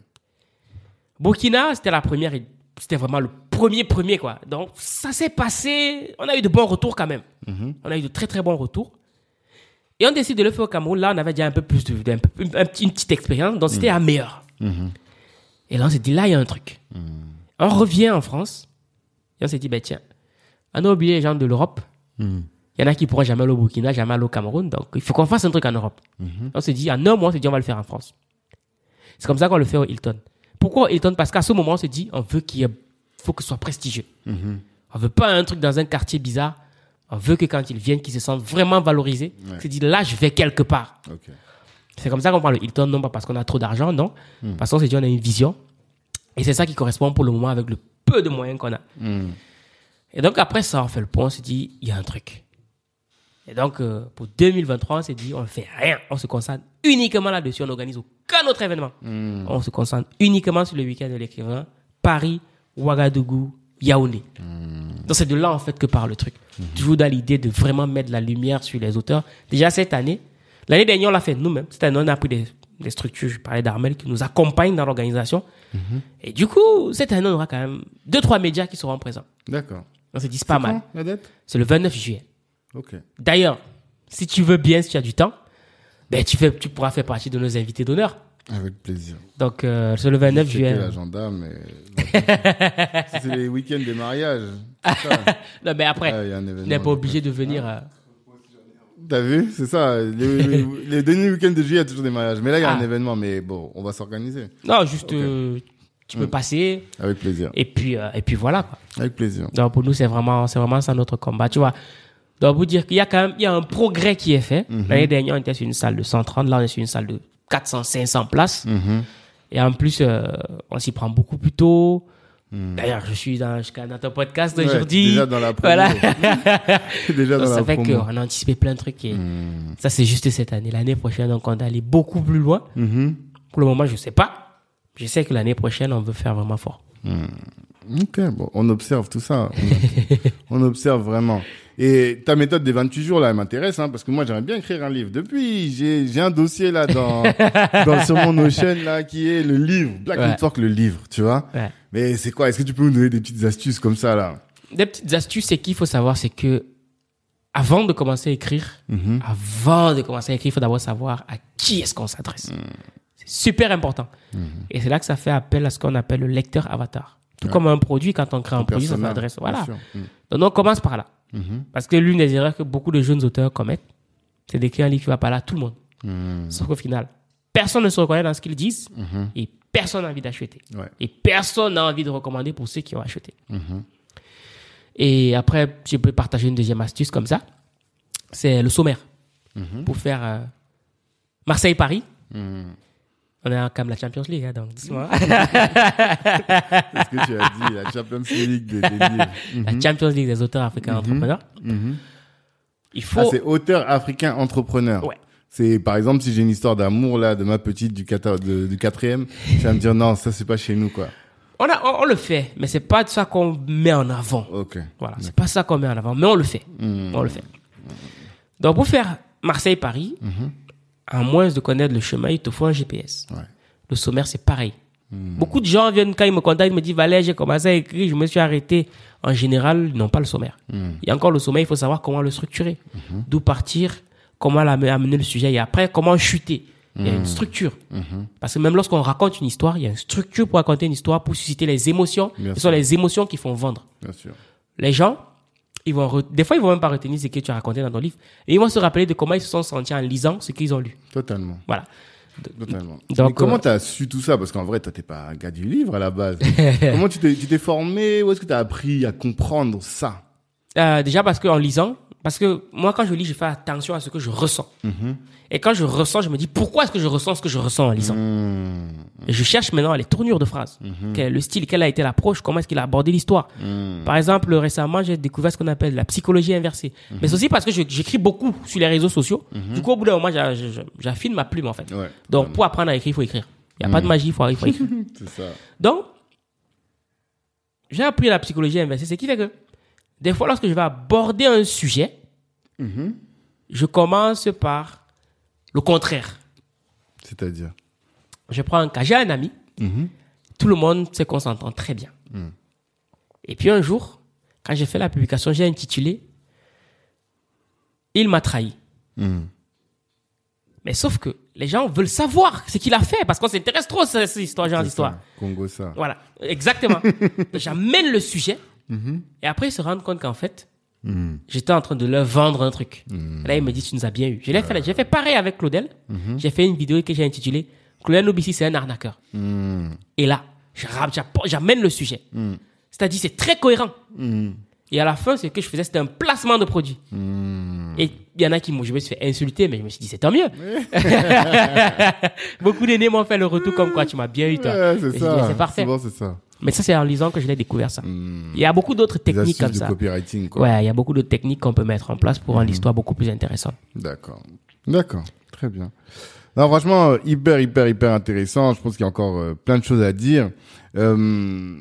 Burkina, c'était la première, c'était vraiment le premier premier quoi. Donc ça s'est passé, on a eu de bons retours quand même. Mhm. On a eu de très très bons retours. Et on décide de le faire au Cameroun. Là, on avait déjà un peu plus de, un, une petite expérience, donc c'était à meilleure. Et là, on s'est dit, là, il y a un truc. Hmm. On revient en France et on s'est dit, ben tiens, on a oublié les gens de l'Europe. Hmm. Il y en a qui pourront jamais aller au Burkina, jamais aller au Cameroun. Donc, il faut qu'on fasse un truc en Europe. Hmm. On s'est dit, en un mois, on s'est dit, on va le faire en France. C'est comme ça qu'on le fait au Hilton. Pourquoi au Hilton Parce qu'à ce moment, on se dit, on veut qu'il faut que ce soit prestigieux. On veut pas un truc dans un quartier bizarre. On veut que quand ils viennent, qu'ils se sentent vraiment valorisés. On dit dit, là, je vais quelque part. OK. C'est comme ça qu'on parle de Hilton, non pas parce qu'on a trop d'argent, non, hmm. parce qu'on s'est dit on a une vision. Et c'est ça qui correspond pour le moment avec le peu de moyens qu'on a. Hmm. Et donc après ça, on fait le point, on s'est dit, il y a un truc. Et donc euh, pour 2023, on s'est dit, on ne fait rien, on se concentre uniquement là-dessus, on n'organise aucun autre événement. Hmm. On se concentre uniquement sur le week-end de l'écrivain, Paris, Ouagadougou, Yaoundé. Donc c'est de là en fait que part le truc. Toujours dans l'idée de vraiment mettre la lumière sur les auteurs. Déjà cette année, L'année dernière, on l'a fait nous-mêmes. Cette année, on a pris des, structures, je parlais d'Armel, qui nous accompagnent dans l'organisation. Mhm. Et du coup, cette année, on aura quand même deux, trois médias qui seront présents. D'accord. On se dit pas mal. C'est le 29 juillet. D'ailleurs, si tu veux bien, si tu as du temps, ben, tu, pourras faire partie de nos invités d'honneur. Avec plaisir. Donc, euh, c'est le 29 juillet. l'agenda, mais. c'est les week-ends des mariages. non, mais après, ah, tu pas obligé de venir. Ah. Euh, T'as vu C'est ça. Les, derniers week-ends de juillet, il y a toujours des mariages. Mais là, il y a un ah. événement, mais bon, on va s'organiser. Non, juste, euh, tu peux mm. passer. Avec plaisir. Et puis, euh, et puis voilà. Quoi. Avec plaisir. Donc pour nous, c'est vraiment, c'est vraiment ça notre combat. Tu vois, donc vous dire qu'il y a quand même il y a un progrès qui est fait. Mhm. L'année dernière, on était sur une salle de 130, là, on est sur une salle de 400, 500 places. Mhm. Et en plus, euh, on s'y prend beaucoup plus tôt. Hmm. D'ailleurs, je suis dans, dans ton podcast aujourd'hui. Déjà dans la ça fait qu'on a anticipé plein de trucs. Hmm. Ça, c'est juste cette année. L'année prochaine, donc, on va aller beaucoup plus loin. Mm-hmm. Pour le moment, je ne sais pas. Je sais que l'année prochaine, on veut faire vraiment fort. Hmm. Ok, bon, on observe tout ça. on observe vraiment. Et ta méthode des 28 jours, là, elle m'intéresse, hein, parce que moi, j'aimerais bien écrire un livre. Depuis, j'ai, un dossier, là, dans, sur mon Notion, là, qui est le livre. Black ouais. Talk, le livre, tu vois. Mais c'est quoi? Est-ce que tu peux nous donner des petites astuces comme ça, là? Des petites astuces, c'est qu'il faut savoir, c'est que, avant de commencer à écrire, mhm. avant de commencer à écrire, il faut d'abord savoir à qui est-ce qu'on s'adresse. Mm. C'est super important. Mhm. Et c'est là que ça fait appel à ce qu'on appelle le lecteur avatar. Tout comme un produit, quand on crée un, produit, ça s'adresse. Voilà. Mm. Donc, on commence par là. Mhm. Parce que l'une des erreurs que beaucoup de jeunes auteurs commettent, c'est d'écrire un livre qui va parler à tout le monde. Mhm. Sauf qu'au final, personne ne se reconnaît dans ce qu'ils disent mhm. et personne n'a envie d'acheter. Et personne n'a envie de recommander pour ceux qui ont acheté. Et après, je peux partager une deuxième astuce comme ça. C'est le sommaire. Pour faire euh, Marseille-Paris. On est quand même la Champions League, hein, donc dis-moi. C'est ce que tu as dit, la Champions League des, livres. La mhm. Champions League des auteurs africains mhm. entrepreneurs. Mhm. Il faut. Ah, c'est auteurs africains entrepreneurs. Ouais. C'est par exemple si j'ai une histoire d'amour là de ma petite du, quatrième, tu vas me dire non ça c'est pas chez nous quoi. On, a, le fait, mais c'est pas ça qu'on met en avant. Ok. Voilà, c'est pas ça qu'on met en avant, mais on le fait. On le fait. Donc pour faire Marseille-Paris, à moins de connaître le chemin, il te faut un GPS. Le sommaire, c'est pareil. Hmm. Beaucoup de gens viennent quand ils me contactent, ils me disent Valère, j'ai commencé à écrire, je me suis arrêté. En général, ils n'ont pas le sommaire. y hmm. Et encore le sommaire, il faut savoir comment le structurer, hmm. d'où partir, comment amener le sujet et après comment chuter. Il y a une structure. Parce que même lorsqu'on raconte une histoire, il y a une structure pour raconter une histoire, pour susciter les émotions. Ce sont les émotions qui font vendre. sûr. Les gens, ils vont des fois, ils vont même pas retenir ce que tu as raconté dans ton livre. Et ils vont se rappeler de comment ils se sont sentis en lisant ce qu'ils ont lu. Totalement. Voilà. Totalement. Donc, comment euh, t'as tu as su tout ça Parce qu'en vrai, toi, t'es pas un gars du livre à la base. comment tu t'es formé Où est-ce que tu as appris à comprendre ça euh, Déjà parce qu'en lisant, parce que moi, quand je lis, je fais attention à ce que je ressens. Et quand je ressens, je me dis pourquoi est-ce que je ressens ce que je ressens en lisant hmm. Et je cherche maintenant les tournures de phrases, hmm. quel est le style, quelle a été l'approche, comment est-ce qu'il a abordé l'histoire. Hmm. Par exemple, récemment, j'ai découvert ce qu'on appelle la psychologie inversée. Mais c'est aussi parce que j'écris beaucoup sur les réseaux sociaux. Du coup, au bout d'un moment, j'affine ma plume en fait. Donc, pour apprendre à écrire, il faut écrire. Il n'y a pas de magie, il faut, écrire. C'est ça. Donc, j'ai appris la psychologie inversée, C'est qui fait que des fois, lorsque je vais aborder un sujet, mhm. je commence par le contraire. C'est-à-dire Je prends un cas. J'ai un ami. Mhm. Tout le monde sait qu'on s'entend très bien. Mhm. Et puis un jour, quand j'ai fait la publication, j'ai intitulé Il m'a trahi. Mais sauf que les gens veulent savoir ce qu'il a fait parce qu'on s'intéresse trop à ces genre d'histoire. Congo, ça. Voilà, exactement. J'amène le sujet. Et après, ils se rendent compte qu'en fait, hmm. J'étais en train de leur vendre un truc. Hmm. Là, ils me disent tu nous as bien eu. J'ai fait, pareil avec Claudel. Hmm. J'ai fait une vidéo que j'ai intitulée Claudel Nobissi, c'est un arnaqueur. Et là, j'amène le sujet. C'est-à-dire, c'est très cohérent. Et à la fin, ce que je faisais, c'était un placement de produit. Et il y en a qui m'ont, je me suis fait insulter, mais je me suis dit, c'est tant mieux. Beaucoup d'aînés m'ont fait le retour comme quoi, tu m'as bien eu, toi. c'est parfait. c'est ça. Mais ça, c'est en lisant que je l'ai découvert ça. Hmm. Il y a beaucoup d'autres techniques comme ça. Copywriting, quoi. Ouais, il y a beaucoup de techniques qu'on peut mettre en place pour rendre hmm. l'histoire beaucoup plus intéressante. D'accord. D'accord. Très bien. Non, franchement, euh, hyper, hyper, hyper intéressant. Je pense qu'il y a encore euh, plein de choses à dire. Euh,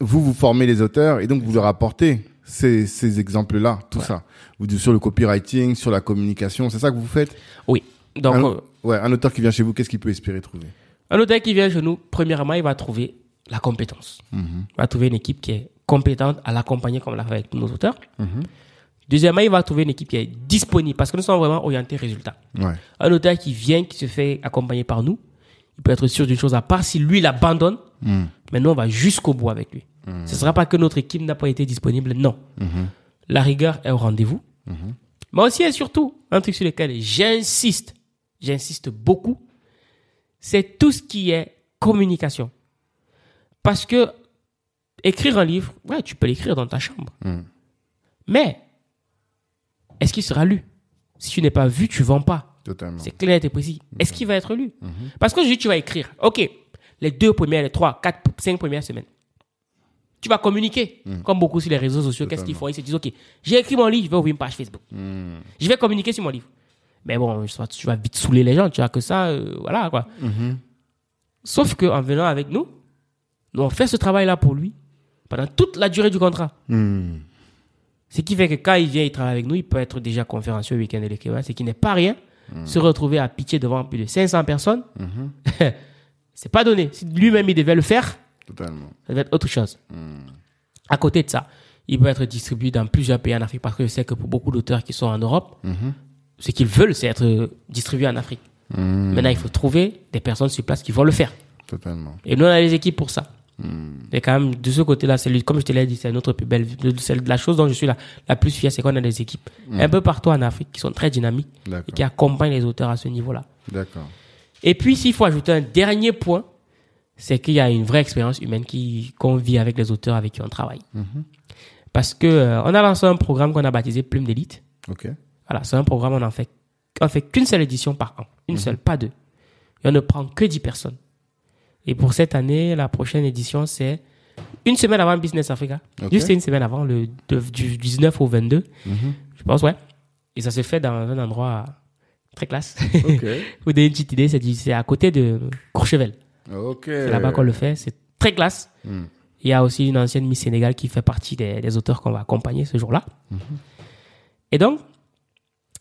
vous, vous formez les auteurs et donc vous leur apportez ces, ces exemples-là, tout ça. Vous sur le copywriting, sur la communication, c'est ça que vous faites Oui. Donc, ouais, un auteur qui vient chez vous, qu'est-ce qu'il peut espérer trouver Un auteur qui vient chez nous, premièrement, il va trouver la compétence. Il mhm. va trouver une équipe qui est compétente à l'accompagner comme on l'a fait avec tous nos auteurs. Deuxièmement, il va trouver une équipe qui est disponible parce que nous sommes vraiment orientés résultats. Un auteur qui vient, qui se fait accompagner par nous, il peut être sûr d'une chose, à part si lui l'abandonne, abandonne, mhm. mais nous on va jusqu'au bout avec lui. Mhm. Ce ne sera pas que notre équipe n'a pas été disponible, non. La rigueur est au rendez-vous. Mais aussi et surtout, un truc sur lequel j'insiste, j'insiste beaucoup, c'est tout ce qui est communication. Parce que écrire un livre, ouais, tu peux l'écrire dans ta chambre. Hmm. Mais est-ce qu'il sera lu Si tu n'es pas vu, tu vends pas. C'est clair et précis. Hmm. Est-ce qu'il va être lu hmm. Parce que je dis, tu vas écrire. OK, les deux premières, les trois, quatre, cinq premières semaines. Tu vas communiquer, comme beaucoup sur les réseaux sociaux. Qu'est-ce qu'ils font Ils se disent, OK, j'ai écrit mon livre, je vais ouvrir une page Facebook. Je vais communiquer sur mon livre. Mais bon, tu vas vite saouler les gens, tu as que ça, euh, voilà quoi. Sauf qu'en venant avec nous, donc, on fait ce travail-là pour lui pendant toute la durée du contrat. Hmm. Ce qui fait que quand il vient, il travaille avec nous, il peut être déjà conférencier au week-end de ce qui n'est pas rien. Hmm. Se retrouver à pitié devant plus de 500 personnes, ce hmm. c'est pas donné. lui-même il devait le faire, Totalement. ça devait être autre chose. À côté de ça, il peut être distribué dans plusieurs pays en Afrique parce que je sais que pour beaucoup d'auteurs qui sont en Europe, ce qu'ils veulent, c'est être distribué en Afrique. Maintenant, il faut trouver des personnes sur place qui vont le faire. Totalement. Et nous, on a les équipes pour ça et hmm. quand même, de ce côté-là, c'est comme je te l'ai dit, c'est notre plus belle la chose dont je suis la, la plus fière, c'est qu'on a des équipes hmm. un peu partout en Afrique qui sont très dynamiques et qui accompagnent les auteurs à ce niveau-là. D'accord. Et puis, s'il faut ajouter un dernier point, c'est qu'il y a une vraie expérience humaine qui qu'on vit avec les auteurs avec qui on travaille. Mhm. Parce que euh, on a lancé un programme qu'on a baptisé Plume d'élite. Ok. Voilà, c'est un programme on en fait on fait qu'une seule édition par an, une mhm. seule, pas deux. Et on ne prend que 10 personnes. Et pour cette année, la prochaine édition, c'est une semaine avant Business Africa. Juste une semaine avant, le, du 19 au 22. Mhm. Je pense, ouais. Et ça se fait dans un endroit très classe. Vous avez une petite idée, c'est à côté de Courchevel. C'est là-bas qu'on le fait. C'est très classe. Hmm. Il y a aussi une ancienne Miss Sénégal qui fait partie des, auteurs qu'on va accompagner ce jour-là. Mhm. Et donc,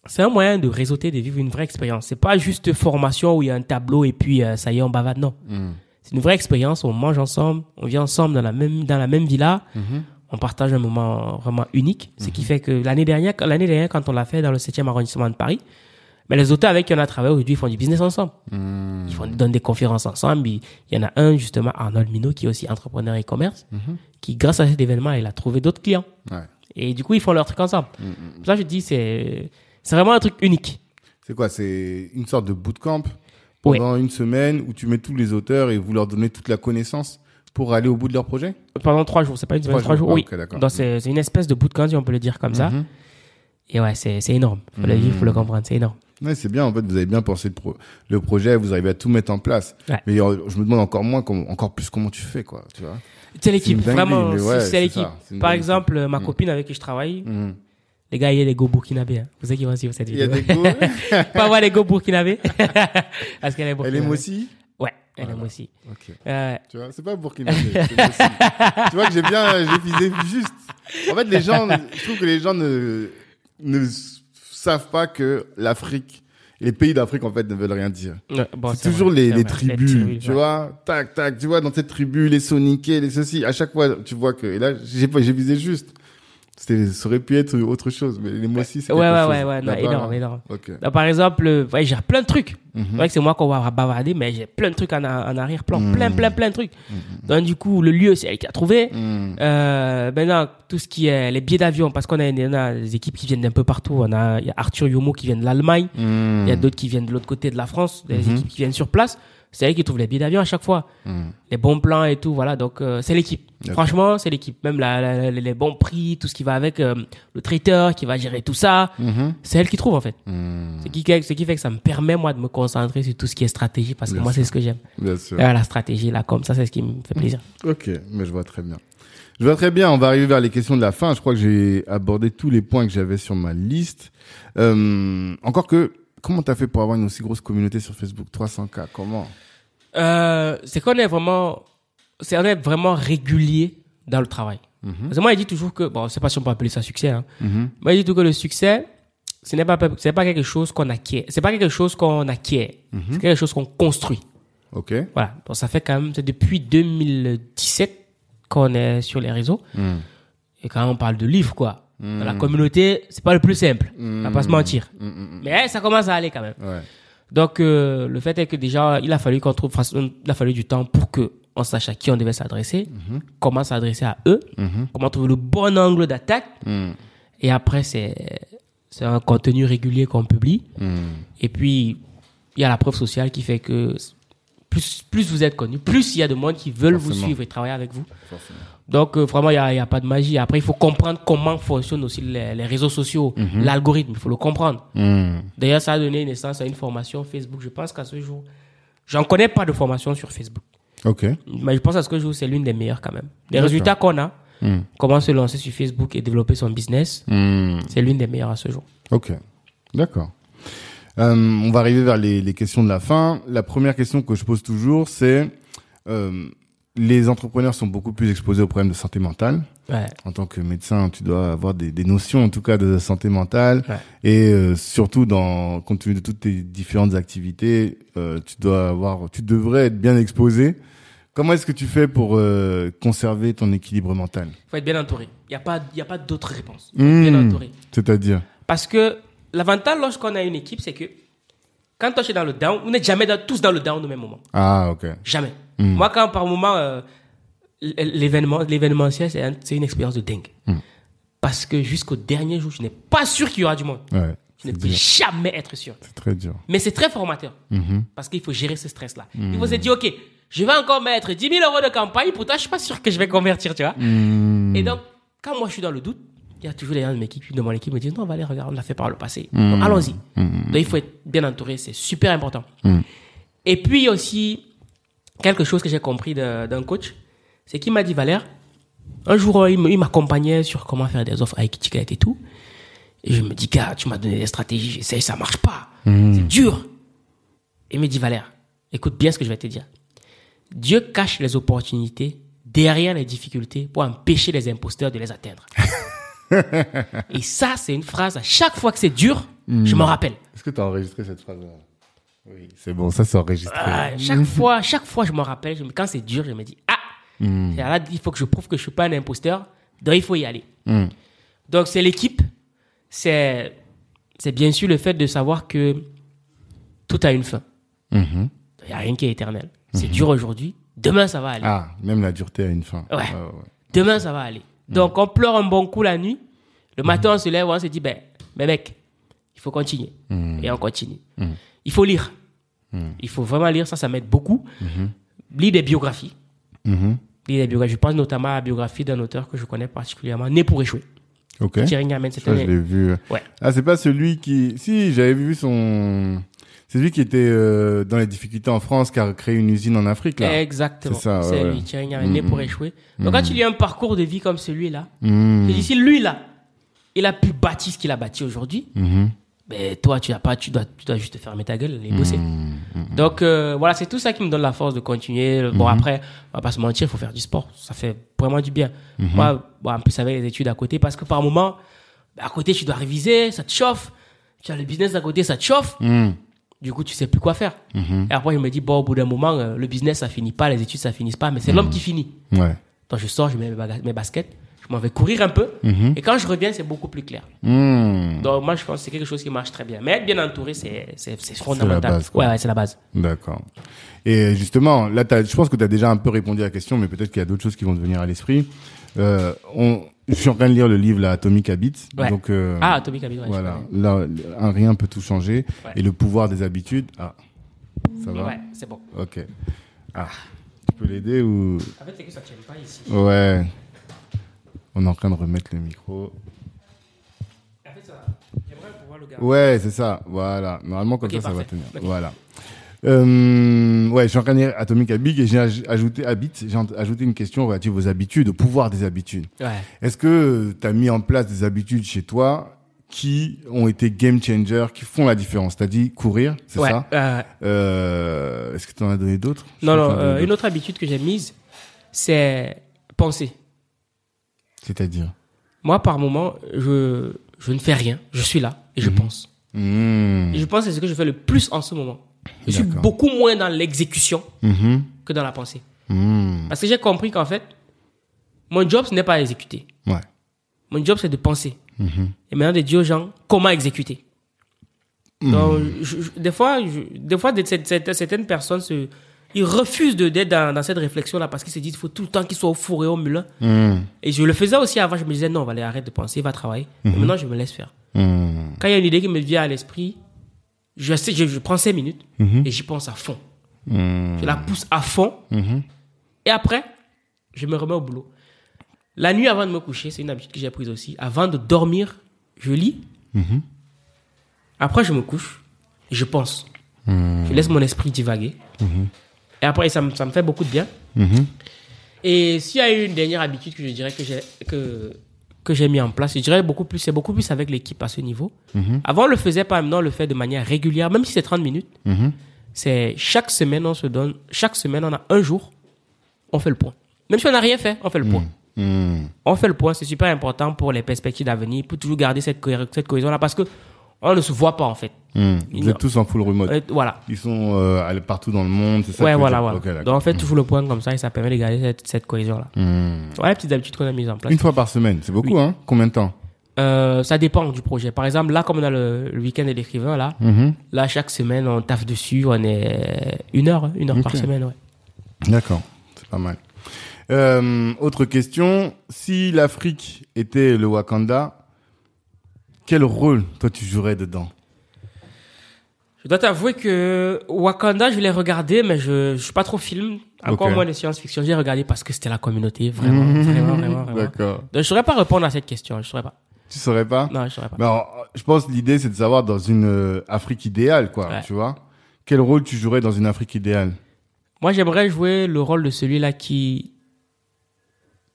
c'est un moyen de réseauter, de vivre une vraie expérience. C'est pas juste formation où il y a un tableau et puis euh, ça y est, on bavade. Non. Hmm c'est une vraie expérience. On mange ensemble, on vit ensemble dans la même, dans la même villa. Mhm. On partage un moment vraiment unique. Ce qui mhm. fait que l'année dernière, l'année dernière, quand on l'a fait dans le 7e arrondissement de Paris, mais les auteurs avec qui on a travaillé aujourd'hui, font du business ensemble. Mhm. Ils font, donnent des conférences ensemble. Il y en a un, justement, Arnold Minot, qui est aussi entrepreneur e-commerce, qui, grâce à cet événement, il a trouvé d'autres clients. Et du coup, ils font leur truc ensemble. Ça, je dis, c'est, c'est vraiment un truc unique. C'est quoi? C'est une sorte de bootcamp? pendant une semaine où tu mets tous les auteurs et vous leur donnez toute la connaissance pour aller au bout de leur projet euh, Pendant trois jours, c'est pas une semaine, trois, jours, oui. c'est une espèce de bootcamp, si on peut le dire comme ça. Mhm. Et ouais, c'est énorme. Il faut, mhm. faut, le comprendre, c'est énorme. Ouais, c'est bien, en fait, vous avez bien pensé le, projet, vous arrivez à tout mettre en place. Mais euh, je me demande encore moins, encore plus comment tu fais, quoi, tu vois. C'est l'équipe, vraiment, c'est l'équipe. Par exemple, ma mhm. copine avec qui je travaille, les gars, il y a des go burkinabés. Hein. Vous savez qui vont suivre cette vidéo. Il y a des Pas voir les go burkinabés. Parce qu'elle est burkinabé. Elle aime aussi Ouais, elle ah est aime aussi. Euh, tu vois, c'est pas burkinabé. tu vois que j'ai bien, euh, j'ai visé juste. En fait, les gens, je trouve que les gens ne, savent pas que l'Afrique, les pays d'Afrique, en fait, ne veulent rien dire. c'est toujours les, tribus, tu vois. Tac, tac, tu vois, dans cette tribu, les soniqués, les ceci. À chaque fois, tu vois que, et là, j'ai visé juste ça aurait pu être autre chose, mais les mois c'est ouais, ouais, Ouais, ouais, énorme, énorme. Hein. par exemple, ouais, j'ai plein de trucs. Mhm. C'est vrai que c'est moi qu'on va bavarder, mais j'ai plein de trucs en, arrière-plan, mhm. plein, plein, plein de trucs. Mhm. Donc, du coup, le lieu, c'est elle qui a trouvé. Euh, maintenant, tout ce qui est les billets d'avion, parce qu'on a, des équipes qui viennent d'un peu partout. On a, y a Arthur Yomo qui vient de l'Allemagne. Il y a d'autres qui viennent de l'autre côté de la France, des équipes qui viennent sur place c'est elle qui trouve les billets d'avion à chaque fois, hmm. les bons plans et tout. Voilà, donc euh, c'est l'équipe. Franchement, c'est l'équipe. Même la, les bons prix, tout ce qui va avec euh, le traiteur qui va gérer tout ça, mhm. c'est elle qui trouve en fait. Hmm. Ce, qui, ce qui fait que ça me permet moi de me concentrer sur tout ce qui est stratégie parce que moi c'est ce que j'aime. Euh, la stratégie, là, comme ça, c'est ce qui me fait hmm. plaisir. Ok, mais je vois très bien. Je vois très bien. On va arriver vers les questions de la fin. Je crois que j'ai abordé tous les points que j'avais sur ma liste. Euh, encore que Comment t'as fait pour avoir une aussi grosse communauté sur Facebook 300K, comment euh, C'est qu'on est vraiment, c'est vraiment régulier dans le travail. Mhm. moi, il dit toujours que, bon, c'est pas si on peut appeler ça succès, Mais je dis toujours que le succès, ce n'est pas, c'est pas quelque chose qu'on acquiert. C'est pas quelque chose qu'on acquiert. Mhm. C'est quelque chose qu'on construit. OK. Voilà. Donc, ça fait quand même, c'est depuis 2017 qu'on est sur les réseaux. Mhm. Et quand on parle de livres, quoi la hmm. communauté, c'est pas le plus simple. Mmh. va pas se hmm. mentir. Hmm, Mais eh, ça commence à aller quand même. Donc, euh, le fait est que déjà, il a fallu qu'on trouve, fallu du temps pour que on sache à qui on devait s'adresser, mhm. comment s'adresser à eux, mhm. comment trouver le bon angle d'attaque. Et après, c'est, c'est un contenu régulier qu'on publie. Et puis, il y a la preuve sociale qui fait que plus, plus vous êtes connu, plus il y a de monde qui veulent vous suivre et travailler avec vous. Donc euh, vraiment, il n'y a, y a, pas de magie. Après, il faut comprendre comment fonctionnent aussi les, les réseaux sociaux, mhm. l'algorithme, il faut le comprendre. Mhm. D'ailleurs, ça a donné naissance à une formation Facebook. Je pense qu'à ce jour, j'en connais pas de formation sur Facebook. Ok. Mais je pense à ce que je c'est l'une des meilleures quand même. Les résultats qu'on a, mhm. comment se lancer sur Facebook et développer son business, c'est l'une des meilleures à ce jour. Ok, d'accord. Euh, on va arriver vers les, les, questions de la fin. La première question que je pose toujours, c'est... Euh, les entrepreneurs sont beaucoup plus exposés aux problèmes de santé mentale. En tant que médecin, tu dois avoir des, notions, en tout cas, de santé mentale. Et euh, surtout, dans, compte tenu de toutes tes différentes activités, euh, tu dois avoir, tu devrais être bien exposé. Comment est-ce que tu fais pour euh, conserver ton équilibre mental Il faut être bien entouré. Il n'y a pas, a pas d'autre réponse. Hmm. bien entouré. C'est-à-dire Parce que l'avantage lorsqu'on a une équipe, c'est que quand on est dans le down, on n'est jamais tous dans le down au même moment. Ah, ok. Jamais. Hmm. Moi, quand par moment, euh, l'événement, l'événementiel, c'est, une expérience de dingue. Hmm. Parce que jusqu'au dernier jour, je n'ai pas sûr qu'il y aura du monde. je ne peux jamais être sûr. C'est très dur. Mais c'est très formateur. Mhm. Parce qu'il faut gérer ce stress-là. Hmm. Il faut se dire, OK, je vais encore mettre 10 000 euros de campagne, pourtant, je suis pas sûr que je vais convertir, tu vois. Et donc, quand moi, je suis dans le doute, il y a toujours des gens de mon équipe, de équipe me disent non, aller regarde, on l'a fait par le passé. Allons-y. Donc, il faut être bien entouré, c'est super important. Et puis aussi, quelque chose que j'ai compris d'un coach, c'est qu'il m'a dit, Valère, un jour, euh, il m'accompagnait sur comment faire des offres avec ticket et tout. Et je me dis, gars, tu m'as donné des stratégies, j'essaye, ça marche pas. Hmm. C'est dur. Et il me dit, Valère, écoute bien ce que je vais te dire. Dieu cache les opportunités derrière les difficultés pour empêcher les imposteurs de les atteindre. et ça, c'est une phrase, à chaque fois que c'est dur, je hmm. m'en rappelle. Est-ce que tu as enregistré cette phrase-là oui, c'est bon, ça s'enregistre. enregistré. Ah, chaque mm. fois, chaque fois, je m'en rappelle. Quand c'est dur, je me dis ah, mm. il faut que je prouve que je suis pas un imposteur. Donc il faut y aller. Mm. Donc c'est l'équipe, c'est c'est bien sûr le fait de savoir que tout a une fin. Mm-hmm. Il n'y a rien qui est éternel. C'est mm-hmm. dur aujourd'hui, demain ça va aller. Ah, même la dureté a une fin. Demain ça va aller. Donc on pleure un bon coup la nuit. Le mm-hmm. matin on se lève, on se dit ben, mais mec, il faut continuer et on continue il faut lire. Hmm. Il faut vraiment lire, ça, ça m'aide beaucoup. Mmh. Lire des biographies. Mhm. des biographies. Je pense notamment à la biographie d'un auteur que je connais particulièrement, Né pour échouer. Ok. Thierry cette c'est Je l'ai vu. Ouais. Ah, c'est pas celui qui. Si, j'avais vu son. C'est lui qui était euh, dans les difficultés en France, qui a créé une usine en Afrique, là. Exactement. C'est ça. lui, Thierry Ngamen, Né pour mhm. échouer. Donc, quand mhm. il lis a un parcours de vie comme celui-là, dis si lui, là, il a pu bâtir ce qu'il a bâti aujourd'hui. Mais ben, toi, tu, as pas, tu, dois, tu dois juste fermer ta gueule et bosser. Mm, mm, mm. Donc euh, voilà, c'est tout ça qui me donne la force de continuer. Bon, mm-hmm. après, on va pas se mentir, il faut faire du sport. Ça fait vraiment du bien. Mm-hmm. Moi, en plus, avec les études à côté, parce que par moment, ben, à côté, tu dois réviser, ça te chauffe. Tu as le business à côté, ça te chauffe. Du coup, tu sais plus quoi faire. Mm-hmm. Et après, je me dis, bon, au bout d'un moment, euh, le business, ça finit pas, les études, ça finissent pas, mais c'est l'homme qui finit. Ouais. Donc je sors, je mets mes baskets je m'en vais courir un peu. Mhm. Et quand je reviens, c'est beaucoup plus clair. Hmm. Donc, moi, je pense que c'est quelque chose qui marche très bien. Mais être bien entouré, c'est fondamental. C'est ouais c'est la base. D'accord. Et justement, là, je pense que tu as déjà un peu répondu à la question, mais peut-être qu'il y a d'autres choses qui vont te venir à l'esprit. Euh, je suis en train de lire le livre, là, Atomic Habits. Donc, euh, ah, Atomic Habits, Voilà. Là, un rien peut tout changer. Et le pouvoir des habitudes. Ah, ça va Ouais, c'est bon. Ok. Ah, tu peux l'aider ou. En fait, c'est que ça ne tient pas ici. Ouais. On est en train de remettre le micro. Ouais, c'est ça. Voilà. Normalement, comme ça, ça va tenir. Voilà. Euh, ouais, je suis en train de Atomic Habit et j'ai ajouté J'ai ajouté une question relative aux habitudes, au pouvoir des habitudes. Ouais. Est-ce que euh, tu as mis en place des habitudes chez toi qui ont été game changers, qui font la différence T'as dit courir, c'est ça Ouais. Euh, est-ce que tu en as donné d'autres Non, non. une autre habitude que j'ai mise, c'est penser. C'est-à-dire Moi, par moment, je, je ne fais rien. Je suis là et je mhm. pense. Mhm. je pense que c'est ce que je fais le plus en ce moment. Je suis beaucoup moins dans l'exécution mhm. que dans la pensée. Parce que j'ai compris qu'en fait, mon job, ce n'est pas exécuter. Mon job, c'est de penser. Et maintenant, de dire aux gens comment exécuter. Donc, des fois, des fois, certaines personnes se, il refuse d'être dans, cette réflexion-là parce qu'il se dit qu'il faut tout le temps qu'il soit au four et au moulin. Hmm. Et je le faisais aussi avant, je me disais non, on va aller arrêter de penser, va travailler. Hmm. maintenant, je me laisse faire. Hmm. Quand il y a une idée qui me vient à l'esprit, je, sais, je, je prends 5 minutes et j'y pense à fond. Je la pousse à fond. Et après, je me remets au boulot. La nuit avant de me coucher, c'est une habitude que j'ai prise aussi. Avant de dormir, je lis. Après, je me couche et je pense. Je laisse mon esprit divaguer. Et après, ça me, ça me fait beaucoup de bien. Mhm. Et s'il y a eu une dernière habitude que je dirais que j'ai que, que j'ai mis en place, je dirais beaucoup plus, c'est beaucoup plus avec l'équipe à ce niveau. Mhm. Avant, on le faisait pas, maintenant, on le fait de manière régulière, même si c'est 30 minutes. Mhm. C'est chaque semaine, on se donne, chaque semaine, on a un jour, on fait le point. Même si on n'a rien fait, on fait le point. On fait le point, c'est super important pour les perspectives d'avenir, pour toujours garder cette, cette cohésion-là, parce que on ne se voit pas en fait. Mmh. Vous tous en full remote. voilà. Ils sont euh, partout dans le monde, Ouais, voilà, Donc en fait, hmm. tout le point comme ça et ça permet de garder cette, cohésion-là. Mmh. petite qu'on a mise en place. Une fois par semaine, c'est beaucoup, hein Combien de temps euh, ça dépend du projet. Par exemple, là, comme on a le, week-end de l'écrivain, là, mhm. là, chaque semaine, on taffe dessus, on est euh, une heure, hein, une heure par semaine, ouais. D'accord, c'est pas mal. Euh, autre question, si l'Afrique était le Wakanda, quel rôle toi tu jouerais dedans Je dois t'avouer que Wakanda, je l'ai regardé, mais je ne suis pas trop film. Encore moins de science-fiction. J'ai regardé parce que c'était la communauté, vraiment, vraiment, vraiment. D'accord. Donc, je saurais pas répondre à cette question, je saurais pas. Tu saurais pas Non, je saurais pas. je pense l'idée c'est de savoir dans une euh, Afrique idéale, quoi. Tu vois Quel rôle tu jouerais dans une Afrique idéale Moi, j'aimerais jouer le rôle de celui-là qui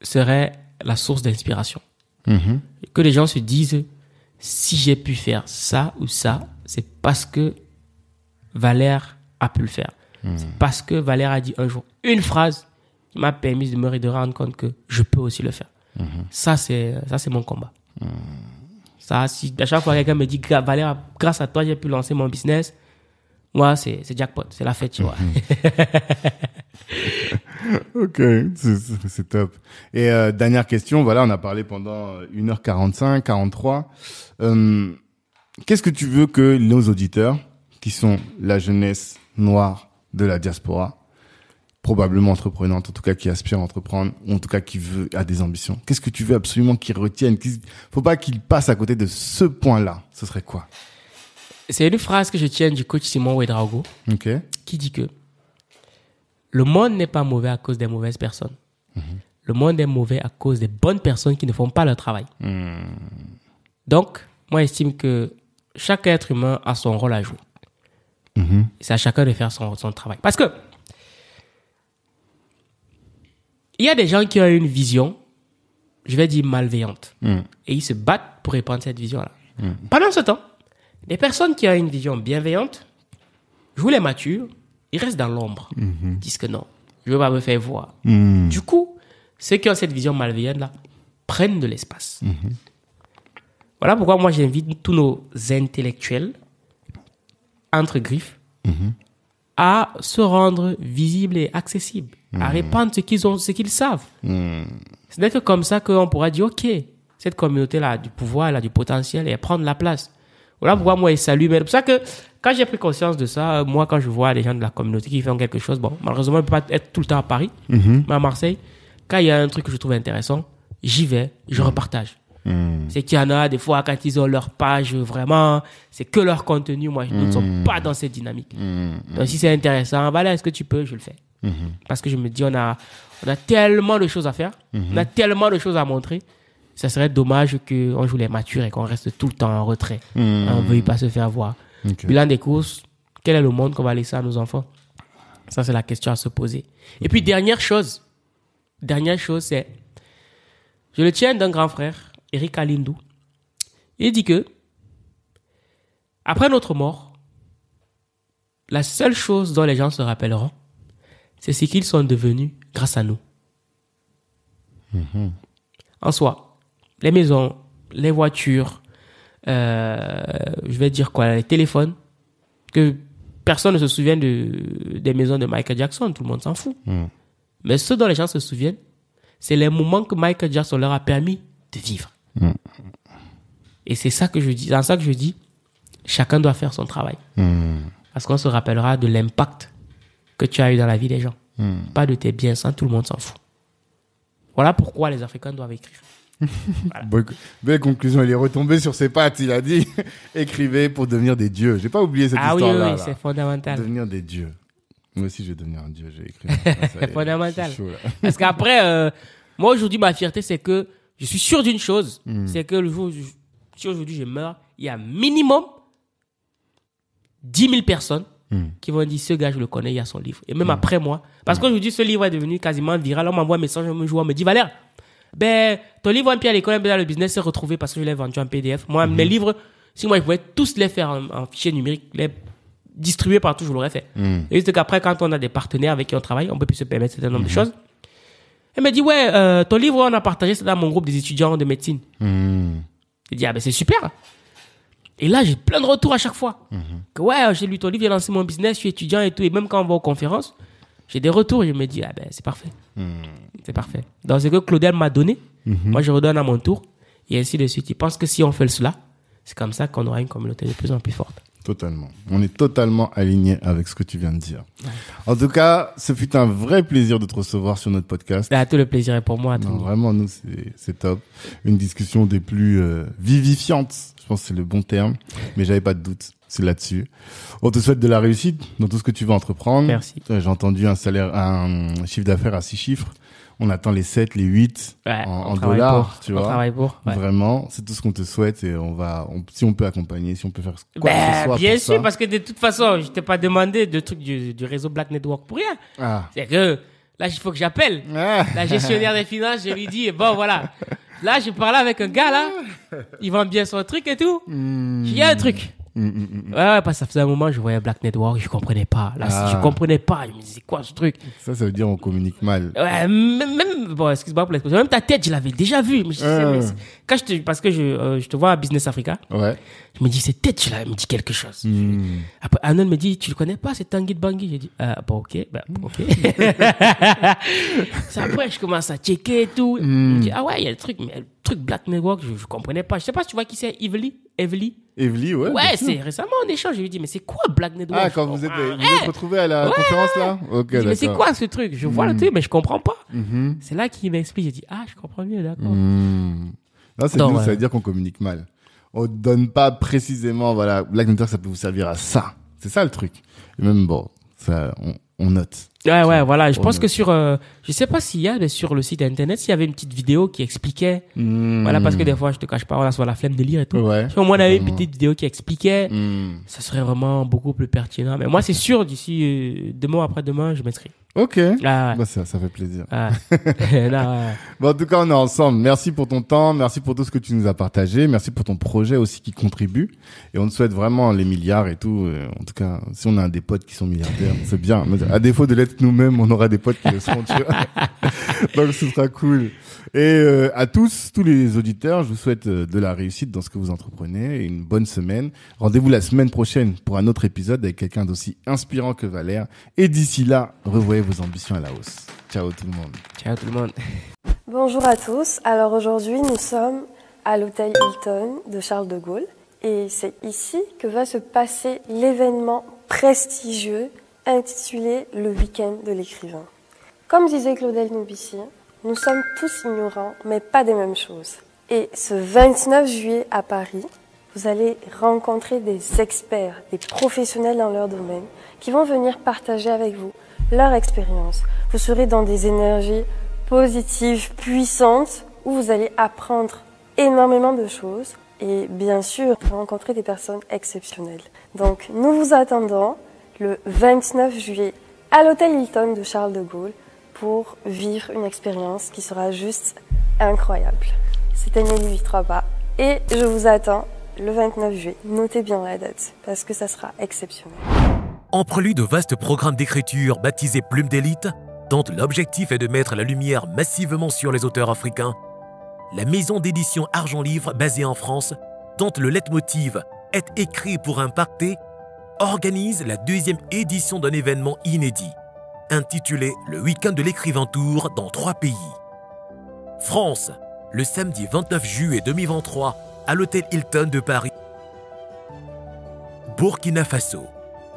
serait la source d'inspiration. Mm-hmm. Que les gens se disent si j'ai pu faire ça ou ça, c'est parce que Valère a pu le faire. Hmm. C'est parce que Valère a dit un jour une phrase qui m'a permis de me rendre compte que je peux aussi le faire. Hmm. Ça, c'est, ça, c'est mon combat. Hmm. Ça, si à chaque fois quelqu'un me dit, Valère, grâce à toi, j'ai pu lancer mon business, moi, c'est, c'est jackpot, c'est la fête, tu vois. ok, c'est top. Et euh, dernière question, voilà, on a parlé pendant 1h45, 43. Euh, qu'est-ce que tu veux que nos auditeurs, qui sont la jeunesse noire de la diaspora, probablement entreprenante, en tout cas qui aspire à entreprendre, ou en tout cas qui veut, a des ambitions, qu'est-ce que tu veux absolument qu'ils retiennent qu Faut pas qu'ils passent à côté de ce point-là. Ce serait quoi C'est une phrase que je tiens du coach Simon Wedrago, qui dit que le monde n'est pas mauvais à cause des mauvaises personnes. Mhm. Le monde est mauvais à cause des bonnes personnes qui ne font pas leur travail. Hmm. Donc, moi, estime que chaque être humain a son rôle à jouer. Mhm. C'est à chacun de faire son, travail. Parce que il y a des gens qui ont une vision, je vais dire malveillante, mhm. et ils se battent pour répandre cette vision-là. Mhm. Pendant ce temps, les personnes qui ont une vision bienveillante jouent les matures, ils restent dans l'ombre, ils disent que non, je ne veux pas me faire voir. Du coup, ceux qui ont cette vision malveillante-là prennent de l'espace. Voilà pourquoi moi j'invite tous nos intellectuels, entre griffes, à se rendre visibles et accessibles, à mhm. répandre ce qu'ils ont, ce qu'ils savent. -hmm. Ce n'est que comme ça qu'on pourra dire, OK, cette communauté-là a du pouvoir, elle a du potentiel et elle prendre la place. Voilà pourquoi moi, je salue. c'est pour ça que quand j'ai pris conscience de ça, moi, quand je vois les gens de la communauté qui font quelque chose, bon, malheureusement, je ne peux pas être tout le temps à Paris, mhm. mais à Marseille, quand il y a un truc que je trouve intéressant, j'y vais, je mhm. repartage. Hmm. C'est qu'il y en a des fois quand ils ont leur page vraiment, c'est que leur contenu. Moi, je ne hmm. sont pas dans cette dynamique. Hmm. Donc si c'est intéressant, voilà, bah est-ce que tu peux, je le fais. Parce que je me dis, on a, on a tellement de choses à faire, on a tellement de choses à montrer. Ça serait dommage qu'on joue les matures et qu'on reste tout le temps en retrait. On ne veuille pas se faire voir. Okay. Bilan des courses, quel est le monde qu'on va laisser à nos enfants Ça, c'est la question à se poser. Et puis, dernière chose, dernière chose, c'est, je le tiens d'un grand frère Eric Alindou. Il dit que, après notre mort, la seule chose dont les gens se rappelleront, c'est ce qu'ils sont devenus grâce à nous. Mhm. En soi, les maisons, les voitures, euh, je vais dire quoi, les téléphones, que personne ne se souvient des maisons de Michael Jackson, tout le monde s'en fout. Mhm. Mais ce dont les gens se souviennent, c'est les moments que Michael Jackson leur a permis de vivre. Mm. Et c'est ça que je dis, dans ça que je dis, chacun doit faire son travail. Mm. Parce qu'on se rappellera de l'impact que tu as eu dans la vie des gens. Mm. Pas de tes biens, ça, tout le monde s'en fout. Voilà pourquoi les Africains doivent écrire. Voilà. Belle, conclusion, il est retombé sur ses pattes, il a dit écrivez pour devenir des dieux. J'ai pas oublié cette histoire là. Ah oui, c'est fondamental. Devenir des dieux. Moi aussi je vais devenir un dieu, j'ai écrit. C'est ah, fondamental. Parce qu'après euh, moi aujourd'hui ma fierté c'est que je suis sûr d'une chose, hmm. c'est que vous. si aujourd'hui je meurs, il y a minimum 10 000 personnes hmm. qui vont dire ce gars, je le connais, il y a son livre. Et même hmm. après moi. Parce qu'aujourd'hui, ce livre est devenu quasiment viral. On m'envoie un message, on me on me dit Valère, ben, ton livre un pied à l'école, dans le business s'est retrouvé parce que je l'ai vendu en PDF. Moi, mes livres, si moi je pouvais tous les faire en, fichier numérique, les distribuer partout, je l'aurais fait. juste qu'après, quand on a des partenaires avec qui on travaille, on peut plus se permettre un certain nombre de choses. Elle m'a dit, ouais, euh, ton livre, on a partagé ça dans mon groupe des étudiants de médecine. Mmh. J'ai dit, ah ben c'est super. Et là, j'ai plein de retours à chaque fois. Hmm. Que, ouais, euh, j'ai lu ton livre, j'ai lancé mon business, je suis étudiant et tout. Et même quand on va aux conférences, j'ai des retours. je me dis, ah ben c'est parfait. Hmm. C'est parfait. Donc ce que Claudel m'a donné, hmm. moi je redonne à mon tour. Et ainsi de suite. Je pense que si on fait cela, c'est comme ça qu'on aura une communauté de plus en plus forte. Totalement. On est totalement aligné avec ce que tu viens de dire. En tout cas, ce fut un vrai plaisir de te recevoir sur notre podcast. à bah, tout le plaisir est pour moi. vraiment, nous, c'est top. Une discussion des plus euh, vivifiantes, je pense c'est le bon terme, mais j'avais pas de doute. C'est là-dessus. On te souhaite de la réussite dans tout ce que tu vas entreprendre. Merci. J'ai entendu un salaire, un chiffre d'affaires à six chiffres on attend les 7, les 8 en, dollars, tu on Travaille pour, Vraiment, c'est tout ce qu'on te souhaite et on va, si on peut accompagner, si on peut faire quoi ben, que ce soit. Bien sûr, parce que de toute façon, je t'ai pas demandé de trucs du, réseau Black Network pour rien. Ah. C'est que là, il faut que j'appelle ah. la gestionnaire des finances, je lui dis, bon, voilà. Là, je parle avec un gars, là, ah. il vend bien son truc et tout. Hmm. Il y a un truc. Mm, mm, mm, ouais, parce que ça faisait un moment, je voyais Black Network, je comprenais pas. Là, je ah. comprenais pas. Je me disais, quoi ce truc Ça, ça veut dire on communique mal. Ouais, même, bon, excuse-moi pour l'expression, même ta tête, je l'avais déjà vue. Mais je ah. quand je parce que je, euh, je, te vois à Business Africa, ouais. je me dis, cette tête, je me dit quelque chose. Après, Anon me dit, tu le connais pas, c'est Tanguy de Bangui. J'ai dit, ah, bon, ok, bah, ok. après, je commence à checker et tout. Je me dis, ah ouais, il y a le truc, mais le truc Black Network, je, je comprenais pas. Je sais pas si tu vois qui c'est, Evely, Evely. Evely, ouais. Ouais, c'est récemment en échange, j'ai lui dis, mais c'est quoi Black Network Ah, quand vous êtes, vous êtes retrouvé à la conférence là Ok, Mais c'est quoi ce truc Je vois le hmm. truc, mais je comprends pas. Mhm. C'est là qu'il m'explique, j'ai dit, ah, je comprends mieux, d'accord. Hmm. c'est nous, ça veut dire qu'on communique mal. On donne pas précisément, voilà, Black Network, ça peut vous servir à ça. C'est ça le truc. Et même, bon, ça, on note. Ouais, ouais, voilà. Je pense que sur, euh, je sais pas s'il y a, sur le site internet, s'il y avait une petite vidéo qui expliquait. Hmm. Voilà, parce que des fois, je te cache pas, on a soit la flemme de lire et tout. Ouais, au moins on avait une petite vidéo qui expliquait, ça hmm. serait vraiment beaucoup plus pertinent. Mais moi, c'est sûr, d'ici euh, deux demain après demain, je m'inscris. Ok. Ah, bah, ça, ça fait plaisir. Ah. en tout cas, on est ensemble. Merci pour ton temps. Merci pour tout ce que tu nous as partagé. Merci pour ton projet aussi qui contribue. Et on te souhaite vraiment les milliards et tout. Euh, en tout cas, si on a des potes qui sont milliardaires, c'est bien. À défaut de l'être nous-mêmes, on aura des potes qui le seront, Donc ce sera cool. Et euh, à tous, tous les auditeurs, je vous souhaite euh, de la réussite dans ce que vous entreprenez et une bonne semaine. Rendez-vous la semaine prochaine pour un autre épisode avec quelqu'un d'aussi inspirant que Valère. Et d'ici là, revoyez vos ambitions à la hausse. Ciao tout le monde. Ciao tout le monde. Bonjour à tous. Alors aujourd'hui, nous sommes à l'hôtel Hilton de Charles de Gaulle. Et c'est ici que va se passer l'événement prestigieux intitulé Le week-end de l'écrivain. Comme disait Claudel Nobici, nous sommes tous ignorants, mais pas des mêmes choses. Et ce 29 juillet à Paris, vous allez rencontrer des experts, des professionnels dans leur domaine, qui vont venir partager avec vous leur expérience. Vous serez dans des énergies positives, puissantes, où vous allez apprendre énormément de choses et bien sûr rencontrer des personnes exceptionnelles. Donc nous vous attendons le 29 juillet à l'hôtel Hilton de Charles de Gaulle pour vivre une expérience qui sera juste incroyable. C'était Nelly pas et je vous attends le 29 juillet. Notez bien la date parce que ça sera exceptionnel. En prélude de vastes programmes d'écriture baptisé Plume d'élite, dont l'objectif est de mettre la lumière massivement sur les auteurs africains, la maison d'édition Argent Livre basée en France, dont le leitmotiv est écrit pour impacter organise la deuxième édition d'un événement inédit, intitulé Le week-end de l'écrivain tour dans trois pays. France, le samedi 29 juillet 2023 à l'hôtel Hilton de Paris. Burkina Faso,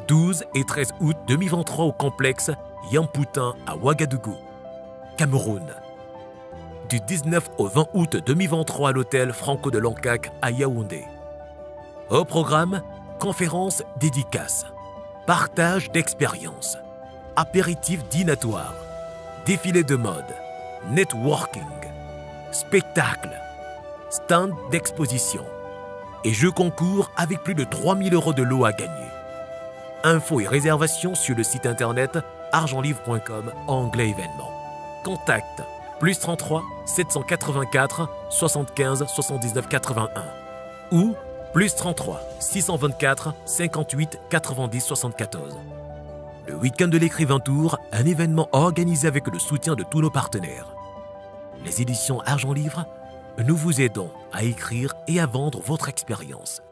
12 et 13 août 2023 au complexe Yampoutin à Ouagadougou. Cameroun, du 19 au 20 août 2023 à l'hôtel Franco de Lancac à Yaoundé. Au programme, conférences dédicaces, partage d'expériences, apéritif dînatoires, défilés de mode, networking, spectacle, stands d'exposition et jeux concours avec plus de 3000 euros de lot à gagner. Infos et réservations sur le site internet argentlivre.com anglais événements. Contact plus 33 784 75 79 81 ou plus 33 624 58 90 74. Le week-end de l'écrivain Tour, un événement organisé avec le soutien de tous nos partenaires. Les éditions Argent Livre, nous vous aidons à écrire et à vendre votre expérience.